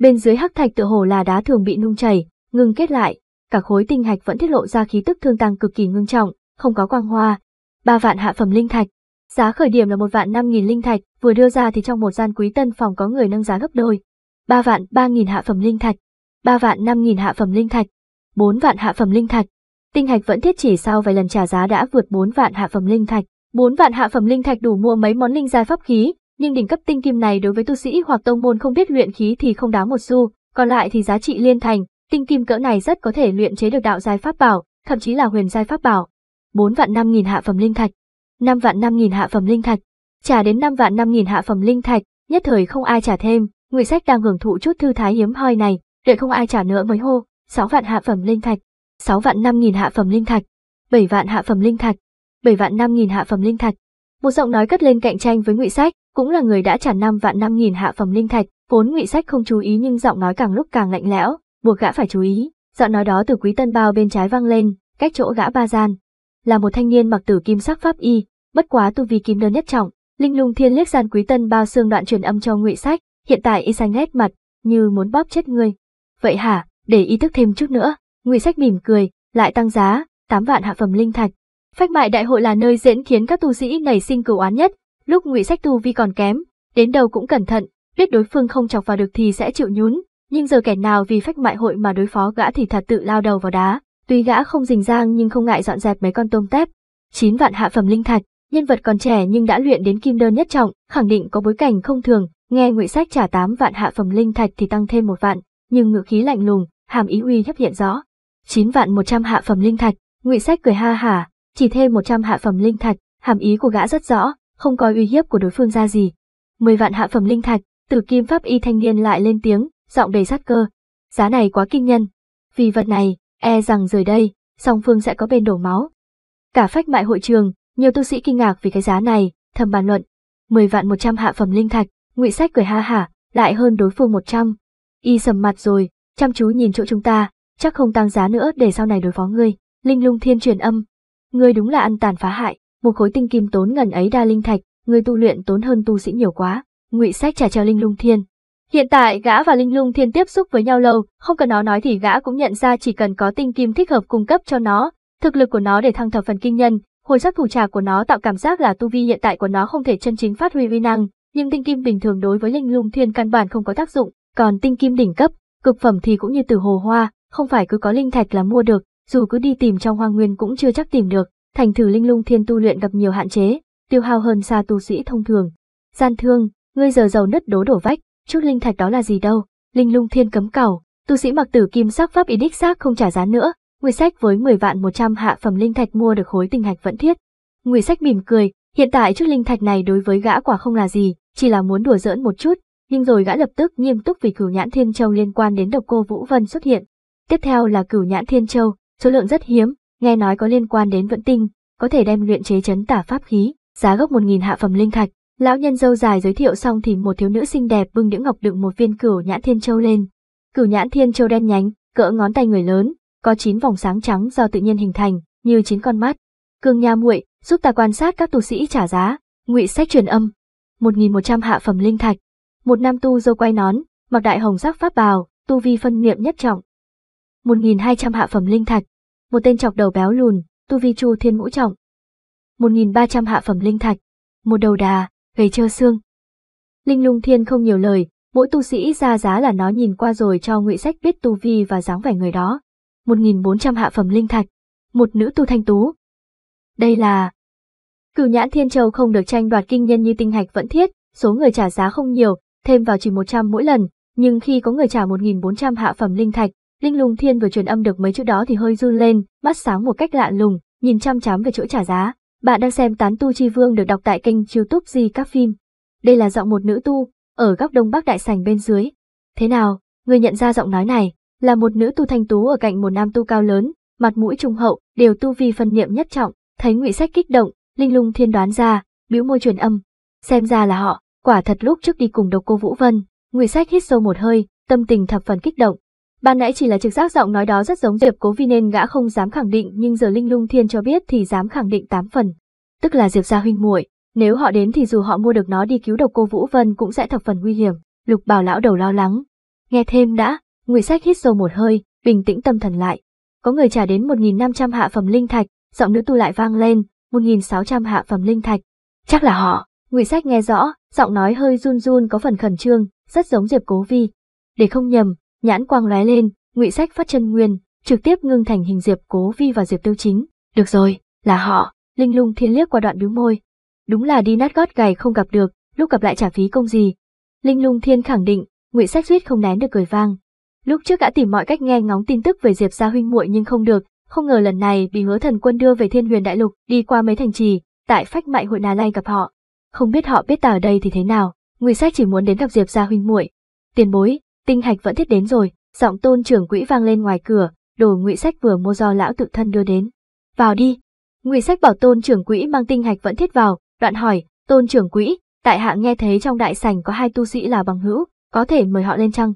Bên dưới hắc thạch tựa hồ là đá thường bị nung chảy, ngưng kết lại, cả khối tinh hạch vẫn tiết lộ ra khí tức thương tăng cực kỳ ngưng trọng, không có quang hoa. Ba vạn hạ phẩm linh thạch, giá khởi điểm là một vạn năm nghìn linh thạch, vừa đưa ra thì trong một gian quý tân phòng có người nâng giá gấp đôi. Ba vạn ba nghìn hạ phẩm linh thạch, ba vạn năm nghìn hạ phẩm linh thạch, bốn vạn hạ phẩm linh thạch. Tinh hạch vẫn thiết chỉ sau vài lần trả giá đã vượt bốn vạn hạ phẩm linh thạch, bốn vạn hạ phẩm linh thạch đủ mua mấy món linh giai pháp khí, nhưng đỉnh cấp tinh kim này đối với tu sĩ hoặc tông môn không biết luyện khí thì không đáng một xu, còn lại thì giá trị liên thành, tinh kim cỡ này rất có thể luyện chế được đạo giai pháp bảo, thậm chí là huyền giai pháp bảo. bốn vạn năm nghìn hạ phẩm linh thạch, năm vạn năm nghìn hạ phẩm linh thạch, trả đến năm vạn năm nghìn hạ phẩm linh thạch, nhất thời không ai trả thêm, người sách đang hưởng thụ chút thư thái hiếm hoi này, đợi không ai trả nữa mới hô, sáu vạn hạ phẩm linh thạch, sáu vạn năm nghìn hạ phẩm linh thạch, bảy vạn hạ phẩm linh thạch, bảy vạn năm nghìn hạ phẩm linh thạch. Một giọng nói cất lên cạnh tranh với Ngụy Sách, cũng là người đã trả năm vạn năm nghìn hạ phẩm linh thạch, vốn Ngụy Sách không chú ý nhưng giọng nói càng lúc càng lạnh lẽo, buộc gã phải chú ý. Giọng nói đó từ quý tân bao bên trái vang lên, cách chỗ gã ba gian, là một thanh niên mặc tử kim sắc pháp y, bất quá tu vi kim đơn nhất trọng, Linh Lung Thiên liếc gian Quý Tân bao xương đoạn truyền âm cho Ngụy Sách, hiện tại y xanh nét mặt, như muốn bóp chết ngươi. Vậy hả, để y thức thêm chút nữa. Ngụy Sách mỉm cười, lại tăng giá, tám vạn hạ phẩm linh thạch. Phách mại đại hội là nơi diễn khiến các tu sĩ nảy sinh cửu oán nhất, lúc ngụy sách tu vi còn kém, đến đâu cũng cẩn thận, biết đối phương không chọc vào được thì sẽ chịu nhún, nhưng giờ kẻ nào vì phách mại hội mà đối phó gã thì thật tự lao đầu vào đá, tuy gã không rình rang nhưng không ngại dọn dẹp mấy con tôm tép. Chín vạn hạ phẩm linh thạch, nhân vật còn trẻ nhưng đã luyện đến kim đơn nhất trọng, khẳng định có bối cảnh không thường, nghe ngụy sách trả 8 vạn hạ phẩm linh thạch thì tăng thêm một vạn, nhưng ngự khí lạnh lùng, hàm ý uy hiếp hiện rõ. 9 vạn 100 hạ phẩm linh thạch, ngụy sách cười ha hả, chỉ thêm 100 hạ phẩm linh thạch, hàm ý của gã rất rõ, không coi uy hiếp của đối phương ra gì. 10 vạn hạ phẩm linh thạch, Tử Kim Pháp Y thanh niên lại lên tiếng, giọng đầy sát cơ. Giá này quá kinh nhân, vì vật này, e rằng rời đây, song phương sẽ có bên đổ máu. Cả phách mại hội trường, nhiều tu sĩ kinh ngạc vì cái giá này, thầm bàn luận. 10 vạn 100 hạ phẩm linh thạch, Ngụy Sách cười ha hả, lại hơn đối phương 100. Y sầm mặt rồi, chăm chú nhìn chỗ chúng ta, chắc không tăng giá nữa để sau này đối phó ngươi. Linh Lung Thiên truyền âm, Ngươi đúng là ăn tàn phá hại, một khối tinh kim tốn ngần ấy đa linh thạch, ngươi tu luyện tốn hơn tu sĩ nhiều quá. Ngụy Sách trả treo Linh Lung Thiên. Hiện tại gã và Linh Lung Thiên tiếp xúc với nhau lâu, không cần nó nói thì gã cũng nhận ra chỉ cần có tinh kim thích hợp cung cấp cho nó, thực lực của nó để thăng thập phần kinh nhân, hồi sắc thủ trà của nó tạo cảm giác là tu vi hiện tại của nó không thể chân chính phát huy uy năng, nhưng tinh kim bình thường đối với Linh Lung Thiên căn bản không có tác dụng, còn tinh kim đỉnh cấp, cực phẩm thì cũng như từ hồ hoa, không phải cứ có linh thạch là mua được, dù cứ đi tìm trong hoang nguyên cũng chưa chắc tìm được, thành thử linh lung thiên tu luyện gặp nhiều hạn chế, tiêu hao hơn xa tu sĩ thông thường. Gian thương, ngươi giờ giàu nứt đố đổ vách, chút linh thạch đó là gì đâu, linh lung thiên cấm cẩu, tu sĩ mặc tử kim sắc pháp ý đích xác không trả giá nữa, người sách với 10 vạn 100 hạ phẩm linh thạch mua được khối tinh hạch vẫn thiết. Người sách mỉm cười, hiện tại chút linh thạch này đối với gã quả không là gì, chỉ là muốn đùa giỡn một chút, nhưng rồi gã lập tức nghiêm túc vì cửu nhãn thiên châu liên quan đến độc cô Vũ Vân xuất hiện. Tiếp theo là cửu nhãn thiên châu, số lượng rất hiếm, nghe nói có liên quan đến vận tinh, có thể đem luyện chế chấn tả pháp khí, giá gốc 1.000 hạ phẩm linh thạch. Lão nhân dâu dài giới thiệu xong thì một thiếu nữ xinh đẹp bưng đĩa ngọc đựng một viên cửu nhãn thiên châu lên. Cửu nhãn thiên châu đen nhánh, cỡ ngón tay người lớn, có 9 vòng sáng trắng do tự nhiên hình thành, như 9 con mắt. Cương Nha muội, giúp ta quan sát các tu sĩ trả giá, ngụy sách truyền âm. 1100 hạ phẩm linh thạch. Một nam tu dâu quay nón, mặc đại hồng sắc pháp bào, tu vi phân niệm nhất trọng, một nghìn hai trăm hạ phẩm linh thạch, một tên chọc đầu béo lùn, tu vi chu thiên ngũ trọng. một nghìn ba trăm hạ phẩm linh thạch, một đầu đà, gầy trơ xương. Linh lung thiên không nhiều lời, mỗi tu sĩ ra giá là nó nhìn qua rồi cho ngụy sách biết tu vi và dáng vẻ người đó. một nghìn bốn trăm hạ phẩm linh thạch, một nữ tu thanh tú. Đây là... Cửu nhãn thiên châu không được tranh đoạt kinh nhân như tinh hạch vẫn thiết, số người trả giá không nhiều, thêm vào chỉ một trăm mỗi lần, nhưng khi có người trả một nghìn bốn trăm hạ phẩm linh thạch, Linh Lung Thiên vừa truyền âm được mấy chữ đó thì hơi run lên, mắt sáng một cách lạ lùng, nhìn chăm chám về chỗ trả giá. Bạn đang xem Tán Tu Chi Vương được đọc tại kênh youtube Di Các Phim. Đây là giọng một nữ tu, ở góc đông bắc đại sảnh bên dưới. Thế nào, người nhận ra giọng nói này, là một nữ tu thanh tú ở cạnh một nam tu cao lớn, mặt mũi trung hậu, đều tu vi phân niệm nhất trọng, thấy ngụy sách kích động, Linh Lung Thiên đoán ra, bĩu môi truyền âm. Xem ra là họ, quả thật lúc trước đi cùng độc cô Vũ Vân, ngụy sách hít sâu một hơi, tâm tình thập phần kích động, Ban nãy chỉ là trực giác giọng nói đó rất giống Diệp Cố Vi nên gã không dám khẳng định nhưng giờ Linh Lung Thiên cho biết thì dám khẳng định tám phần. Tức là Diệp gia huynh muội, nếu họ đến thì dù họ mua được nó đi cứu độc cô Vũ Vân cũng sẽ thập phần nguy hiểm, Lục Bảo lão đầu lo lắng. Nghe thêm đã, Ngụy Sách hít sâu một hơi, bình tĩnh tâm thần lại. Có người trả đến 1500 hạ phẩm linh thạch, giọng nữ tu lại vang lên, 1600 hạ phẩm linh thạch. Chắc là họ, Ngụy Sách nghe rõ, giọng nói hơi run run có phần khẩn trương, rất giống Diệp Cố Vi. Để không nhầm, Nhãn quang lóe lên, ngụy sách phát chân nguyên, trực tiếp ngưng thành hình Diệp Cố Vi và Diệp Tiêu Chính. Được rồi, là họ, Linh Lung Thiên liếc qua đoạn bĩu môi. Đúng là đi nát gót gầy không gặp được, lúc gặp lại trả phí công gì. Linh Lung Thiên khẳng định, ngụy sách suýt không nén được cười vang. Lúc trước đã tìm mọi cách nghe ngóng tin tức về Diệp gia huynh muội nhưng không được, không ngờ lần này bị hứa thần quân đưa về thiên huyền đại lục đi qua mấy thành trì tại phách mại hội nà Lai gặp họ không biết họ biết ta ở đây thì thế nào ngụy sách chỉ muốn đến gặp diệp gia huynh muội tiền bối tinh hạch vẫn thiết đến rồi, giọng tôn trưởng quỹ vang lên ngoài cửa, đồ ngụy sách vừa mua do lão tự thân đưa đến. Vào đi. Ngụy sách bảo tôn trưởng quỹ mang tinh hạch vẫn thiết vào, đoạn hỏi, tôn trưởng quỹ, tại hạ nghe thấy trong đại sảnh có hai tu sĩ là bằng hữu, có thể mời họ lên chăng?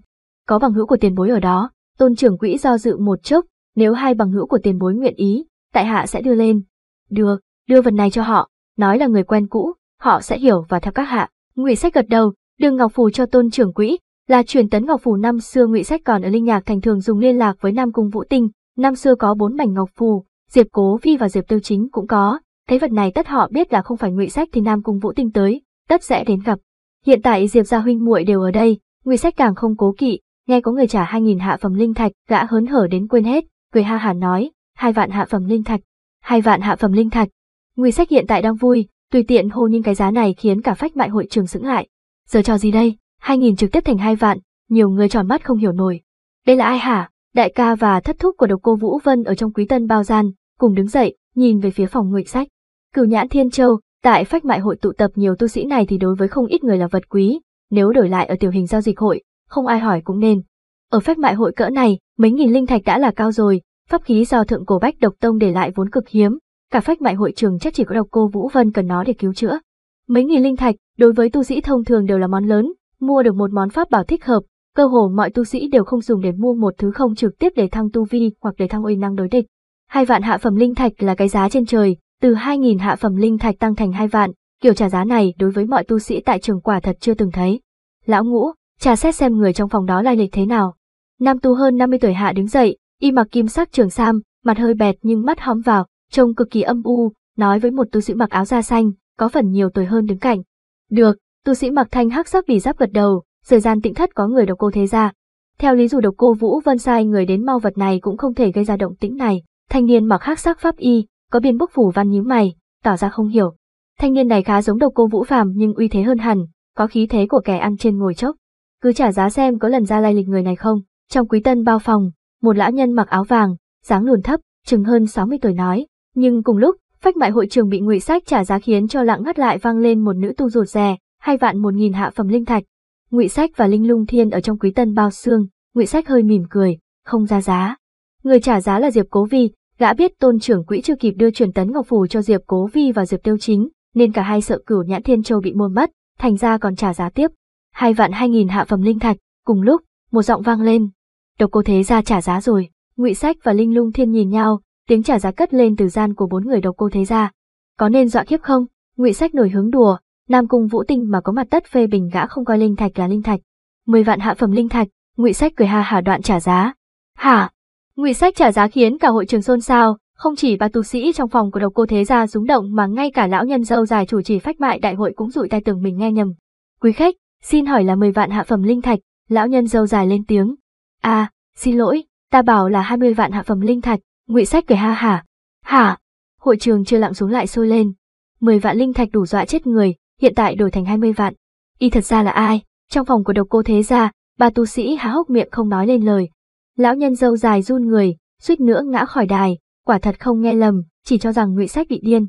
Có bằng hữu của tiền bối ở đó, tôn trưởng quỹ do dự một chốc, nếu hai bằng hữu của tiền bối nguyện ý, tại hạ sẽ đưa lên. Được, đưa vật này cho họ, nói là người quen cũ, họ sẽ hiểu và theo các hạ. Ngụy sách gật đầu, đường ngọc phù cho tôn trưởng quỹ, là truyền tấn ngọc phù năm xưa ngụy sách còn ở linh nhạc thành thường dùng liên lạc với nam cung vũ tinh năm xưa có bốn mảnh ngọc phù diệp cố phi và diệp tiêu chính cũng có thấy vật này tất họ biết là không phải ngụy sách thì nam cung vũ tinh tới tất sẽ đến gặp hiện tại diệp gia huynh muội đều ở đây ngụy sách càng không cố kỵ nghe có người trả hai nghìn hạ phẩm linh thạch gã hớn hở đến quên hết cười ha hả nói hai vạn hạ phẩm linh thạch hai vạn hạ phẩm linh thạch ngụy sách hiện tại đang vui tùy tiện hô nhưng cái giá này khiến cả phách mại hội trường sững lại giờ cho gì đây hai nghìn trực tiếp thành hai vạn, nhiều người tròn mắt không hiểu nổi. Đây là ai hả? Đại ca và thất thúc của độc cô Vũ Vân ở trong quý tân bao gian, cùng đứng dậy, nhìn về phía phòng ngụy sách. Cửu nhãn Thiên Châu, tại phách mại hội tụ tập nhiều tu sĩ này thì đối với không ít người là vật quý, nếu đổi lại ở tiểu hình giao dịch hội, không ai hỏi cũng nên. Ở phách mại hội cỡ này, mấy nghìn linh thạch đã là cao rồi, pháp khí do thượng cổ bách độc tông để lại vốn cực hiếm, cả phách mại hội trường chắc chỉ có độc cô Vũ Vân cần nó để cứu chữa. Mấy nghìn linh thạch, đối với tu sĩ thông thường đều là món lớn, mua được một món pháp bảo thích hợp, cơ hồ mọi tu sĩ đều không dùng để mua một thứ không trực tiếp để thăng tu vi hoặc để thăng uy năng đối địch. Hai vạn hạ phẩm linh thạch là cái giá trên trời, từ 2.000 hạ phẩm linh thạch tăng thành hai vạn, kiểu trả giá này đối với mọi tu sĩ tại trường quả thật chưa từng thấy. Lão ngũ, trà xét xem người trong phòng đó lai lịch thế nào. Nam tu hơn 50 tuổi hạ đứng dậy, y mặc kim sắc trường sam, mặt hơi bẹt nhưng mắt hóm vào, trông cực kỳ âm u, nói với một tu sĩ mặc áo da xanh, có phần nhiều tuổi hơn đứng cạnh. Được, Tu sĩ mặc thanh hắc sắc vì giáp gật đầu, thời gian tịnh thất có người độc cô thế ra. Theo lý dù độc cô Vũ Vân sai người đến mau vật này cũng không thể gây ra động tĩnh này. Thanh niên mặc hắc sắc pháp y, có biên bức phủ văn nhíu mày, tỏ ra không hiểu. Thanh niên này khá giống độc cô Vũ Phàm nhưng uy thế hơn hẳn, có khí thế của kẻ ăn trên ngồi chốc. Cứ trả giá xem có lần ra lai lịch người này không. Trong quý tân bao phòng, một lão nhân mặc áo vàng, dáng lùn thấp, chừng hơn 60 tuổi nói, nhưng cùng lúc, phách mại hội trường bị ngụy sách trả giá khiến cho lặng ngắt lại vang lên một nữ tu rụt rè, hai vạn một nghìn hạ phẩm linh thạch. Ngụy Sách và Linh Lung Thiên ở trong quý tân bao xương, Ngụy Sách hơi mỉm cười, không ra giá. Người trả giá là Diệp Cố Vi, gã biết tôn trưởng quỹ chưa kịp đưa truyền tấn ngọc phù cho Diệp Cố Vi và Diệp Tiêu Chính, nên cả hai sợ cửu nhãn thiên châu bị mua mất, thành ra còn trả giá tiếp. Hai vạn hai nghìn hạ phẩm linh thạch, cùng lúc, một giọng vang lên. Độc cô thế gia trả giá rồi, Ngụy Sách và Linh Lung Thiên nhìn nhau, tiếng trả giá cất lên từ gian của bốn người độc cô thế gia. Có nên dọa khiếp không? Ngụy Sách nổi hướng đùa, Nam Cung Vũ Tinh mà có mặt tất phê bình gã không coi linh thạch là linh thạch. Mười vạn hạ phẩm linh thạch, Ngụy Sách cười ha hả đoạn trả giá. Hả? Ngụy Sách trả giá khiến cả hội trường xôn xao, không chỉ ba tu sĩ trong phòng của độc cô thế gia rúng động mà ngay cả lão nhân dâu dài chủ trì phách mại đại hội cũng rụi tay tưởng mình nghe nhầm. Quý khách, xin hỏi là mười vạn hạ phẩm linh thạch, lão nhân dâu dài lên tiếng. À, xin lỗi, ta bảo là hai mươi vạn hạ phẩm linh thạch, ngụy sách cười ha hả. Hả? Hội trường chưa lặng xuống lại sôi lên. Mười vạn linh thạch đủ dọa chết người, hiện tại đổi thành 20 vạn. Y thật ra là ai? Trong phòng của độc cô thế gia, bà tu sĩ há hốc miệng không nói lên lời. Lão nhân dâu dài run người, suýt nữa ngã khỏi đài, quả thật không nghe lầm, chỉ cho rằng ngụy sách bị điên.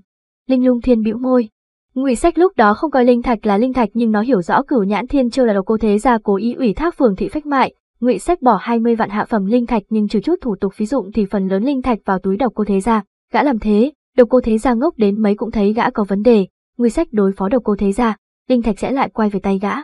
Linh lung thiên bĩu môi. Ngụy sách lúc đó không coi linh thạch là linh thạch nhưng nó hiểu rõ cửu nhãn thiên châu là độc cô thế gia cố ý ủy thác phường thị phách mại, ngụy sách bỏ 20 vạn hạ phẩm linh thạch nhưng trừ chút thủ tục phí dụng thì phần lớn linh thạch vào túi độc cô thế gia gã làm thế độc cô thế gia ngốc đến mấy cũng thấy gã có vấn đề nguy sách đối phó độc cô thế ra, đinh thạch sẽ lại quay về tay gã.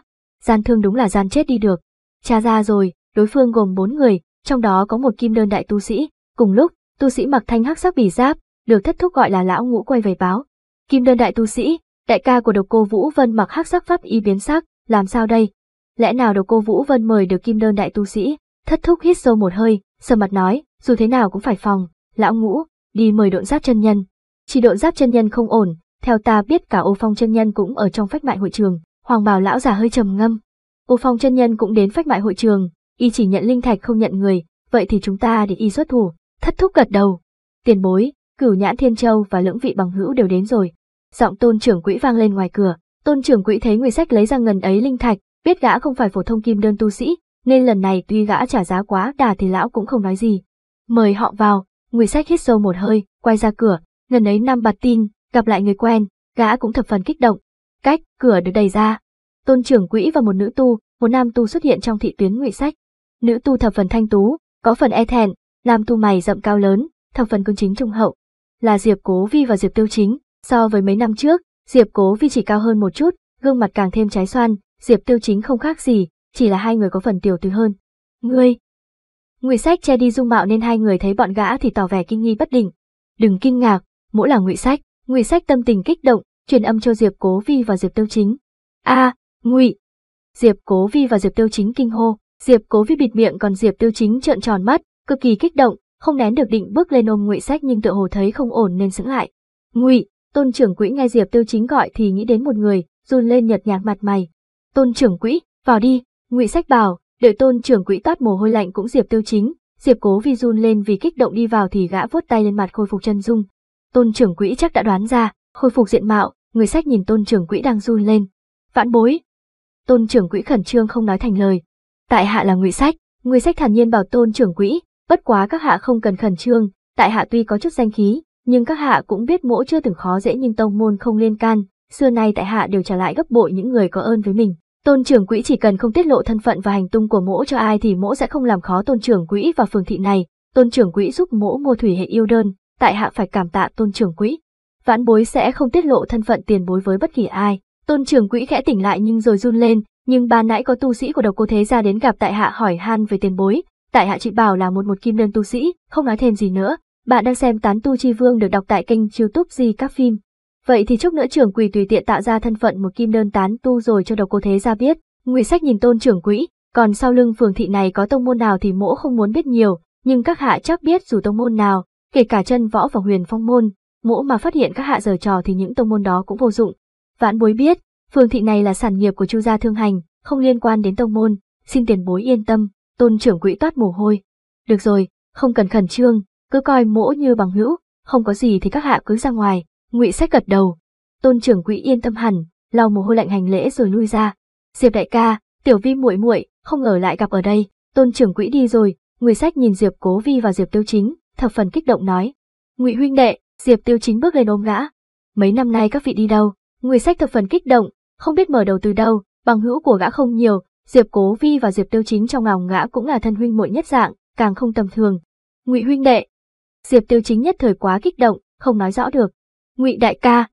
Gian thương đúng là gian chết đi được. Cha ra rồi, đối phương gồm bốn người, trong đó có một kim đơn đại tu sĩ, cùng lúc, tu sĩ mặc thanh hắc sắc bỉ giáp, được thất thúc gọi là lão ngũ quay về báo. Kim đơn đại tu sĩ, đại ca của độc cô Vũ Vân mặc hắc sắc pháp y biến sắc, làm sao đây? Lẽ nào độc cô Vũ Vân mời được kim đơn đại tu sĩ? Thất thúc hít sâu một hơi, sờ mặt nói, dù thế nào cũng phải phòng, lão ngũ, đi mời độn giáp chân nhân. Chỉ độn giáp chân nhân không ổn, theo ta biết cả ô phong chân nhân cũng ở trong phách mại hội trường, hoàng Bảo lão già hơi trầm ngâm. Ô phong chân nhân cũng đến phách mại hội trường, y chỉ nhận linh thạch không nhận người, vậy thì chúng ta để y xuất thủ, thất thúc gật đầu. Tiền bối, cửu nhãn thiên châu và lưỡng vị bằng hữu đều đến rồi. Giọng tôn trưởng quỹ vang lên ngoài cửa, tôn trưởng quỹ thấy người sách lấy ra ngần ấy linh thạch, biết gã không phải phổ thông kim đơn tu sĩ, nên lần này tuy gã trả giá quá đà thì lão cũng không nói gì. Mời họ vào, người sách hít sâu một hơi, quay ra cửa, ngần ấy năm bạt tin, Gặp lại người quen, gã cũng thập phần kích động. Cách, cửa được đẩy ra. Tôn trưởng quỹ và một nữ tu, một nam tu xuất hiện trong thị tuyến ngụy sách. Nữ tu thập phần thanh tú, có phần e thẹn, nam tu mày rậm cao lớn, thập phần cương chính trung hậu. Là Diệp Cố Vi và Diệp Tiêu Chính, so với mấy năm trước, Diệp Cố Vi chỉ cao hơn một chút, gương mặt càng thêm trái xoan, Diệp Tiêu Chính không khác gì, chỉ là hai người có phần tiểu tùy hơn. Ngươi! Ngụy Sách che đi dung mạo nên hai người thấy bọn gã thì tỏ vẻ kinh nghi bất định. Đừng kinh ngạc, mỗi là Ngụy Sách, Ngụy Sách tâm tình kích động, truyền âm cho Diệp Cố Vi và Diệp Tiêu Chính. "A, Ngụy!" Diệp Cố Vi và Diệp Tiêu Chính kinh hô, Diệp Cố Vi bịt miệng còn Diệp Tiêu Chính trợn tròn mắt, cực kỳ kích động, không nén được định bước lên ôm Ngụy Sách nhưng tựa hồ thấy không ổn nên sững lại. "Ngụy!" Tôn trưởng quỹ nghe Diệp Tiêu Chính gọi thì nghĩ đến một người, run lên nhợt nhạt mặt mày. "Tôn trưởng quỹ, vào đi." Ngụy Sách bảo, đợi Tôn trưởng quỹ toát mồ hôi lạnh cũng Diệp Tiêu Chính, Diệp Cố Vi run lên vì kích động đi vào thì gã vuốt tay lên mặt khôi phục chân dung, Tôn trưởng quỹ chắc đã đoán ra, khôi phục diện mạo, người sách nhìn tôn trưởng quỹ đang run lên. Vãn bối. Tôn trưởng quỹ khẩn trương không nói thành lời. Tại hạ là người sách, người sách thản nhiên bảo tôn trưởng quỹ, bất quá các hạ không cần khẩn trương, tại hạ tuy có chút danh khí, nhưng các hạ cũng biết mỗ chưa từng khó dễ nhưng tông môn không liên can, xưa nay tại hạ đều trả lại gấp bội những người có ơn với mình. Tôn trưởng quỹ chỉ cần không tiết lộ thân phận và hành tung của mỗ cho ai thì mỗ sẽ không làm khó tôn trưởng quỹ và phường thị này. Tôn trưởng quỹ giúp mỗ mua thủy hệ yêu đơn, tại hạ phải cảm tạ tôn trưởng quỹ. Vãn bối sẽ không tiết lộ thân phận tiền bối với bất kỳ ai. Tôn trưởng quỹ khẽ tỉnh lại nhưng rồi run lên, nhưng ba nãy có tu sĩ của độc cô thế gia đến gặp tại hạ hỏi han về tiền bối. Tại hạ chỉ bảo là một một kim đơn tu sĩ, không nói thêm gì nữa. Bạn đang xem Tán Tu Chi Vương được đọc tại kênh youtube Di Các Phim. Vậy thì chốc nữa trưởng quỷ tùy tiện tạo ra thân phận một kim đơn tán tu rồi cho độc cô thế gia biết. Ngụy sách nhìn tôn trưởng quỹ, còn sau lưng phường thị này có tông môn nào thì mỗ không muốn biết nhiều, nhưng các hạ chắc biết dù tông môn nào, Kể cả chân võ và huyền phong môn, mỗ mà phát hiện các hạ giờ trò thì những tông môn đó cũng vô dụng. Vãn bối biết, phương thị này là sản nghiệp của chu gia thương hành, không liên quan đến tông môn, xin tiền bối yên tâm, tôn trưởng quỹ toát mồ hôi. Được rồi, không cần khẩn trương, cứ coi mỗ như bằng hữu, không có gì thì các hạ cứ ra ngoài, ngụy sách gật đầu. Tôn trưởng quỹ yên tâm hẳn, lau mồ hôi lạnh hành lễ rồi lui ra. Diệp đại ca, tiểu vi muội muội, không ở lại gặp ở đây, tôn trưởng quỹ đi rồi, người sách nhìn Diệp Cố Vi và Diệp Tiêu Chính, thập phần kích động nói. Ngụy huynh đệ, Diệp Tiêu Chính bước lên ôm gã. Mấy năm nay các vị đi đâu? Ngụy Sách thập phần kích động, không biết mở đầu từ đâu, bằng hữu của gã không nhiều, Diệp Cố Vi và Diệp Tiêu Chính trong lòng gã cũng là thân huynh muội nhất dạng, càng không tầm thường. Ngụy huynh đệ. Diệp Tiêu Chính nhất thời quá kích động, không nói rõ được. Ngụy đại ca.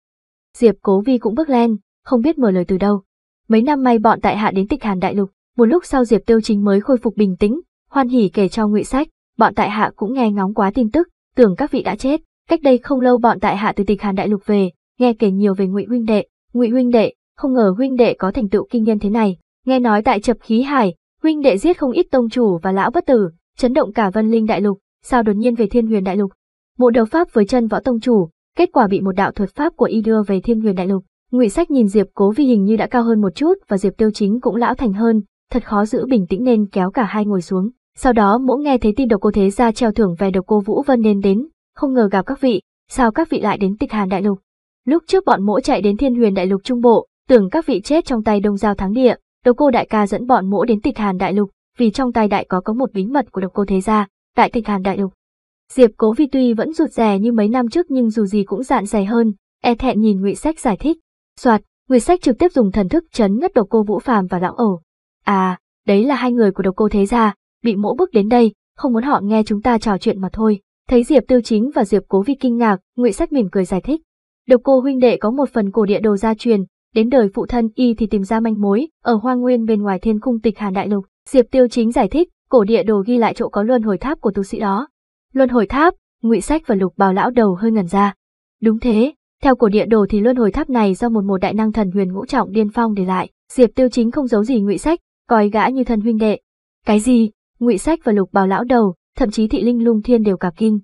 Diệp Cố Vi cũng bước lên, không biết mở lời từ đâu. Mấy năm nay bọn tại hạ đến Tịch Hàn đại lục, một lúc sau Diệp Tiêu Chính mới khôi phục bình tĩnh, hoan hỉ kể cho Ngụy Sách bọn tại hạ cũng nghe ngóng quá tin tức, tưởng các vị đã chết. Cách đây không lâu bọn tại hạ từ tịch Hàn Đại Lục về, nghe kể nhiều về Ngụy huynh đệ. Ngụy huynh đệ, không ngờ huynh đệ có thành tựu kinh nhân thế này. Nghe nói tại Chập Khí Hải, huynh đệ giết không ít tông chủ và lão bất tử, chấn động cả Vân Linh Đại Lục. Sao đột nhiên về Thiên Huyền Đại Lục? Mộ đầu pháp với chân võ tông chủ, kết quả bị một đạo thuật pháp của y đưa về Thiên Huyền Đại Lục. Ngụy Sách nhìn Diệp Cố Vi hình như đã cao hơn một chút và Diệp Tiêu Chính cũng lão thành hơn, thật khó giữ bình tĩnh nên kéo cả hai ngồi xuống. Sau đó mỗ nghe thấy tin độc cô thế gia treo thưởng về độc cô Vũ Vân nên đến, không ngờ gặp các vị, sao các vị lại đến tịch hàn đại lục. Lúc trước bọn mỗ chạy đến thiên huyền đại lục trung bộ, tưởng các vị chết trong tay đông giao thắng địa, độc cô đại ca dẫn bọn mỗ đến tịch hàn đại lục, vì trong tay đại có có một bí mật của độc cô thế gia, tại tịch hàn đại lục. Diệp Cố Vi tuy vẫn rụt rè như mấy năm trước nhưng dù gì cũng dạn dày hơn, e thẹn nhìn Ngụy Sách giải thích. Soạt, Ngụy Sách trực tiếp dùng thần thức chấn ngất độc cô Vũ Phàm và lão ổ. À, đấy là hai người của độc cô thế gia, bị mỗ bước đến đây, không muốn họ nghe chúng ta trò chuyện mà thôi. Thấy Diệp Tiêu Chính và Diệp Cố Vi kinh ngạc, Ngụy Sách mỉm cười giải thích. Độc cô huynh đệ có một phần cổ địa đồ gia truyền, đến đời phụ thân y thì tìm ra manh mối, ở hoang nguyên bên ngoài thiên cung tịch Hàn Đại Lục. Diệp Tiêu Chính giải thích, cổ địa đồ ghi lại chỗ có luân hồi tháp của tu sĩ đó. Luân hồi tháp, Ngụy Sách và Lục Bào lão đầu hơi ngẩn ra. Đúng thế, theo cổ địa đồ thì luân hồi tháp này do một một đại năng thần huyền ngũ trọng điên phong để lại, Diệp Tiêu Chính không giấu gì Ngụy Sách, coi gã như thân huynh đệ. Cái gì? Ngụy Sách và Lục Bào lão đầu, thậm chí Thị Linh Lung Thiên đều cả kinh.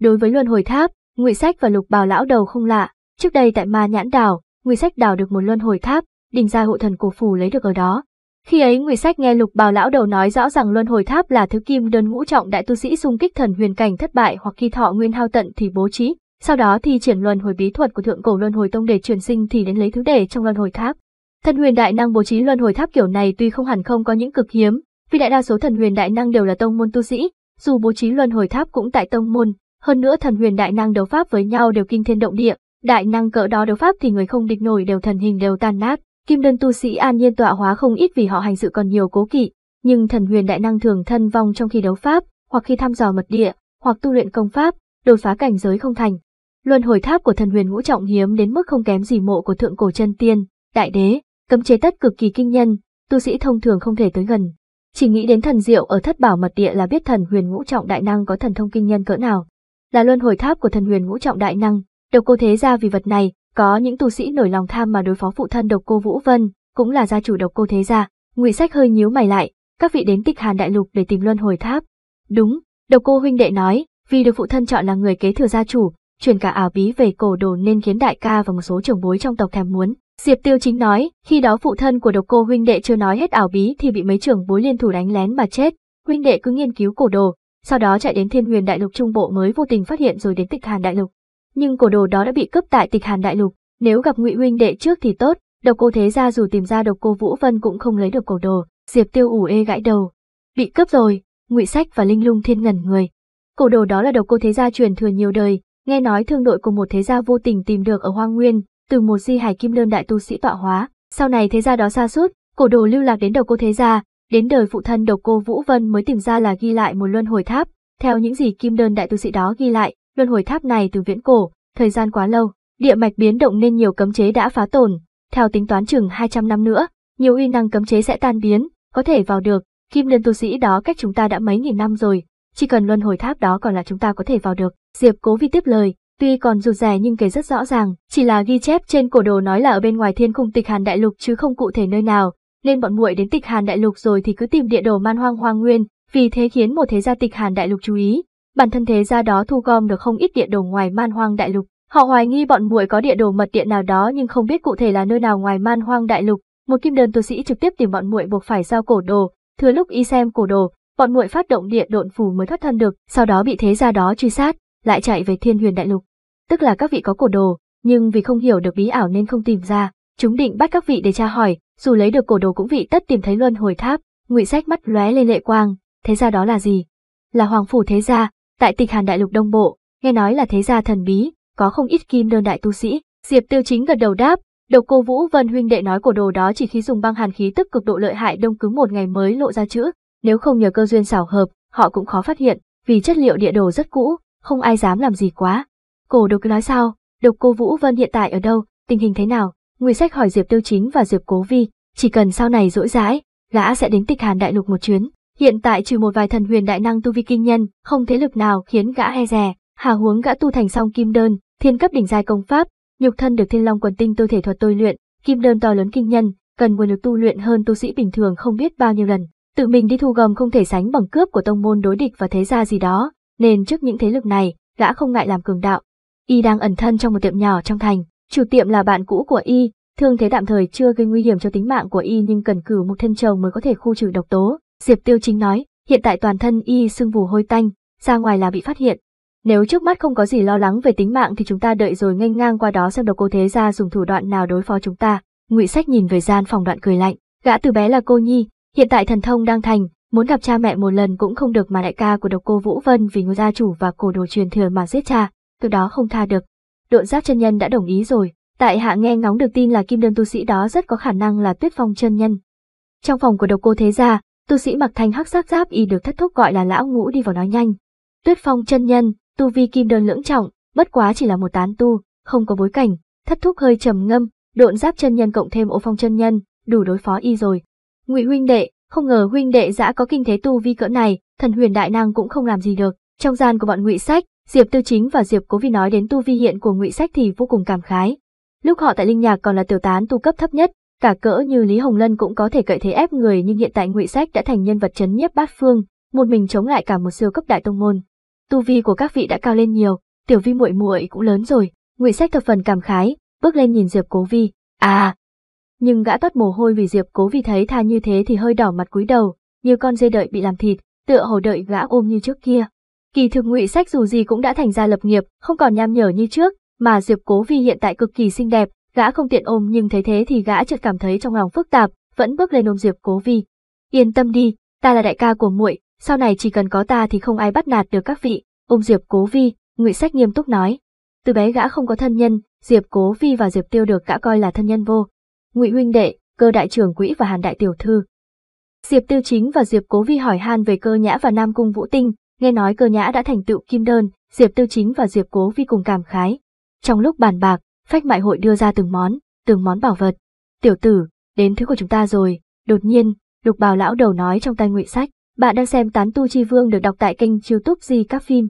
Đối với luân hồi tháp, Ngụy Sách và Lục Bào lão đầu không lạ, trước đây tại Ma Nhãn Đảo, Ngụy Sách đào được một luân hồi tháp, đỉnh gia hộ thần cổ Phủ lấy được ở đó. Khi ấy Ngụy Sách nghe Lục Bào lão đầu nói rõ rằng luân hồi tháp là thứ kim đơn ngũ trọng đại tu sĩ xung kích thần huyền cảnh thất bại hoặc khi thọ nguyên hao tận thì bố trí, sau đó thì triển luân hồi bí thuật của thượng cổ luân hồi tông để truyền sinh thì đến lấy thứ để trong luân hồi tháp. Thần huyền đại năng bố trí luân hồi tháp kiểu này tuy không hẳn không có những cực hiếm, vì đại đa số thần huyền đại năng đều là tông môn tu sĩ, dù bố trí luân hồi tháp cũng tại tông môn, hơn nữa thần huyền đại năng đấu pháp với nhau đều kinh thiên động địa, đại năng cỡ đó đấu pháp thì người không địch nổi đều thần hình đều tan nát, kim đơn tu sĩ an nhiên tọa hóa không ít vì họ hành sự còn nhiều cố kỵ, nhưng thần huyền đại năng thường thân vong trong khi đấu pháp, hoặc khi thăm dò mật địa, hoặc tu luyện công pháp, đột phá cảnh giới không thành. Luân hồi tháp của thần huyền ngũ trọng hiếm đến mức không kém gì mộ của thượng cổ chân tiên, đại đế, cấm chế tất cực kỳ kinh nhân, tu sĩ thông thường không thể tới gần. Chỉ nghĩ đến thần diệu ở thất bảo mật địa là biết thần huyền ngũ trọng đại năng có thần thông kinh nhân cỡ nào. Là luân hồi tháp của thần huyền ngũ trọng đại năng, độc cô thế gia vì vật này, có những tu sĩ nổi lòng tham mà đối phó phụ thân độc cô Vũ Vân, cũng là gia chủ độc cô thế gia. Ngụy Sách hơi nhíu mày lại, các vị đến Tịch Hàn đại lục để tìm luân hồi tháp. Đúng, độc cô huynh đệ nói, vì được phụ thân chọn là người kế thừa gia chủ, truyền cả ảo bí về cổ đồ nên khiến đại ca và một số trưởng bối trong tộc thèm muốn. Diệp Tiêu Chính nói, khi đó phụ thân của độc cô huynh đệ chưa nói hết ảo bí thì bị mấy trưởng bối liên thủ đánh lén mà chết, huynh đệ cứ nghiên cứu cổ đồ, sau đó chạy đến Thiên Huyền Đại Lục Trung Bộ mới vô tình phát hiện rồi đến Tịch Hàn Đại Lục. Nhưng cổ đồ đó đã bị cướp tại Tịch Hàn Đại Lục, nếu gặp Ngụy huynh đệ trước thì tốt, độc cô thế gia dù tìm ra độc cô Vũ Vân cũng không lấy được cổ đồ, Diệp Tiêu ủ ê gãi đầu. Bị cướp rồi, Ngụy Sách và Linh Lung Thiên ngẩn người. Cổ đồ đó là độc cô thế gia truyền thừa nhiều đời, nghe nói thương đội của một thế gia vô tình tìm được ở Hoang Nguyên, từ một di hải kim lơn đại tu sĩ tọa hóa, sau này thế gia đó xa suốt, cổ đồ lưu lạc đến đầu cô thế gia, đến đời phụ thân độc cô Vũ Vân mới tìm ra là ghi lại một luân hồi tháp, theo những gì kim đơn đại tu sĩ đó ghi lại, luân hồi tháp này từ viễn cổ, thời gian quá lâu, địa mạch biến động nên nhiều cấm chế đã phá tổn, theo tính toán chừng 200 năm nữa, nhiều uy năng cấm chế sẽ tan biến, có thể vào được, kim đơn tu sĩ đó cách chúng ta đã mấy nghìn năm rồi, chỉ cần luân hồi tháp đó còn là chúng ta có thể vào được. Diệp Cố Vi tiếp lời, Tuy còn rụt rè nhưng kể rất rõ ràng, chỉ là ghi chép trên cổ đồ nói là ở bên ngoài thiên khung tịch hàn đại lục chứ không cụ thể nơi nào, nên bọn muội đến tịch hàn đại lục rồi thì cứ tìm địa đồ man hoang hoang nguyên, vì thế khiến một thế gia tịch hàn đại lục chú ý. Bản thân thế gia đó thu gom được không ít địa đồ ngoài man hoang đại lục. Họ hoài nghi bọn muội có địa đồ mật điện nào đó nhưng không biết cụ thể là nơi nào ngoài man hoang đại lục. Một kim đơn tu sĩ trực tiếp tìm bọn muội buộc phải giao cổ đồ, thừa lúc y xem cổ đồ, bọn muội phát động địa độn phù mới thoát thân được, sau đó bị thế gia đó truy sát, lại chạy về thiên huyền đại lục tức là các vị có cổ đồ, nhưng vì không hiểu được bí ảo nên không tìm ra, chúng định bắt các vị để tra hỏi, dù lấy được cổ đồ cũng vị tất tìm thấy luân hồi tháp, ngụy sách mắt lóe lên lệ quang, thế ra đó là gì? Là hoàng phủ thế gia, tại tịch hàn đại lục đông bộ, nghe nói là thế gia thần bí, có không ít kim đơn đại tu sĩ, Diệp Tiêu Chính gật đầu đáp, Độc cô Vũ Vân huynh đệ nói cổ đồ đó chỉ khi dùng băng hàn khí tức cực độ lợi hại đông cứng một ngày mới lộ ra chữ, nếu không nhờ cơ duyên xảo hợp, họ cũng khó phát hiện, vì chất liệu địa đồ rất cũ, không ai dám làm gì quá. Cổ độc nói sao, độc cô Vũ Vân hiện tại ở đâu, tình hình thế nào, Nguy Sách hỏi Diệp Tiêu Chính và Diệp Cố Vi, chỉ cần sau này rỗi rãi, gã sẽ đến tịch hàn đại lục một chuyến. Hiện tại trừ một vài thần huyền đại năng tu vi kinh nhân, không thế lực nào khiến gã e rè, hà huống gã tu thành song kim đơn, thiên cấp đỉnh giai công pháp, nhục thân được thiên long quần tinh tôi thể thuật tôi luyện, kim đơn to lớn kinh nhân, cần nguồn lực tu luyện hơn tu sĩ bình thường không biết bao nhiêu lần. Tự mình đi thu gom không thể sánh bằng cướp của tông môn đối địch và thế gia gì đó, nên trước những thế lực này, gã không ngại làm cường đạo, Y đang ẩn thân trong một tiệm nhỏ trong thành, chủ tiệm là bạn cũ của Y, thương thế tạm thời chưa gây nguy hiểm cho tính mạng của Y nhưng cần cử một thân chồng mới có thể khu trừ độc tố. Diệp Tiêu Chính nói, hiện tại toàn thân Y sưng vù hôi tanh, ra ngoài là bị phát hiện. Nếu trước mắt không có gì lo lắng về tính mạng thì chúng ta đợi rồi nghênh ngang qua đó xem độc cô thế gia dùng thủ đoạn nào đối phó chúng ta. Ngụy Sách nhìn về gian phòng đoạn cười lạnh, gã từ bé là cô nhi, hiện tại thần thông đang thành, muốn gặp cha mẹ một lần cũng không được mà đại ca của độc cô Vũ Vân vì ngôi gia chủ và cổ đồ truyền thừa mà giết cha, từ đó không tha được. Độn giác chân nhân đã đồng ý rồi, tại hạ nghe ngóng được tin là kim đơn tu sĩ đó rất có khả năng là tuyết phong chân nhân. Trong phòng của độc cô thế gia, tu sĩ mặc thanh hắc sắc giáp y được thất thúc gọi là lão ngũ đi vào nói nhanh. Tuyết phong chân nhân, tu vi kim đơn lưỡng trọng, bất quá chỉ là một tán tu, không có bối cảnh, thất thúc hơi trầm ngâm, độn giáp chân nhân cộng thêm ô phong chân nhân, đủ đối phó y rồi. Ngụy huynh đệ, không ngờ huynh đệ dã có kinh thế tu vi cỡ này, thần huyền đại năng cũng không làm gì được. Trong gian của bọn Ngụy Sách, Diệp Tư Chính và Diệp Cố Vi nói đến tu vi hiện của Ngụy Sách thì vô cùng cảm khái. Lúc họ tại Linh Nhạc còn là tiểu tán tu cấp thấp nhất, cả cỡ như Lý Hồng Lân cũng có thể cậy thế ép người nhưng hiện tại Ngụy Sách đã thành nhân vật chấn nhiếp bát phương, một mình chống lại cả một siêu cấp đại tông môn. Tu vi của các vị đã cao lên nhiều, tiểu vi muội muội cũng lớn rồi, Ngụy Sách thập phần cảm khái, bước lên nhìn Diệp Cố Vi, "À." Nhưng gã toát mồ hôi vì Diệp Cố Vi thấy tha như thế thì hơi đỏ mặt cúi đầu, như con dê đợi bị làm thịt, tựa hồ đợi gã ôm như trước kia. Kỳ thực ngụy sách dù gì cũng đã thành ra lập nghiệp, không còn nham nhở như trước, mà Diệp Cố Vi hiện tại cực kỳ xinh đẹp, gã không tiện ôm nhưng thấy thế thì gã chợt cảm thấy trong lòng phức tạp, vẫn bước lên ôm Diệp Cố Vi. Yên tâm đi, ta là đại ca của muội, sau này chỉ cần có ta thì không ai bắt nạt được các vị. Ôm Diệp Cố Vi, Ngụy Sách nghiêm túc nói. Từ bé gã không có thân nhân, Diệp Cố Vi và Diệp Tiêu được gã coi là thân nhân vô. Ngụy huynh đệ, cơ đại trưởng quỹ và Hàn đại tiểu thư. Diệp Tiêu Chính và Diệp Cố Vi hỏi han về cơ nhã và Nam Cung Vũ Tinh, Nghe nói cơ nhã đã thành tựu kim đơn, Diệp Tư Chính và Diệp Cố Vi cùng cảm khái. Trong lúc bàn bạc, phách mại hội đưa ra từng món, từng món bảo vật. Tiểu tử, đến thứ của chúng ta rồi, đột nhiên, lục bào lão đầu nói trong tay ngụy sách. Bạn đang xem Tán Tu Chi Vương được đọc tại kênh youtube gì các phim.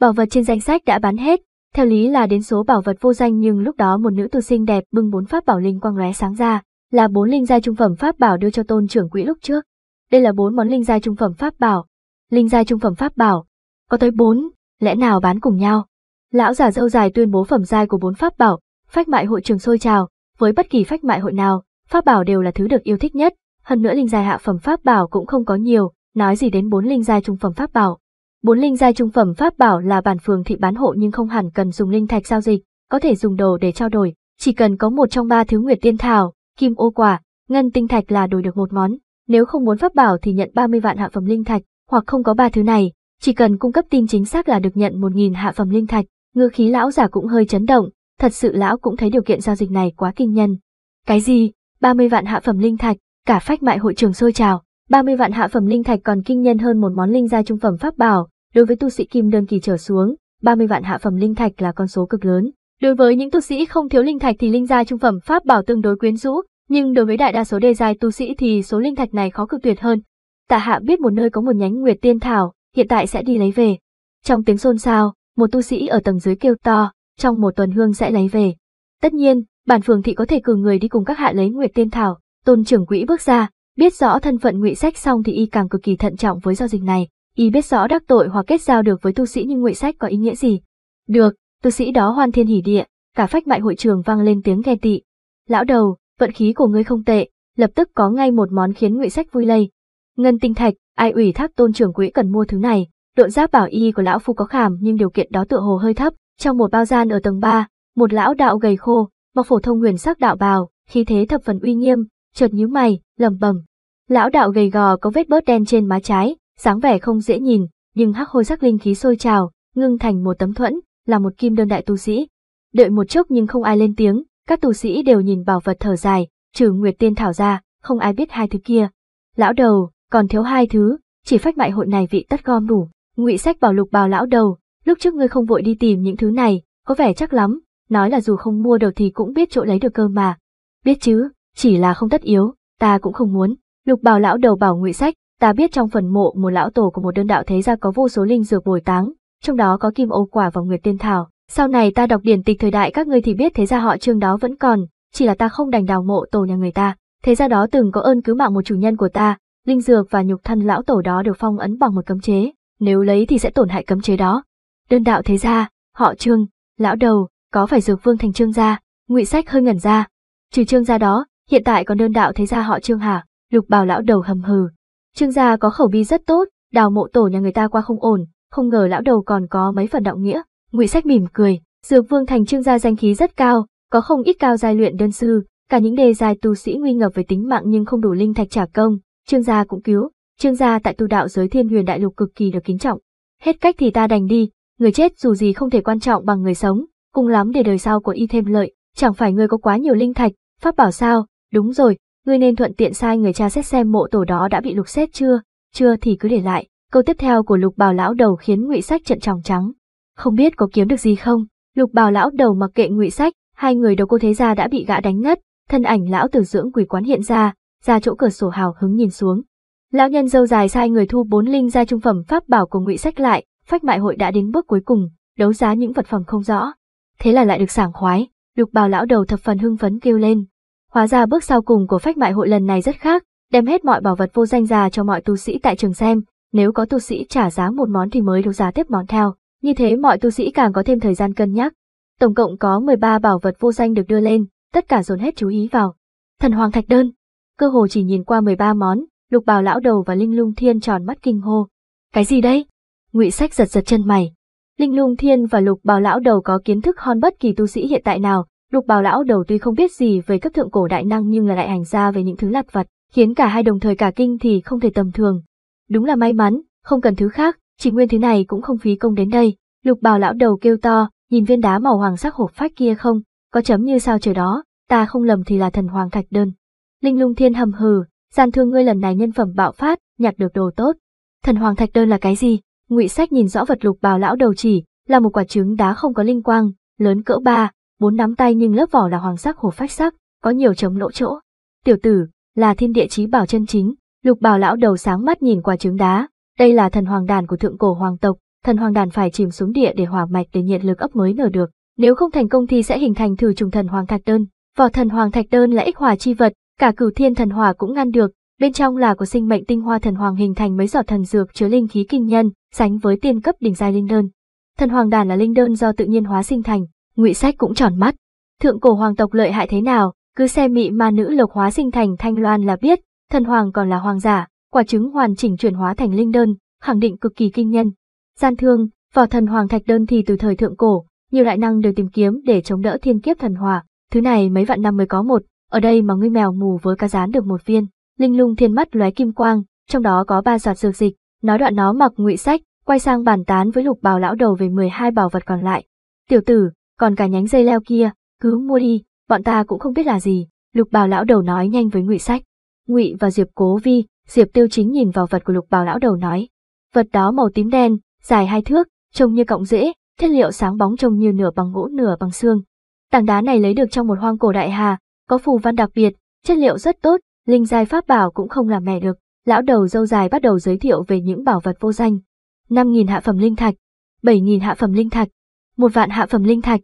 Bảo vật trên danh sách đã bán hết, theo lý là đến số bảo vật vô danh nhưng lúc đó một nữ tu sinh đẹp bưng bốn pháp bảo linh quang lóe sáng ra, là bốn linh gia trung phẩm pháp bảo đưa cho tôn trưởng quỹ lúc trước. Đây là bốn món linh gia trung phẩm pháp bảo, linh giai trung phẩm pháp bảo, có tới bốn, lẽ nào bán cùng nhau? Lão già dâu dài tuyên bố phẩm giai của bốn pháp bảo, phách mại hội trường sôi trào, với bất kỳ phách mại hội nào, pháp bảo đều là thứ được yêu thích nhất, hơn nữa linh giai hạ phẩm pháp bảo cũng không có nhiều, nói gì đến bốn linh giai trung phẩm pháp bảo. Bốn linh giai trung phẩm pháp bảo là bản phường thị bán hộ nhưng không hẳn cần dùng linh thạch giao dịch, có thể dùng đồ để trao đổi, chỉ cần có một trong ba thứ nguyệt tiên thảo, kim ô quả, ngân tinh thạch là đổi được một món, nếu không muốn pháp bảo thì nhận 30 vạn hạ phẩm linh thạch, hoặc không có ba thứ này, chỉ cần cung cấp tin chính xác là được nhận 1.000 hạ phẩm linh thạch, ngư khí lão giả cũng hơi chấn động, thật sự lão cũng thấy điều kiện giao dịch này quá kinh nhân. Cái gì, 30 vạn hạ phẩm linh thạch, cả phách mại hội trường sôi trào, 30 vạn hạ phẩm linh thạch còn kinh nhân hơn một món linh gia trung phẩm pháp bảo, đối với tu sĩ kim đơn kỳ trở xuống, 30 vạn hạ phẩm linh thạch là con số cực lớn. Đối với những tu sĩ không thiếu linh thạch thì linh gia trung phẩm pháp bảo tương đối quyến rũ, nhưng đối với đại đa số đề giai tu sĩ thì số linh thạch này khó cực tuyệt hơn, Tạ Hạ biết một nơi có một nhánh Nguyệt Tiên Thảo, hiện tại sẽ đi lấy về. Trong tiếng xôn xao, một tu sĩ ở tầng dưới kêu to, trong một tuần hương sẽ lấy về. Tất nhiên, bản phường thị có thể cử người đi cùng các hạ lấy Nguyệt Tiên Thảo, tôn trưởng quỹ bước ra, biết rõ thân phận ngụy sách xong thì y càng cực kỳ thận trọng với giao dịch này, y biết rõ đắc tội hoặc kết giao được với tu sĩ như ngụy sách có ý nghĩa gì. Được, tu sĩ đó hoan thiên hỉ địa, cả phách mại hội trường vang lên tiếng ghen tị. Lão đầu, vận khí của ngươi không tệ, lập tức có ngay một món khiến ngụy sách vui lây Ngân tinh thạch, ai ủy thác tôn trưởng quỹ cần mua thứ này, độn giáp bảo y của lão phu có khảm nhưng điều kiện đó tựa hồ hơi thấp, trong một bao gian ở tầng 3, một lão đạo gầy khô, mặc phổ thông huyền sắc đạo bào, khí thế thập phần uy nghiêm, chợt nhíu mày, lẩm bẩm. Lão đạo gầy gò có vết bớt đen trên má trái, dáng vẻ không dễ nhìn, nhưng hắc hôi sắc linh khí sôi trào, ngưng thành một tấm thuẫn, là một kim đơn đại tu sĩ. Đợi một chốc nhưng không ai lên tiếng, các tu sĩ đều nhìn bảo vật thở dài, trừ Nguyệt Tiên Thảo ra, không ai biết hai thứ kia. Lão đầu, còn thiếu hai thứ, chỉ phách bại hội này vị tất gom đủ. Ngụy Sách bảo Lục Bào lão đầu, lúc trước ngươi không vội đi tìm những thứ này, có vẻ chắc lắm, nói là dù không mua được thì cũng biết chỗ lấy được cơ mà. Biết chứ, chỉ là không tất yếu, ta cũng không muốn. Lục Bào lão đầu bảo Ngụy Sách, ta biết trong phần mộ một lão tổ của một đơn đạo thế gia có vô số linh dược bồi táng, trong đó có kim ô quả và nguyệt tiên thảo. Sau này ta đọc điển tịch thời đại các ngươi thì biết thế gia họ Trương đó vẫn còn, chỉ là ta không đành đào mộ tổ nhà người ta. Thế gia đó từng có ơn cứu mạng một chủ nhân của ta, linh dược và nhục thân lão tổ đó đều phong ấn bằng một cấm chế, nếu lấy thì sẽ tổn hại cấm chế đó. Đơn đạo thế gia, họ Trương, lão đầu, có phải dược vương thành Trương gia? Ngụy Sách hơi ngẩn ra. Trừ Trương gia đó, hiện tại còn đơn đạo thế gia họ Trương hả? Lục bào lão đầu hầm hừ. Trương gia có khẩu bi rất tốt, đào mộ tổ nhà người ta qua không ổn, không ngờ lão đầu còn có mấy phần đạo nghĩa. Ngụy Sách mỉm cười, Dược Vương Thành Trương gia danh khí rất cao, có không ít cao giai luyện đơn sư, cả những đề dài tu sĩ nguy ngập về tính mạng nhưng không đủ linh thạch trả công, Trương gia cũng cứu, Trương gia tại tu đạo giới thiên huyền đại lục cực kỳ được kính trọng. Hết cách thì ta đành đi, người chết dù gì không thể quan trọng bằng người sống, cùng lắm để đời sau của y thêm lợi, chẳng phải ngươi có quá nhiều linh thạch, pháp bảo sao, đúng rồi, ngươi nên thuận tiện sai người cha xét xem mộ tổ đó đã bị lục xét chưa, chưa thì cứ để lại. Câu tiếp theo của lục bào lão đầu khiến ngụy sách trận tròng trắng. Không biết có kiếm được gì không, lục bào lão đầu mặc kệ ngụy sách, hai người đầu cô thế gia đã bị gã đánh ngất, thân ảnh lão tử dưỡng quỷ quán hiện ra, ra chỗ cửa sổ hào hứng nhìn xuống. Lão nhân dâu dài sai người thu bốn linh gia trung phẩm pháp bảo của ngụy sách lại, phách mại hội đã đến bước cuối cùng, đấu giá những vật phẩm không rõ. Thế là lại được sảng khoái, lục bào lão đầu thập phần hưng phấn kêu lên. Hóa ra bước sau cùng của phách mại hội lần này rất khác, đem hết mọi bảo vật vô danh ra cho mọi tu sĩ tại trường xem, nếu có tu sĩ trả giá một món thì mới đấu giá tiếp món theo, như thế mọi tu sĩ càng có thêm thời gian cân nhắc. Tổng cộng có 13 bảo vật vô danh được đưa lên, tất cả dồn hết chú ý vào. Thần Hoàng Thạch Đơn, cơ hồ chỉ nhìn qua 13 món, lục bào lão đầu và linh lung thiên tròn mắt kinh hô. Cái gì đây? Ngụy sách giật giật chân mày. Linh lung thiên và lục bào lão đầu có kiến thức hơn bất kỳ tu sĩ hiện tại nào, lục bào lão đầu tuy không biết gì về cấp thượng cổ đại năng nhưng là đại hành gia về những thứ lặt vật, khiến cả hai đồng thời cả kinh thì không thể tầm thường. Đúng là may mắn, không cần thứ khác, chỉ nguyên thứ này cũng không phí công đến đây. Lục bào lão đầu kêu to, nhìn viên đá màu hoàng sắc hộp phách kia không, có chấm như sao trời đó, ta không lầm thì là thần hoàng thạch đơn. Linh lung thiên hầm hừ, gian thương ngươi lần này nhân phẩm bạo phát, nhặt được đồ tốt. Thần hoàng thạch đơn là cái gì? Ngụy sách nhìn rõ vật lục bào lão đầu chỉ, là một quả trứng đá không có linh quang, lớn cỡ ba, bốn nắm tay nhưng lớp vỏ là hoàng sắc hồ phách sắc, có nhiều chấm lỗ chỗ. Tiểu tử, là thiên địa chí bảo chân chính, lục bào lão đầu sáng mắt nhìn quả trứng đá, đây là thần hoàng đàn của thượng cổ hoàng tộc, thần hoàng đàn phải chìm xuống địa để hòa mạch để nhiệt lực ấp mới nở được, nếu không thành công thì sẽ hình thành thử trùng thần hoàng thạch đơn. Vỏ thần hoàng thạch đơn là ích hòa chi vật, Cả cửu thiên thần hỏa cũng ngăn được, bên trong là của sinh mệnh tinh hoa thần hoàng hình thành mấy giọt thần dược chứa linh khí kinh nhân, sánh với tiên cấp đỉnh giai linh đơn. Thần hoàng đàn là linh đơn do tự nhiên hóa sinh thành, Ngụy Sách cũng tròn mắt. Thượng cổ hoàng tộc lợi hại thế nào, cứ xem mị ma nữ lộc hóa sinh thành thanh loan là biết, thần hoàng còn là hoàng giả, quả trứng hoàn chỉnh chuyển hóa thành linh đơn, khẳng định cực kỳ kinh nhân. Gian thương, vỏ thần hoàng thạch đơn thì từ thời thượng cổ, nhiều đại năng đều tìm kiếm để chống đỡ thiên kiếp thần hòa thứ này mấy vạn năm mới có một, ở đây mà ngươi mèo mù với cá rán được một viên, linh lung thiên mắt lóe kim quang, trong đó có ba giọt dược dịch, nói đoạn nó mặc ngụy sách, quay sang bàn tán với lục bào lão đầu về 12 bảo vật còn lại. Tiểu tử, còn cả nhánh dây leo kia, cứ mua đi, bọn ta cũng không biết là gì, lục bào lão đầu nói nhanh với ngụy sách. Ngụy và Diệp Cố Vi, Diệp Tiêu Chính nhìn vào vật của lục bào lão đầu nói. Vật đó màu tím đen, dài hai thước, trông như cọng rễ, chất liệu sáng bóng trông như nửa bằng gỗ nửa bằng xương. Tảng đá này lấy được trong một hoang cổ đại hà, có phù văn đặc biệt, chất liệu rất tốt, linh giai pháp bảo cũng không làm mẹ được. Lão đầu dâu dài bắt đầu giới thiệu về những bảo vật vô danh. 5.000 hạ phẩm linh thạch, 7.000 hạ phẩm linh thạch, một vạn hạ phẩm linh thạch.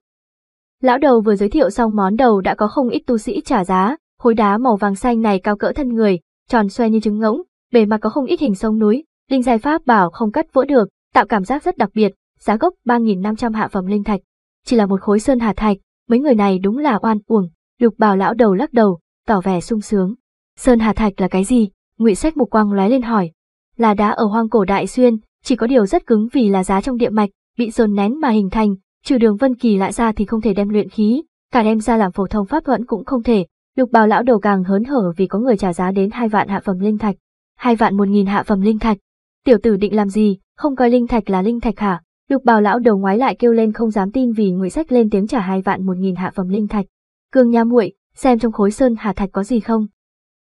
Lão đầu vừa giới thiệu xong món đầu đã có không ít tu sĩ trả giá, khối đá màu vàng xanh này cao cỡ thân người, tròn xoe như trứng ngỗng, bề mặt có không ít hình sông núi, linh giai pháp bảo không cắt vỡ được, tạo cảm giác rất đặc biệt, giá gốc 3.500 hạ phẩm linh thạch. Chỉ là một khối sơn hà thạch, mấy người này đúng là oan uổng. Lục bào lão đầu lắc đầu, tỏ vẻ sung sướng. Sơn Hà Thạch là cái gì? Ngụy Sách Mục Quang lóe lên hỏi. Là đá ở hoang cổ đại xuyên, chỉ có điều rất cứng vì là giá trong địa mạch, bị dồn nén mà hình thành, trừ đường vân kỳ lại ra thì không thể đem luyện khí, cả đem ra làm phổ thông pháp thuẫn cũng không thể. Lục bào lão đầu càng hớn hở vì có người trả giá đến hai vạn hạ phẩm linh thạch. Hai vạn một nghìn hạ phẩm linh thạch. Tiểu tử định làm gì, không coi linh thạch là linh thạch hả? Lục bào lão đầu ngoái lại kêu lên không dám tin vì ngụy sách lên tiếng trả hai vạn một nghìn hạ phẩm linh thạch cương nha muội xem trong khối sơn hà thạch có gì không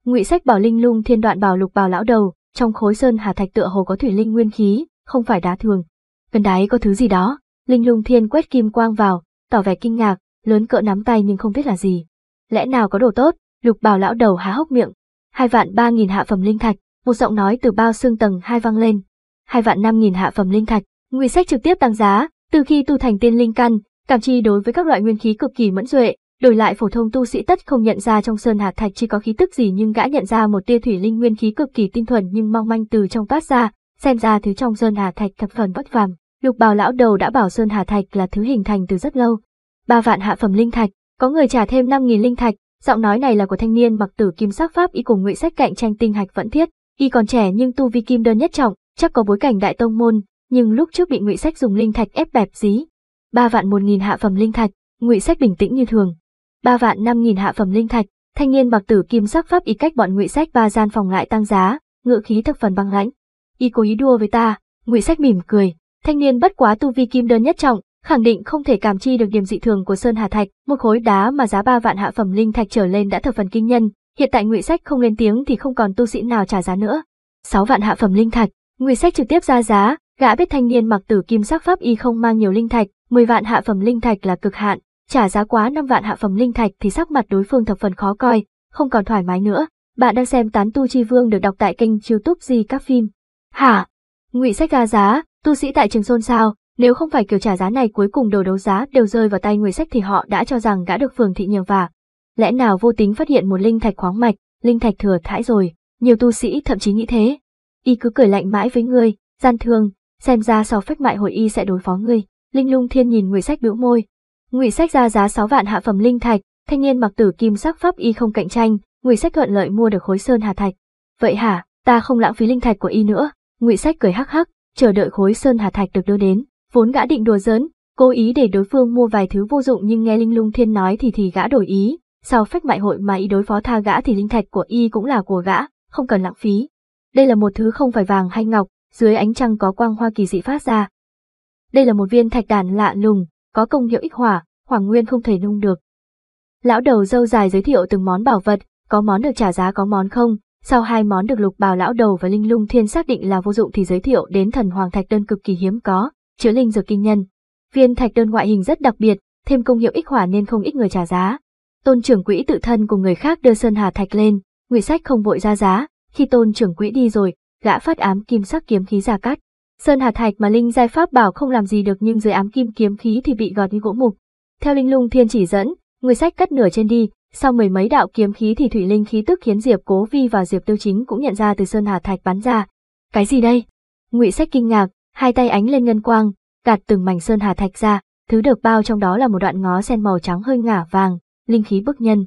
ngụy sách bảo linh lung thiên đoạn bảo lục bào lão đầu trong khối sơn hà thạch tựa hồ có thủy linh nguyên khí không phải đá thường gần đáy có thứ gì đó linh lung thiên quét kim quang vào tỏ vẻ kinh ngạc lớn cỡ nắm tay nhưng không biết là gì lẽ nào có đồ tốt lục bào lão đầu há hốc miệng hai vạn ba nghìn hạ phẩm linh thạch một giọng nói từ bao xương tầng hai vang lên hai vạn năm nghìn hạ phẩm linh thạch ngụy sách trực tiếp tăng giá từ khi tu thành tiên linh căn cảm chi đối với các loại nguyên khí cực kỳ mẫn duệ Đổi lại phổ thông tu sĩ tất không nhận ra trong sơn hà thạch chỉ có khí tức gì nhưng gã nhận ra một tia thủy linh nguyên khí cực kỳ tinh thuần nhưng mong manh từ trong toát ra, xem ra thứ trong sơn hà thạch thập phần bất phàm. Lục bào lão đầu đã bảo sơn hà thạch là thứ hình thành từ rất lâu. Ba vạn hạ phẩm linh thạch, có người trả thêm năm nghìn linh thạch, giọng nói này là của thanh niên mặc tử kim sắc pháp y cùng ngụy sách cạnh tranh tinh hạch vẫn thiết, y còn trẻ nhưng tu vi kim đơn nhất trọng, chắc có bối cảnh đại tông môn, nhưng lúc trước bị ngụy sách dùng linh thạch ép bẹp dí. Ba vạn một nghìn hạ phẩm linh thạch, ngụy sách bình tĩnh như thường ba vạn năm nghìn hạ phẩm linh thạch, thanh niên bạc tử kim sắc pháp y cách bọn ngụy sách ba gian phòng lại tăng giá, ngựa khí thập phần băng lãnh. Y cố ý đua với ta, ngụy sách mỉm cười, thanh niên bất quá tu vi kim đơn nhất trọng, khẳng định không thể cảm chi được điểm dị thường của sơn hà thạch, một khối đá mà giá ba vạn hạ phẩm linh thạch trở lên đã thập phần kinh nhân, hiện tại ngụy sách không lên tiếng thì không còn tu sĩ nào trả giá nữa. Sáu vạn hạ phẩm linh thạch, ngụy sách trực tiếp ra giá, gã biết thanh niên mặc tử kim sắc pháp y không mang nhiều linh thạch, mười vạn hạ phẩm linh thạch là cực hạn, trả giá quá 5 vạn hạ phẩm linh thạch thì sắc mặt đối phương thập phần khó coi, không còn thoải mái nữa. Bạn đang xem Tán Tu Chi Vương được đọc tại kênh youtube gì các phim. Hả? Ngụy sách ra giá, tu sĩ tại trường xôn sao, nếu không phải kiểu trả giá này cuối cùng đồ đấu giá đều rơi vào tay người sách thì họ đã cho rằng đã được phường thị nhường vả. Lẽ nào vô tính phát hiện một linh thạch khoáng mạch, linh thạch thừa thãi rồi, nhiều tu sĩ thậm chí nghĩ thế. Y cứ cười lạnh mãi với ngươi, gian thương, xem ra sau phách mại hội y sẽ đối phó ngươi. Linh lung thiên nhìn người sách bĩu môi, Ngụy Sách ra giá 6 vạn hạ phẩm linh thạch, thanh niên mặc tử kim sắc pháp y không cạnh tranh, Ngụy Sách thuận lợi mua được khối sơn hà thạch. Vậy hả, ta không lãng phí linh thạch của y nữa. Ngụy Sách cười hắc hắc, chờ đợi khối sơn hà thạch được đưa đến. Vốn gã định đùa giỡn, cố ý để đối phương mua vài thứ vô dụng nhưng nghe Linh Lung Thiên nói thì thì gã đổi ý. Sau phách mại hội mà y đối phó tha gã thì linh thạch của y cũng là của gã, không cần lãng phí. Đây là một thứ không phải vàng hay ngọc, dưới ánh trăng có quang hoa kỳ dị phát ra. Đây là một viên thạch đàn lạ lùng, có công hiệu ích hỏa, Hoàng Nguyên không thể nung được. Lão đầu dâu dài giới thiệu từng món bảo vật, có món được trả giá có món không, sau hai món được lục bào lão đầu và linh lung thiên xác định là vô dụng thì giới thiệu đến thần hoàng thạch đơn cực kỳ hiếm có, chứa linh dược kinh nhân. Viên thạch đơn ngoại hình rất đặc biệt, thêm công hiệu ích hỏa nên không ít người trả giá. Tôn trưởng quỹ tự thân cùng người khác đưa sơn hà thạch lên, Ngụy Sách không vội ra giá, khi tôn trưởng quỹ đi rồi, gã phát ám kim sắc kiếm khí ra cắt. Sơn hà thạch mà linh giai pháp bảo không làm gì được nhưng dưới ám kim kiếm khí thì bị gọt như gỗ mục. Theo linh lung thiên chỉ dẫn, người sách cắt nửa trên đi, sau mười mấy đạo kiếm khí thì thủy linh khí tức khiến Diệp Cố Vi và Diệp Tiêu Chính cũng nhận ra từ sơn hà thạch bắn ra. Cái gì đây? Ngụy Sách kinh ngạc, hai tay ánh lên ngân quang, gạt từng mảnh sơn hà thạch ra, thứ được bao trong đó là một đoạn ngó sen màu trắng hơi ngả vàng, linh khí bức nhân.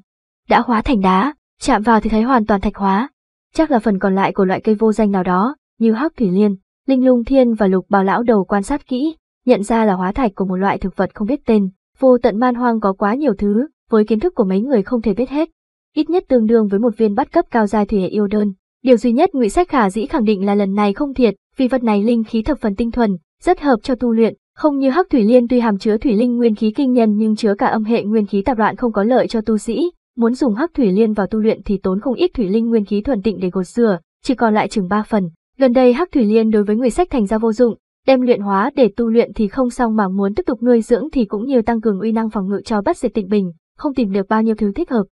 Đã hóa thành đá, chạm vào thì thấy hoàn toàn thạch hóa. Chắc là phần còn lại của loại cây vô danh nào đó, như hắc thủy liên, Linh Lung Thiên và Lục Bảo Lão đầu quan sát kỹ, nhận ra là hóa thạch của một loại thực vật không biết tên. Vô tận man hoang có quá nhiều thứ, với kiến thức của mấy người không thể biết hết. Ít nhất tương đương với một viên bắt cấp cao giai thủy hệ yêu đơn. Điều duy nhất Ngụy Sách Khả dĩ khẳng định là lần này không thiệt, vì vật này linh khí thập phần tinh thuần, rất hợp cho tu luyện, không như Hắc Thủy Liên tuy hàm chứa thủy linh nguyên khí kinh nhân nhưng chứa cả âm hệ nguyên khí tạp loạn không có lợi cho tu sĩ, muốn dùng Hắc Thủy Liên vào tu luyện thì tốn không ít thủy linh nguyên khí thuần tịnh để gột rửa, chỉ còn lại chừng ba phần, Gần đây Hắc Thủy Liên đối với người sách thành ra vô dụng, đem luyện hóa để tu luyện thì không xong mà muốn tiếp tục nuôi dưỡng thì cũng nhiều tăng cường uy năng phòng ngự cho bất diệt tịnh bình, không tìm được bao nhiêu thứ thích hợp.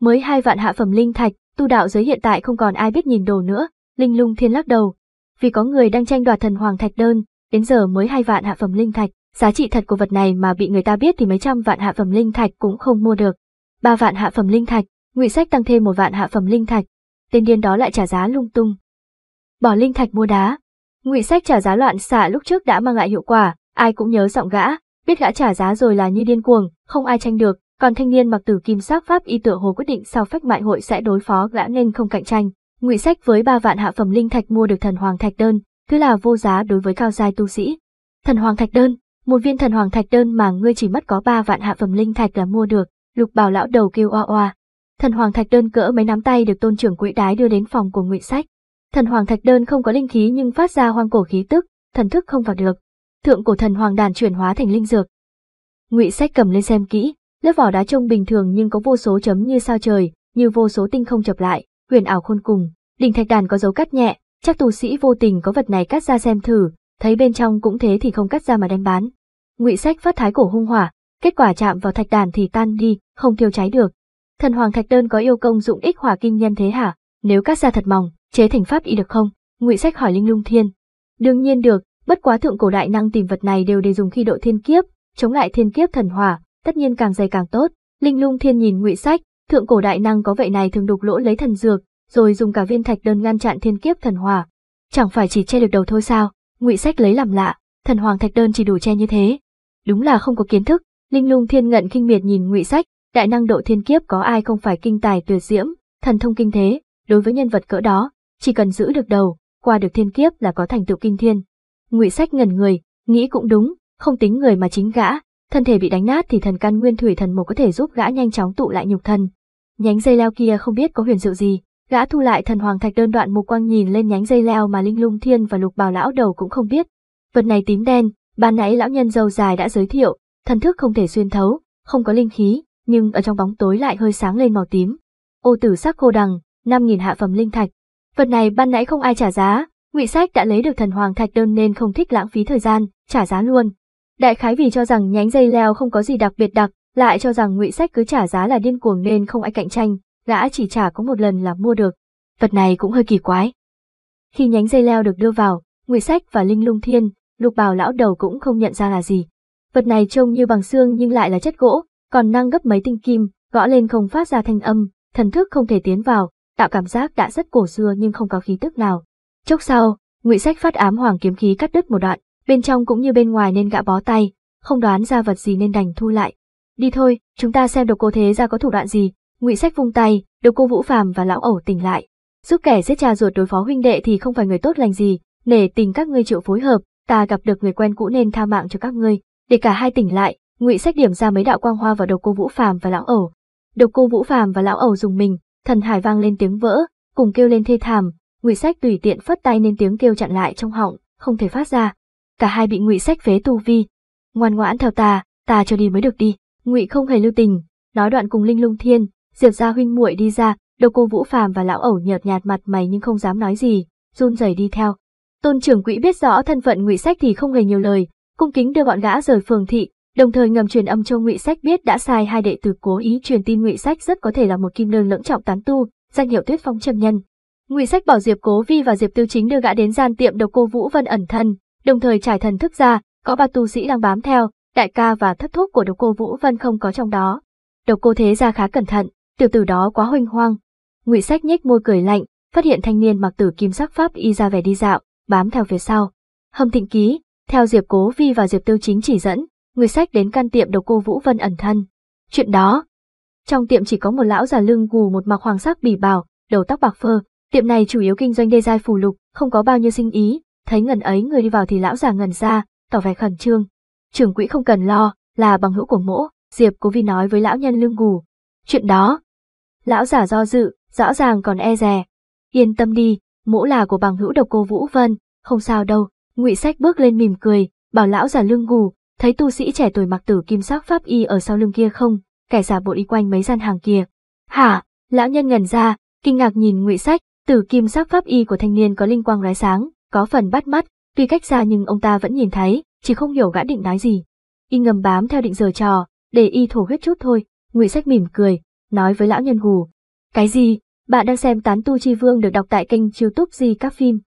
Mới hai vạn hạ phẩm linh thạch, tu đạo giới hiện tại không còn ai biết nhìn đồ nữa, Linh Lung Thiên lắc đầu. Vì có người đang tranh đoạt thần hoàng thạch đơn, đến giờ mới hai vạn hạ phẩm linh thạch, giá trị thật của vật này mà bị người ta biết thì mấy trăm vạn hạ phẩm linh thạch cũng không mua được. Ba vạn hạ phẩm linh thạch, Ngụy Sách tăng thêm một vạn hạ phẩm linh thạch. Tên điên đó lại trả giá lung tung bỏ linh thạch mua đá. Ngụy Sách trả giá loạn xạ lúc trước đã mang lại hiệu quả, ai cũng nhớ giọng gã, biết gã trả giá rồi là như điên cuồng, không ai tranh được, còn thanh niên mặc tử kim sắc pháp y tựa hồ quyết định sau phách mại hội sẽ đối phó gã nên không cạnh tranh. Ngụy Sách với ba vạn hạ phẩm linh thạch mua được thần hoàng thạch đơn, thứ là vô giá đối với cao giai tu sĩ. Thần hoàng thạch đơn, một viên thần hoàng thạch đơn mà ngươi chỉ mất có ba vạn hạ phẩm linh thạch là mua được, Lục Bảo lão đầu kêu oa oa. Thần hoàng thạch đơn cỡ mấy nắm tay được tôn trưởng quỹ đái đưa đến phòng của Ngụy Sách. Thần hoàng thạch đơn không có linh khí nhưng phát ra hoang cổ khí tức, thần thức không vào được. Thượng cổ thần hoàng đàn chuyển hóa thành linh dược. Ngụy Sách cầm lên xem kỹ, lớp vỏ đá trông bình thường nhưng có vô số chấm như sao trời, như vô số tinh không chập lại, huyền ảo khôn cùng. Đỉnh thạch đàn có dấu cắt nhẹ, chắc tù sĩ vô tình có vật này cắt ra xem thử, thấy bên trong cũng thế thì không cắt ra mà đem bán. Ngụy Sách phát thái cổ hung hỏa, kết quả chạm vào thạch đàn thì tan đi, không thiêu cháy được. Thần hoàng thạch đơn có yêu công dụng ích hỏa kinh nhân thế hả? Nếu cắt ra thật mỏng, chế thành pháp y được không? Ngụy Sách hỏi Linh Lung Thiên. Đương nhiên được, bất quá thượng cổ đại năng tìm vật này đều để dùng khi độ thiên kiếp, chống lại thiên kiếp thần hỏa, tất nhiên càng dày càng tốt. Linh Lung Thiên nhìn Ngụy Sách, thượng cổ đại năng có vậy này thường đục lỗ lấy thần dược, rồi dùng cả viên thạch đơn ngăn chặn thiên kiếp thần hỏa. Chẳng phải chỉ che được đầu thôi sao? Ngụy Sách lấy làm lạ, thần hoàng thạch đơn chỉ đủ che như thế. Đúng là không có kiến thức, Linh Lung Thiên ngận kinh miệt nhìn Ngụy Sách, đại năng độ thiên kiếp có ai không phải kinh tài tuyệt diễm, thần thông kinh thế, đối với nhân vật cỡ đó, chỉ cần giữ được đầu, qua được thiên kiếp là có thành tựu kinh thiên. Ngụy Sách ngần người, nghĩ cũng đúng, không tính người mà chính gã, thân thể bị đánh nát thì thần căn nguyên thủy thần một có thể giúp gã nhanh chóng tụ lại nhục thân. Nhánh dây leo kia không biết có huyền diệu gì, gã thu lại thần hoàng thạch đơn đoạn mục quang nhìn lên nhánh dây leo mà Linh Lung Thiên và Lục Bào lão đầu cũng không biết. Vật này tím đen, ban nãy lão nhân dâu dài đã giới thiệu, thần thức không thể xuyên thấu, không có linh khí, nhưng ở trong bóng tối lại hơi sáng lên màu tím. Ô tử sắc khô đằng, 5.000 hạ phẩm linh thạch. Vật này ban nãy không ai trả giá, ngụy Sách đã lấy được thần hoàng thạch đơn nên không thích lãng phí thời gian, trả giá luôn. Đại khái vì cho rằng nhánh dây leo không có gì đặc biệt đặc, lại cho rằng ngụy Sách cứ trả giá là điên cuồng nên không ai cạnh tranh, gã chỉ trả có một lần là mua được. Vật này cũng hơi kỳ quái. Khi nhánh dây leo được đưa vào, ngụy Sách và Linh Lung Thiên, Lục Bào lão đầu cũng không nhận ra là gì. Vật này trông như bằng xương nhưng lại là chất gỗ, còn năng gấp mấy tinh kim, gõ lên không phát ra thanh âm, thần thức không thể tiến vào, tạo cảm giác đã rất cổ xưa nhưng không có khí tức nào. Chốc sau, ngụy sách phát ám hoàng kiếm khí cắt đứt một đoạn, bên trong cũng như bên ngoài nên gã bó tay, không đoán ra vật gì nên đành thu lại. Đi thôi, chúng ta xem độc cô thế ra có thủ đoạn gì. Ngụy sách vung tay, độc cô vũ phàm và lão ẩu tỉnh lại. Giúp kẻ giết cha ruột đối phó huynh đệ thì không phải người tốt lành gì, nể tình các ngươi chịu phối hợp, ta gặp được người quen cũ nên tha mạng cho các ngươi. Để cả hai tỉnh lại, Ngụy sách điểm ra mấy đạo quang hoa vào độc cô vũ phàm và lão ẩu. Độc cô vũ phàm và lão ẩu dùng mình, thần hải vang lên tiếng vỡ, cùng kêu lên thê thảm, ngụy sách tùy tiện phất tay nên tiếng kêu chặn lại trong họng, không thể phát ra. Cả hai bị ngụy sách phế tu vi. Ngoan ngoãn theo ta, ta cho đi mới được đi. Ngụy không hề lưu tình, nói đoạn cùng Linh Lung Thiên, Diệp gia huynh muội đi ra, đầu cô Vũ Phàm và lão ẩu nhợt nhạt mặt mày nhưng không dám nói gì, run rẩy đi theo. Tôn trưởng quỹ biết rõ thân phận ngụy sách thì không hề nhiều lời, cung kính đưa bọn gã rời phường thị, đồng thời ngầm truyền âm cho ngụy sách biết đã sai hai đệ tử cố ý truyền tin ngụy sách rất có thể là một kim nương lưỡng trọng tán tu danh hiệu tuyết phong trầm nhân ngụy sách bảo diệp cố vi và diệp tư chính đưa gã đến gian tiệm độc cô vũ vân ẩn thân đồng thời trải thần thức ra có ba tu sĩ đang bám theo đại ca và thất thuốc của độc cô vũ vân không có trong đó độc cô thế ra khá cẩn thận tiểu tử đó quá hoành hoang ngụy sách nhếch môi cười lạnh phát hiện thanh niên mặc tử kim sắc pháp y ra về đi dạo bám theo phía sau hâm thịnh ký theo diệp cố vi và diệp tiêu chính chỉ dẫn người sách đến căn tiệm đầu cô Vũ Vân ẩn thân. Chuyện đó. Trong tiệm chỉ có một lão già lưng gù một mặc hoàng sắc bỉ bảo, đầu tóc bạc phơ, tiệm này chủ yếu kinh doanh đê dai phù lục, không có bao nhiêu sinh ý, thấy ngần ấy người đi vào thì lão già ngần ra, tỏ vẻ khẩn trương. Trưởng quỹ không cần lo, là bằng hữu của mỗ, Diệp Cố Vi nói với lão nhân lưng gù. Chuyện đó. Lão già do dự, rõ ràng còn e rè. Yên tâm đi, mỗ là của bằng hữu độc cô Vũ Vân, không sao đâu. Ngụy Sách bước lên mỉm cười, bảo lão già lưng gù, thấy tu sĩ trẻ tuổi mặc tử kim sắc pháp y ở sau lưng kia không, kẻ giả bộ đi quanh mấy gian hàng kia. Hả, lão nhân ngẩn ra, kinh ngạc nhìn ngụy sách, tử kim sắc pháp y của thanh niên có linh quang lóe sáng, có phần bắt mắt, tuy cách xa nhưng ông ta vẫn nhìn thấy, chỉ không hiểu gã định nói gì. Y ngầm bám theo định giờ trò, để y thổ huyết chút thôi, ngụy sách mỉm cười, nói với lão nhân hù. Cái gì, bạn đang xem tán tu chi vương được đọc tại kênh youtube gì các phim.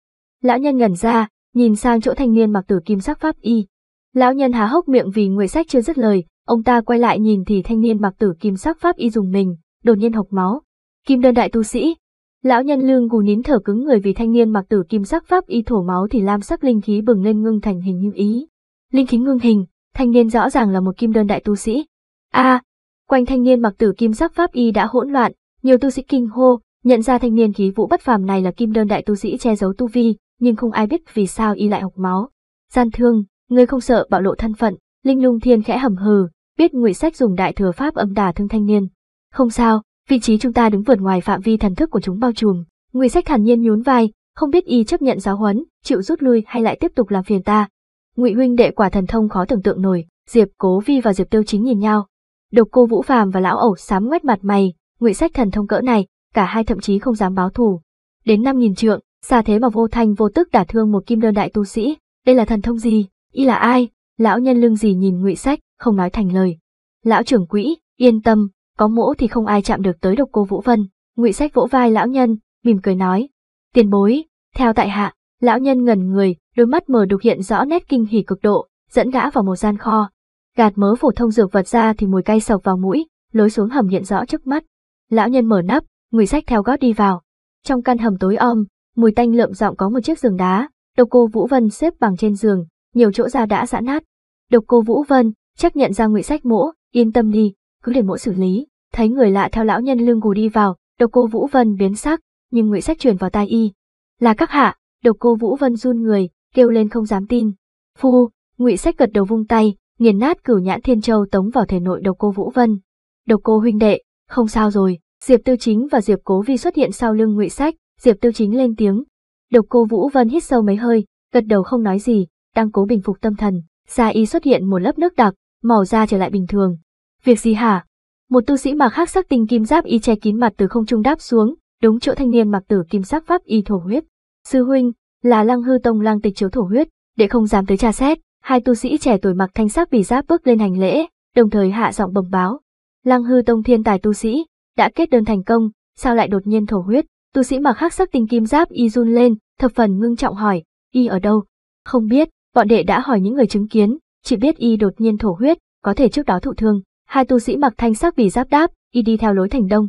Lão nhân ngẩn ra, nhìn sang chỗ thanh niên mặc tử kim sắc pháp y, Lão nhân há hốc miệng vì người sách chưa dứt lời, ông ta quay lại nhìn thì thanh niên mặc tử kim sắc pháp y dùng mình, đột nhiên học máu. Kim đơn đại tu sĩ. Lão nhân lương gù nín thở cứng người vì thanh niên mặc tử kim sắc pháp y thổ máu thì lam sắc linh khí bừng lên ngưng thành hình như ý. Linh khí ngưng hình, thanh niên rõ ràng là một kim đơn đại tu sĩ. A, à, quanh thanh niên mặc tử kim sắc pháp y đã hỗn loạn, nhiều tu sĩ kinh hô, nhận ra thanh niên khí vũ bất phàm này là kim đơn đại tu sĩ che giấu tu vi, nhưng không ai biết vì sao y lại học máu. Gian thương, ngươi không sợ bạo lộ thân phận, Linh Lung Thiên khẽ hầm hừ, biết Ngụy Sách dùng đại thừa pháp âm đả thương thanh niên. Không sao, vị trí chúng ta đứng vượt ngoài phạm vi thần thức của chúng bao trùm. Ngụy Sách thản nhiên nhún vai, không biết y chấp nhận giáo huấn, chịu rút lui hay lại tiếp tục làm phiền ta. Ngụy huynh đệ quả thần thông khó tưởng tượng nổi, Diệp Cố Vi và Diệp Tiêu Chính nhìn nhau. Độc Cô Vũ Phàm và lão ẩu xám ngoét mặt mày, Ngụy Sách thần thông cỡ này, cả hai thậm chí không dám báo thù. Đến năm nghìn trượng, xa thế mà vô thanh vô tức đả thương một kim đơn đại tu sĩ, đây là thần thông gì? y là ai lão nhân lương gì nhìn ngụy sách không nói thành lời lão trưởng quỹ yên tâm có mỗ thì không ai chạm được tới độc cô vũ vân ngụy sách vỗ vai lão nhân mỉm cười nói tiền bối theo tại hạ lão nhân ngẩn người đôi mắt mở đục hiện rõ nét kinh hỉ cực độ dẫn gã vào một gian kho gạt mớ phổ thông dược vật ra thì mùi cay sộc vào mũi lối xuống hầm hiện rõ trước mắt lão nhân mở nắp ngụy sách theo gót đi vào trong căn hầm tối om mùi tanh lợm giọng có một chiếc giường đá độc cô vũ vân xếp bằng trên giường nhiều chỗ ra đã giãn nát. Độc cô Vũ Vân, chắc nhận ra ngụy sách mỗ, yên tâm đi, cứ để mỗ xử lý. Thấy người lạ theo lão nhân lương gù đi vào, độc cô Vũ Vân biến sắc, nhưng ngụy sách truyền vào tai y. Là các hạ, độc cô Vũ Vân run người, kêu lên không dám tin. Phu, ngụy sách gật đầu vung tay, nghiền nát cửu nhãn thiên châu tống vào thể nội độc cô Vũ Vân. Độc cô huynh đệ, không sao rồi, Diệp Tư Chính và Diệp Cố Vi xuất hiện sau lưng ngụy sách, Diệp Tư Chính lên tiếng. Độc cô Vũ Vân hít sâu mấy hơi, gật đầu không nói gì, đang cố bình phục tâm thần, da y xuất hiện một lớp nước đặc, màu da trở lại bình thường. Việc gì hả? Một tu sĩ mặc khắc sắc tinh kim giáp y che kín mặt từ không trung đáp xuống, đúng chỗ thanh niên mặc tử kim sắc pháp y thổ huyết. Sư huynh, là Lăng Hư Tông Lăng Tịch chiếu thổ huyết, để không dám tới tra xét, hai tu sĩ trẻ tuổi mặc thanh sắc bì giáp bước lên hành lễ, đồng thời hạ giọng bẩm báo. Lăng Hư Tông thiên tài tu sĩ đã kết đơn thành công, sao lại đột nhiên thổ huyết? Tu sĩ mặc khắc sắc tinh kim giáp y run lên, thập phần ngưng trọng hỏi, y ở đâu? Không biết, Bọn đệ đã hỏi những người chứng kiến, chỉ biết y đột nhiên thổ huyết, có thể trước đó thụ thương. Hai tu sĩ mặc thanh sắc vì giáp đáp, y đi theo lối thành đông.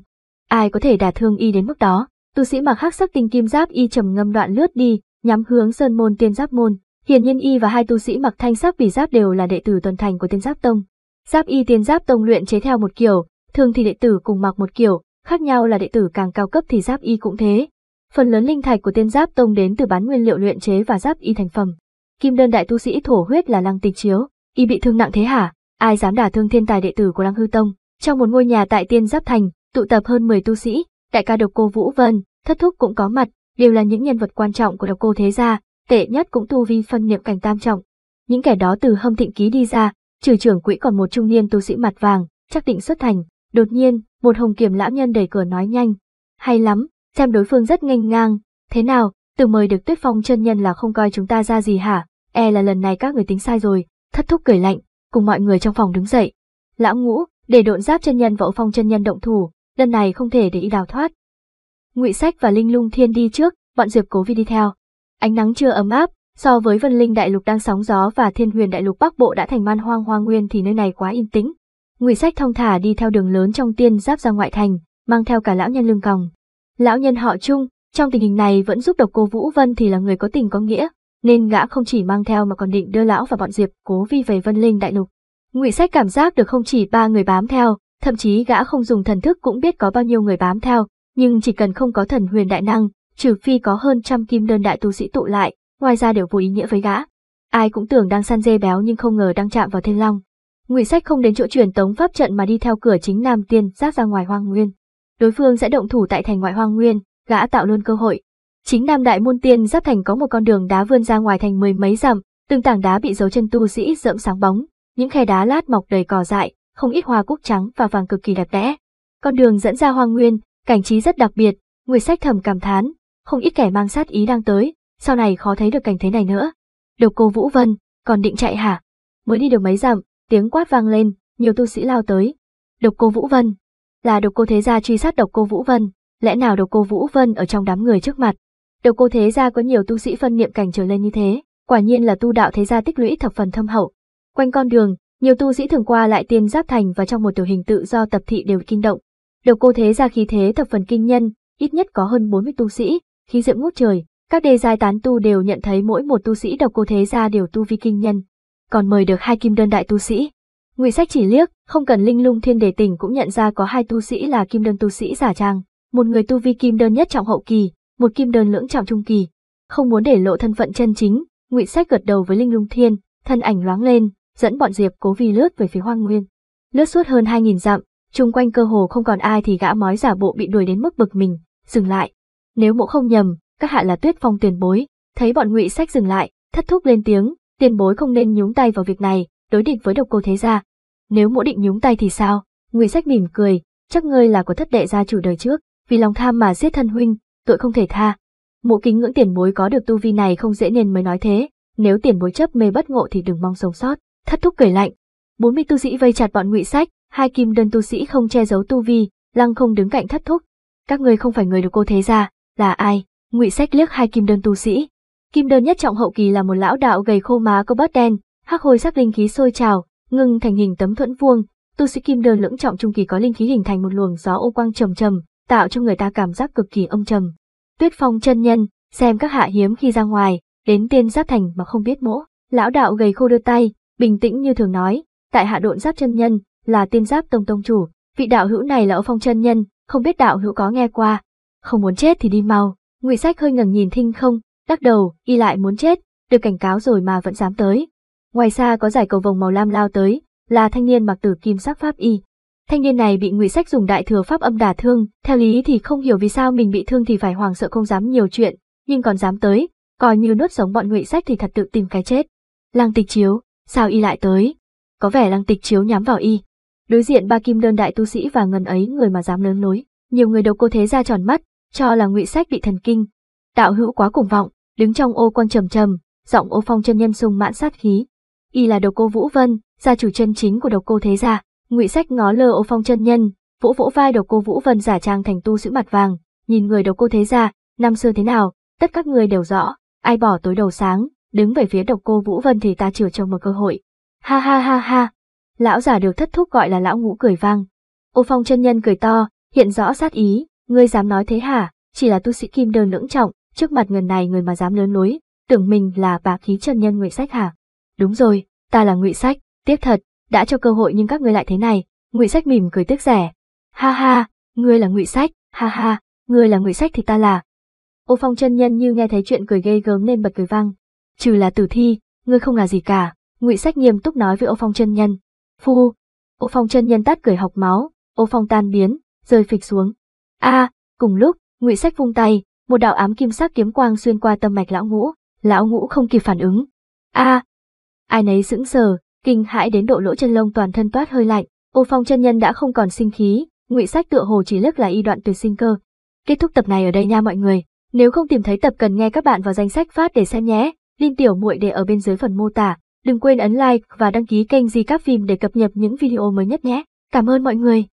Ai có thể đả thương y đến mức đó? Tu sĩ mặc hắc sắc tinh kim giáp y trầm ngâm đoạn lướt đi, nhắm hướng sơn môn tiên giáp môn. Hiển nhiên y và hai tu sĩ mặc thanh sắc vì giáp đều là đệ tử tuần thành của tiên giáp tông. Giáp y tiên giáp tông luyện chế theo một kiểu, thường thì đệ tử cùng mặc một kiểu, khác nhau là đệ tử càng cao cấp thì giáp y cũng thế. Phần lớn linh thạch của tiên giáp tông đến từ bán nguyên liệu luyện chế và giáp y thành phẩm kim đơn đại tu sĩ thổ huyết là lăng tịch chiếu, y bị thương nặng thế hả, ai dám đả thương thiên tài đệ tử của lăng hư tông. Trong một ngôi nhà tại Tiên Giáp Thành, tụ tập hơn 10 tu sĩ, đại ca độc cô Vũ Vân, thất thúc cũng có mặt, đều là những nhân vật quan trọng của độc cô thế gia, tệ nhất cũng tu vi phân niệm cảnh tam trọng. Những kẻ đó từ hâm thịnh ký đi ra, trừ trưởng quỹ còn một trung niên tu sĩ mặt vàng, chắc định xuất thành, đột nhiên, một hồng kiềm lão nhân đẩy cửa nói nhanh. Hay lắm, xem đối phương rất nghênh ngang, thế nào, từ mời được tuyết phong chân nhân là không coi chúng ta ra gì hả? e là lần này các người tính sai rồi, thất thúc cười lạnh, cùng mọi người trong phòng đứng dậy. Lão ngũ, để độn giáp chân nhân và ổ phong chân nhân động thủ, lần này không thể để y đào thoát. Ngụy Sách và Linh Lung Thiên đi trước, bọn Diệp Cố Vi đi theo. Ánh nắng chưa ấm áp, so với Vân Linh Đại Lục đang sóng gió và Thiên Huyền Đại Lục Bắc Bộ đã thành man hoang hoang nguyên thì nơi này quá yên tĩnh. Ngụy Sách thong thả đi theo đường lớn trong tiên giáp ra ngoại thành, mang theo cả lão nhân lưng còng. Lão nhân họ Trung, trong tình hình này vẫn giúp Độc Cô Vũ Vân thì là người có tình có nghĩa, nên gã không chỉ mang theo mà còn định đưa lão và bọn Diệp Cố Vi về Vân Linh Đại Lục. Ngụy Sách cảm giác được không chỉ ba người bám theo, thậm chí gã không dùng thần thức cũng biết có bao nhiêu người bám theo, nhưng chỉ cần không có thần huyền đại năng, trừ phi có hơn trăm kim đơn đại tu sĩ tụ lại, ngoài ra đều vô ý nghĩa với gã. Ai cũng tưởng đang săn dê béo nhưng không ngờ đang chạm vào thiên long. Ngụy Sách không đến chỗ truyền tống pháp trận mà đi theo cửa chính Nam Tiên rác ra ngoài Hoang Nguyên. Đối phương sẽ động thủ tại thành ngoại Hoang Nguyên, gã tạo luôn cơ hội, Chính Nam Đại Môn Tiên Giáp Thành có một con đường đá vươn ra ngoài thành mười mấy dặm, từng tảng đá bị dấu chân tu sĩ rậm sáng bóng, những khe đá lát mọc đầy cỏ dại, không ít hoa cúc trắng và vàng cực kỳ đẹp đẽ. Con đường dẫn ra hoang nguyên, cảnh trí rất đặc biệt, người sách thầm cảm thán, không ít kẻ mang sát ý đang tới, sau này khó thấy được cảnh thế này nữa. Độc cô Vũ Vân, còn định chạy hả? Mới đi được mấy dặm, tiếng quát vang lên, nhiều tu sĩ lao tới. Độc cô Vũ Vân, là độc cô thế gia truy sát độc cô Vũ Vân, lẽ nào độc cô Vũ Vân ở trong đám người trước mặt, Đầu cô thế gia có nhiều tu sĩ phân niệm cảnh trở lên như thế, quả nhiên là tu đạo thế gia tích lũy thập phần thâm hậu. Quanh con đường, nhiều tu sĩ thường qua lại tiên giáp thành và trong một tiểu hình tự do tập thị đều kinh động. Đầu cô thế gia khí thế thập phần kinh nhân, ít nhất có hơn 40 tu sĩ, khí diễm ngút trời, các đề giai tán tu đều nhận thấy mỗi một tu sĩ đầu cô thế gia đều tu vi kinh nhân, còn mời được hai kim đơn đại tu sĩ. Ngụy Sách chỉ liếc, không cần linh lung thiên đề tình cũng nhận ra có hai tu sĩ là kim đơn tu sĩ giả trang, một người tu vi kim đơn nhất trọng hậu kỳ, một kim đơn lưỡng trọng trung kỳ. Không muốn để lộ thân phận chân chính, Ngụy Sách gật đầu với Linh Lung Thiên, thân ảnh loáng lên, dẫn bọn Diệp Cố Vi lướt về phía Hoang Nguyên. Lướt suốt hơn hai nghìn dặm, chung quanh cơ hồ không còn ai thì gã mói giả bộ bị đuổi đến mức bực mình, dừng lại. Nếu mộ không nhầm, các hạ là Tuyết Phong tiền bối, thấy bọn Ngụy Sách dừng lại, thất thúc lên tiếng, tiền bối không nên nhúng tay vào việc này, đối địch với độc cô thế gia. Nếu mộ định nhúng tay thì sao? Ngụy Sách mỉm cười, chắc ngươi là của thất đệ gia chủ đời trước, vì lòng tham mà giết thân huynh, tội không thể tha. Mộ kính ngưỡng tiền bối có được tu vi này không dễ nên mới nói thế, nếu tiền bối chấp mê bất ngộ thì đừng mong sống sót, thất thúc cười lạnh. 40 tu sĩ vây chặt bọn ngụy sách, hai kim đơn tu sĩ không che giấu tu vi, lăng không đứng cạnh thất thúc. Các ngươi không phải người được cô thế ra, là ai? Ngụy sách liếc hai kim đơn tu sĩ. Kim đơn nhất trọng hậu kỳ là một lão đạo gầy khô má có bớt đen, hắc hôi sắc linh khí sôi trào, ngừng thành hình tấm thuẫn vuông, tu sĩ kim đơn lưỡng trọng trung kỳ có linh khí hình thành một luồng gió ô quang trầm trầm, tạo cho người ta cảm giác cực kỳ âm trầm. Tuyết Phong chân nhân, xem các hạ hiếm khi ra ngoài, đến tiên giáp thành mà không biết mỗ. Lão đạo gầy khô đưa tay, bình tĩnh như thường nói, tại hạ độn giáp chân nhân, là tiên giáp tông tông chủ, vị đạo hữu này là ông phong chân nhân, không biết đạo hữu có nghe qua. Không muốn chết thì đi mau, ngụy sách hơi ngẩng nhìn thinh không, đắc đầu, y lại muốn chết, được cảnh cáo rồi mà vẫn dám tới. Ngoài xa có giải cầu vòng màu lam lao tới, là thanh niên mặc tử kim sắc pháp y, Thanh niên này bị Ngụy Sách dùng đại thừa pháp âm đả thương, theo lý thì không hiểu vì sao mình bị thương thì phải hoàng sợ không dám nhiều chuyện, nhưng còn dám tới, coi như nuốt sống bọn Ngụy Sách thì thật tự tìm cái chết. Lăng Tịch Chiếu, sao y lại tới? Có vẻ Lăng Tịch Chiếu nhắm vào y. Đối diện ba kim đơn đại tu sĩ và ngần ấy người mà dám lớn nối, nhiều người đầu cô thế ra tròn mắt, cho là Ngụy Sách bị thần kinh. Đạo hữu quá cuồng vọng, đứng trong ô quang trầm trầm, giọng ô phong chân nhân sung mãn sát khí. Y là đầu cô Vũ Vân, gia chủ chân chính của đầu cô thế gia ngụy sách ngó lơ ô phong chân nhân vỗ vỗ vai đầu cô vũ vân giả trang thành tu sĩ mặt vàng nhìn người đầu cô thế ra năm xưa thế nào tất các người đều rõ ai bỏ tối đầu sáng đứng về phía độc cô vũ vân thì ta chừa cho một cơ hội ha ha ha ha lão giả được thất thúc gọi là lão ngũ cười vang ô phong chân nhân cười to hiện rõ sát ý ngươi dám nói thế hả chỉ là tu sĩ kim đơn lưỡng trọng trước mặt người này người mà dám lớn lối tưởng mình là bà khí chân nhân ngụy sách hả đúng rồi ta là ngụy sách tiếc thật đã cho cơ hội nhưng các ngươi lại thế này, ngụy sách mỉm cười tiếc rẻ. Ha ha, ngươi là ngụy sách, ha ha, ngươi là ngụy sách thì ta là. Ô phong chân nhân như nghe thấy chuyện cười ghê gớm nên bật cười vang. Trừ là tử thi, ngươi không là gì cả, ngụy sách nghiêm túc nói với ô phong chân nhân. Phu, ô phong chân nhân tát cười học máu, ô phong tan biến, rơi phịch xuống. A, cùng lúc, ngụy sách vung tay, một đạo ám kim sắc kiếm quang xuyên qua tâm mạch lão ngũ, lão ngũ không kịp phản ứng. A, ai nấy sững sờ, kinh hãi đến độ lỗ chân lông toàn thân toát hơi lạnh, Ô Phong chân nhân đã không còn sinh khí, ngụy sách tựa hồ chỉ lức là y đoạn tuyệt sinh cơ. Kết thúc tập này ở đây nha mọi người, nếu không tìm thấy tập cần nghe các bạn vào danh sách phát để xem nhé. Linh tiểu muội để ở bên dưới phần mô tả, đừng quên ấn like và đăng ký kênh Di Các Phim để cập nhật những video mới nhất nhé. Cảm ơn mọi người.